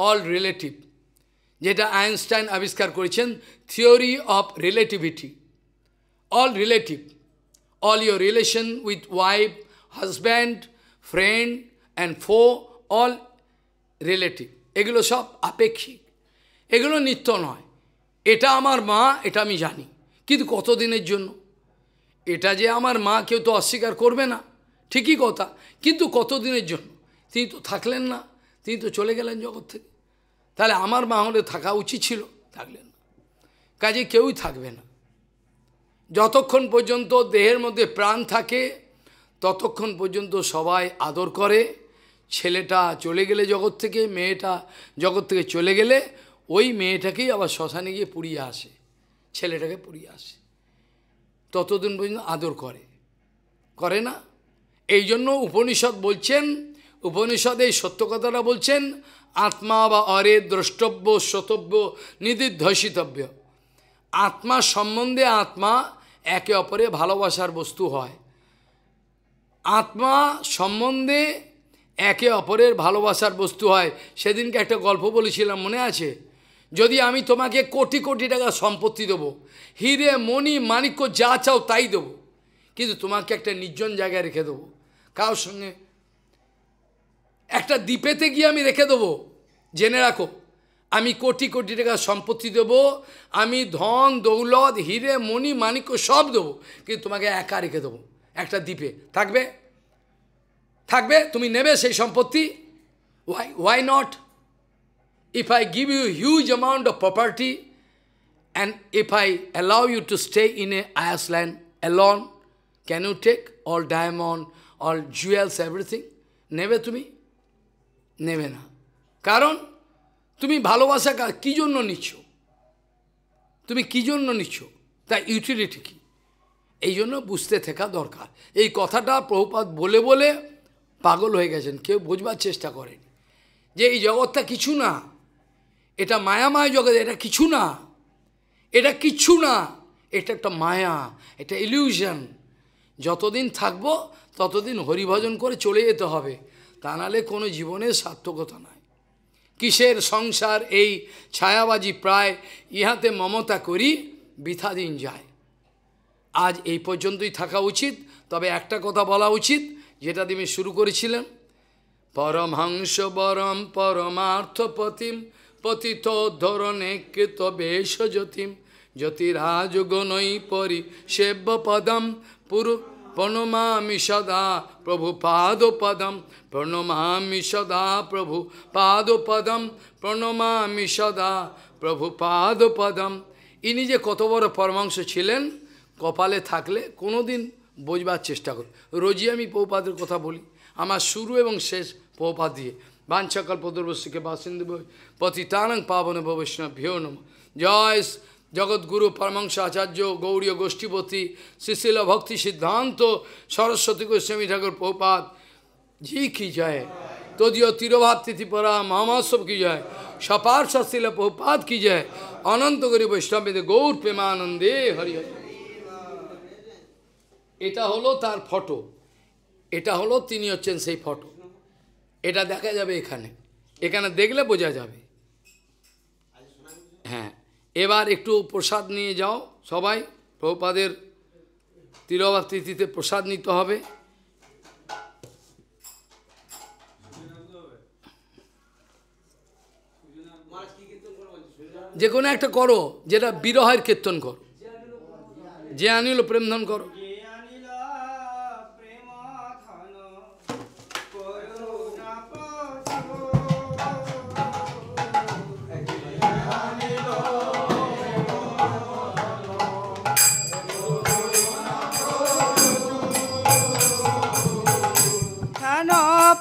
অল রিলেটিভ যেটা আইনস্টাইন আবিষ্কার করেছেন theory of relativity all relative, all your relation with wife, husband, friend and foe, all relative. এগুলো সব আপেক্ষিক এগুলো নিত্য নয় এটা আমার মা এটা আমি জানি কিন্তু কতদিনের জন্য এটা যে আমার মা কেউ তো অস্বীকার করবে না ঠিকই কথা কিন্তু কতদিনের জন্য তিনি তো থাকলেন না তিনি তো চলে গেলেন জগৎ থেকে তাহলে আমার মা হলে থাকা উচিত ছিল থাকলেন না কাজে কেউই থাকবে না যতক্ষণ পর্যন্ত দেহের মধ্যে প্রাণ থাকে ততক্ষণ পর্যন্ত সবাই আদর করে ছেলেটা চলে গেলে জগৎ থেকে মেয়েটা জগৎ থেকে চলে গেলে ওই মেয়েটাকেই আবার শ্মশানে গিয়ে পুড়িয়ে আসে ছেলেটাকে পুড়িয়ে আসে ততদিন পর্যন্ত আদর করে করে না এই জন্য উপনিষদ বলছেন উপনিষদ এই সত্য কথাটা বলছেন আত্মা বা অরে দ্রষ্টব্য শতব্য নিদিধ্যসিতব্য আত্মা সম্বন্ধে আত্মা একে অপরে ভালোবাসার বস্তু হয় আত্মা সম্বন্ধে একে অপরের ভালোবাসার বস্তু হয় সেদিনকে একটা গল্প বলেছিলাম মনে আছে যদি আমি তোমাকে কোটি কোটি টাকা সম্পত্তি দেবো হিরে মণি মানিক্য যা চাও তাই দেবো কিন্তু তোমাকে একটা নির্জন জায়গায় রেখে দেবো কারোর সঙ্গে একটা দ্বীপেতে গিয়ে আমি রেখে দেবো জেনে রাখো আমি কোটি কোটি টাকা সম্পত্তি দেব আমি ধন দৌলত হিরে মণি মানিক্য সব দেবো কিন্তু তোমাকে একা রেখে দেবো একটা দ্বীপে থাকবে থাকবে তুমি নেবে সেই সম্পত্তি why why not if I give you huge amount of property and if I allow you to stay in a island alone can you take all diamond all jewels everything নেবে তুমি নেবে না কারণ তুমি ভালোবাসা কী জন্য নিচ্ছ তুমি কী জন্য নিচ্ছ তা ইউটিলিটি কী এই জন্য বুঝতে থাকা দরকার এই কথাটা প্রভুপাত বলে বলে পাগল হয়ে গেছেন কেউ বোঝবার চেষ্টা করেন যে এই জগৎটা কিছু না এটা মায়ামায় জগৎ এটা কিছু না এটা কিচ্ছু না এটা একটা মায়া এটা ইলিউশন যতদিন থাকবো ততদিন হরিভজন করে চলে যেতে হবে তা নাহলে কোনো জীবনের সার্থকতা নাই কিসের সংসার এই ছায়াবাজি প্রায় ইহাতে মমতা করি দিন যায় আজ এই পর্যন্তই থাকা উচিত তবে একটা কথা বলা উচিত যেটা তিনি শুরু করেছিলেন পরমহংস বরম পরমার্থপতিম পতিত ধরণে কৃত বেশ যতিম জ্যোতিরাজ গণই পরি সেব্য পদম পুরু প্রণমামি সদা প্রভু পাদপদম প্রণমামি সদা প্রভু পাদপদম প্রণমামি সদা প্রভু পাদপদম ইনি যে কত বড় পরমাংশ ছিলেন কপালে থাকলে কোনো দিন বোঝবার চেষ্টা করি রোজই আমি পৌপাদের কথা বলি আমার শুরু এবং শেষ পৌপা দিয়ে বাঞ্ছাকাল পদর্বশীকে বাসিন্দু পতিতানাং পাবন ভবৈষ্ণব ভিও নম জয় জগৎগুরু পরমাংস আচার্য গৌরীয় গোষ্ঠীপতি শিশিল ভক্তি সিদ্ধান্ত সরস্বতী গোস্বামী ঠাকুর প্রপাত জি কি জয় তদীয় তিরভাব তিথিপরা মহামহোৎসব কি জয় সপার শিল প্রপাত কি জয় অনন্ত গরি বৈষ্ণবেদে গৌর প্রেমানন্দে হরি এটা হলো তার ফটো এটা হলো তিনি হচ্ছেন সেই ফটো এটা দেখা যাবে এখানে এখানে দেখলে বোঝা যাবে হ্যাঁ এবার একটু প্রসাদ নিয়ে যাও সবাই প্রভুপাদের তিরবা তিথিতে প্রসাদ নিতে হবে যে কোনো একটা করো যেটা বিরহের কীর্তন করো যে আনিল প্রেমধন করো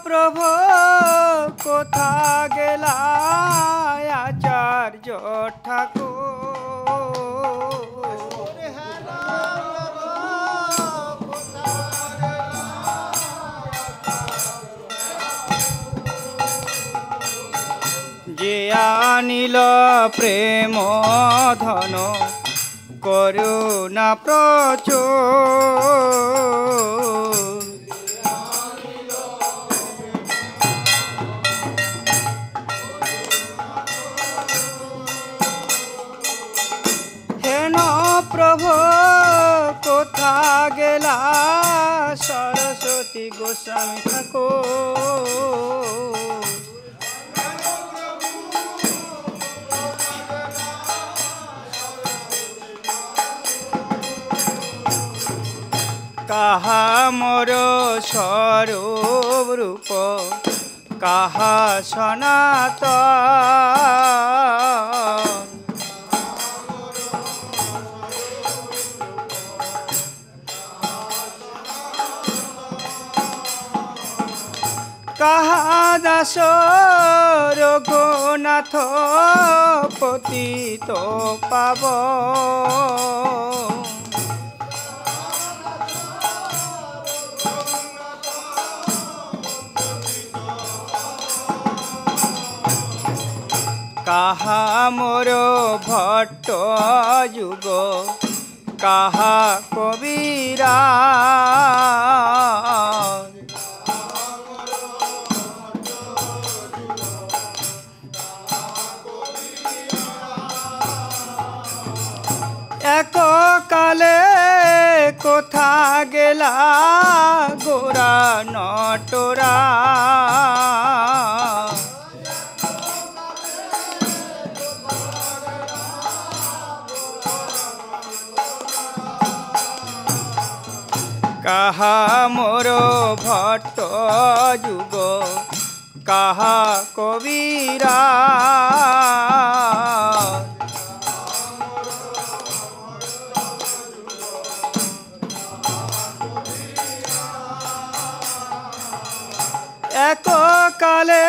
প্রভু কোথা গেলা আচার্য ঠাকুর যে আনিল প্রেম ধন করুণা প্রচুর হো কোথা গেলা সরস্বতী গোস্বামী ঠাকুর কাহা মোর স্বরূপ রূপ কাহা সনাতন দাস রঘুনাথ পতিত পাব কাহা মোর ভট্ট যুগ কাহা কবিরা দেখো কালে কোথা গেলা গোরা নটরা কাহা মোর ভট্ট যুগ কাহা কবিরা দেখো কালে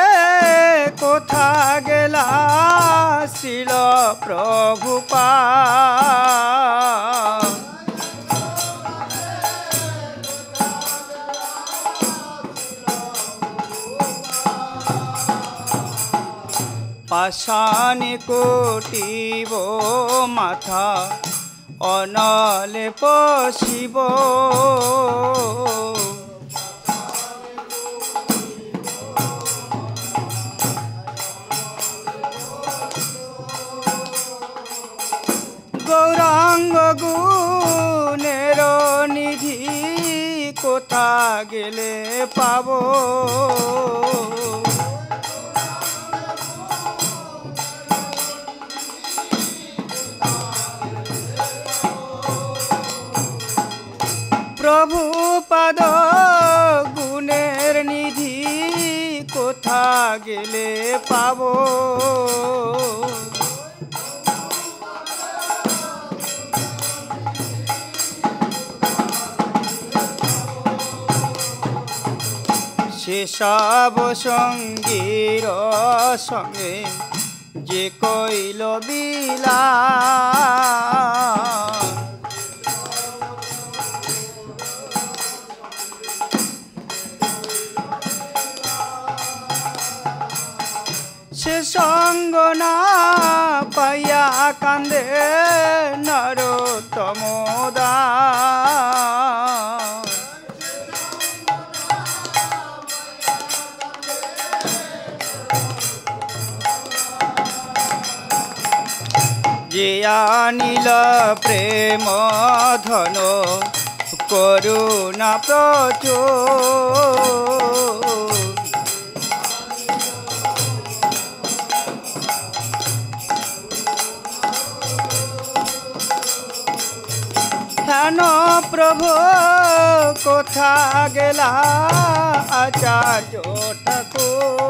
কোথা গেলা শিল পা পাশানি কোটিব মাথা অনলে পশিব অসঙ্গ নিধি কোথা গেলে পাব প্রভু পাদ গুণের নিধি কোথা গেলে পাবো সেসব সঙ্গীর সঙ্গে যে কইল বিলা সে সঙ্গ না পাইয়া কান্দে নর তমোদা যে আনিল প্রেম ধন করুণা প্রচ হেন প্রভু কোথা গেলা আচার্য ঠাকুর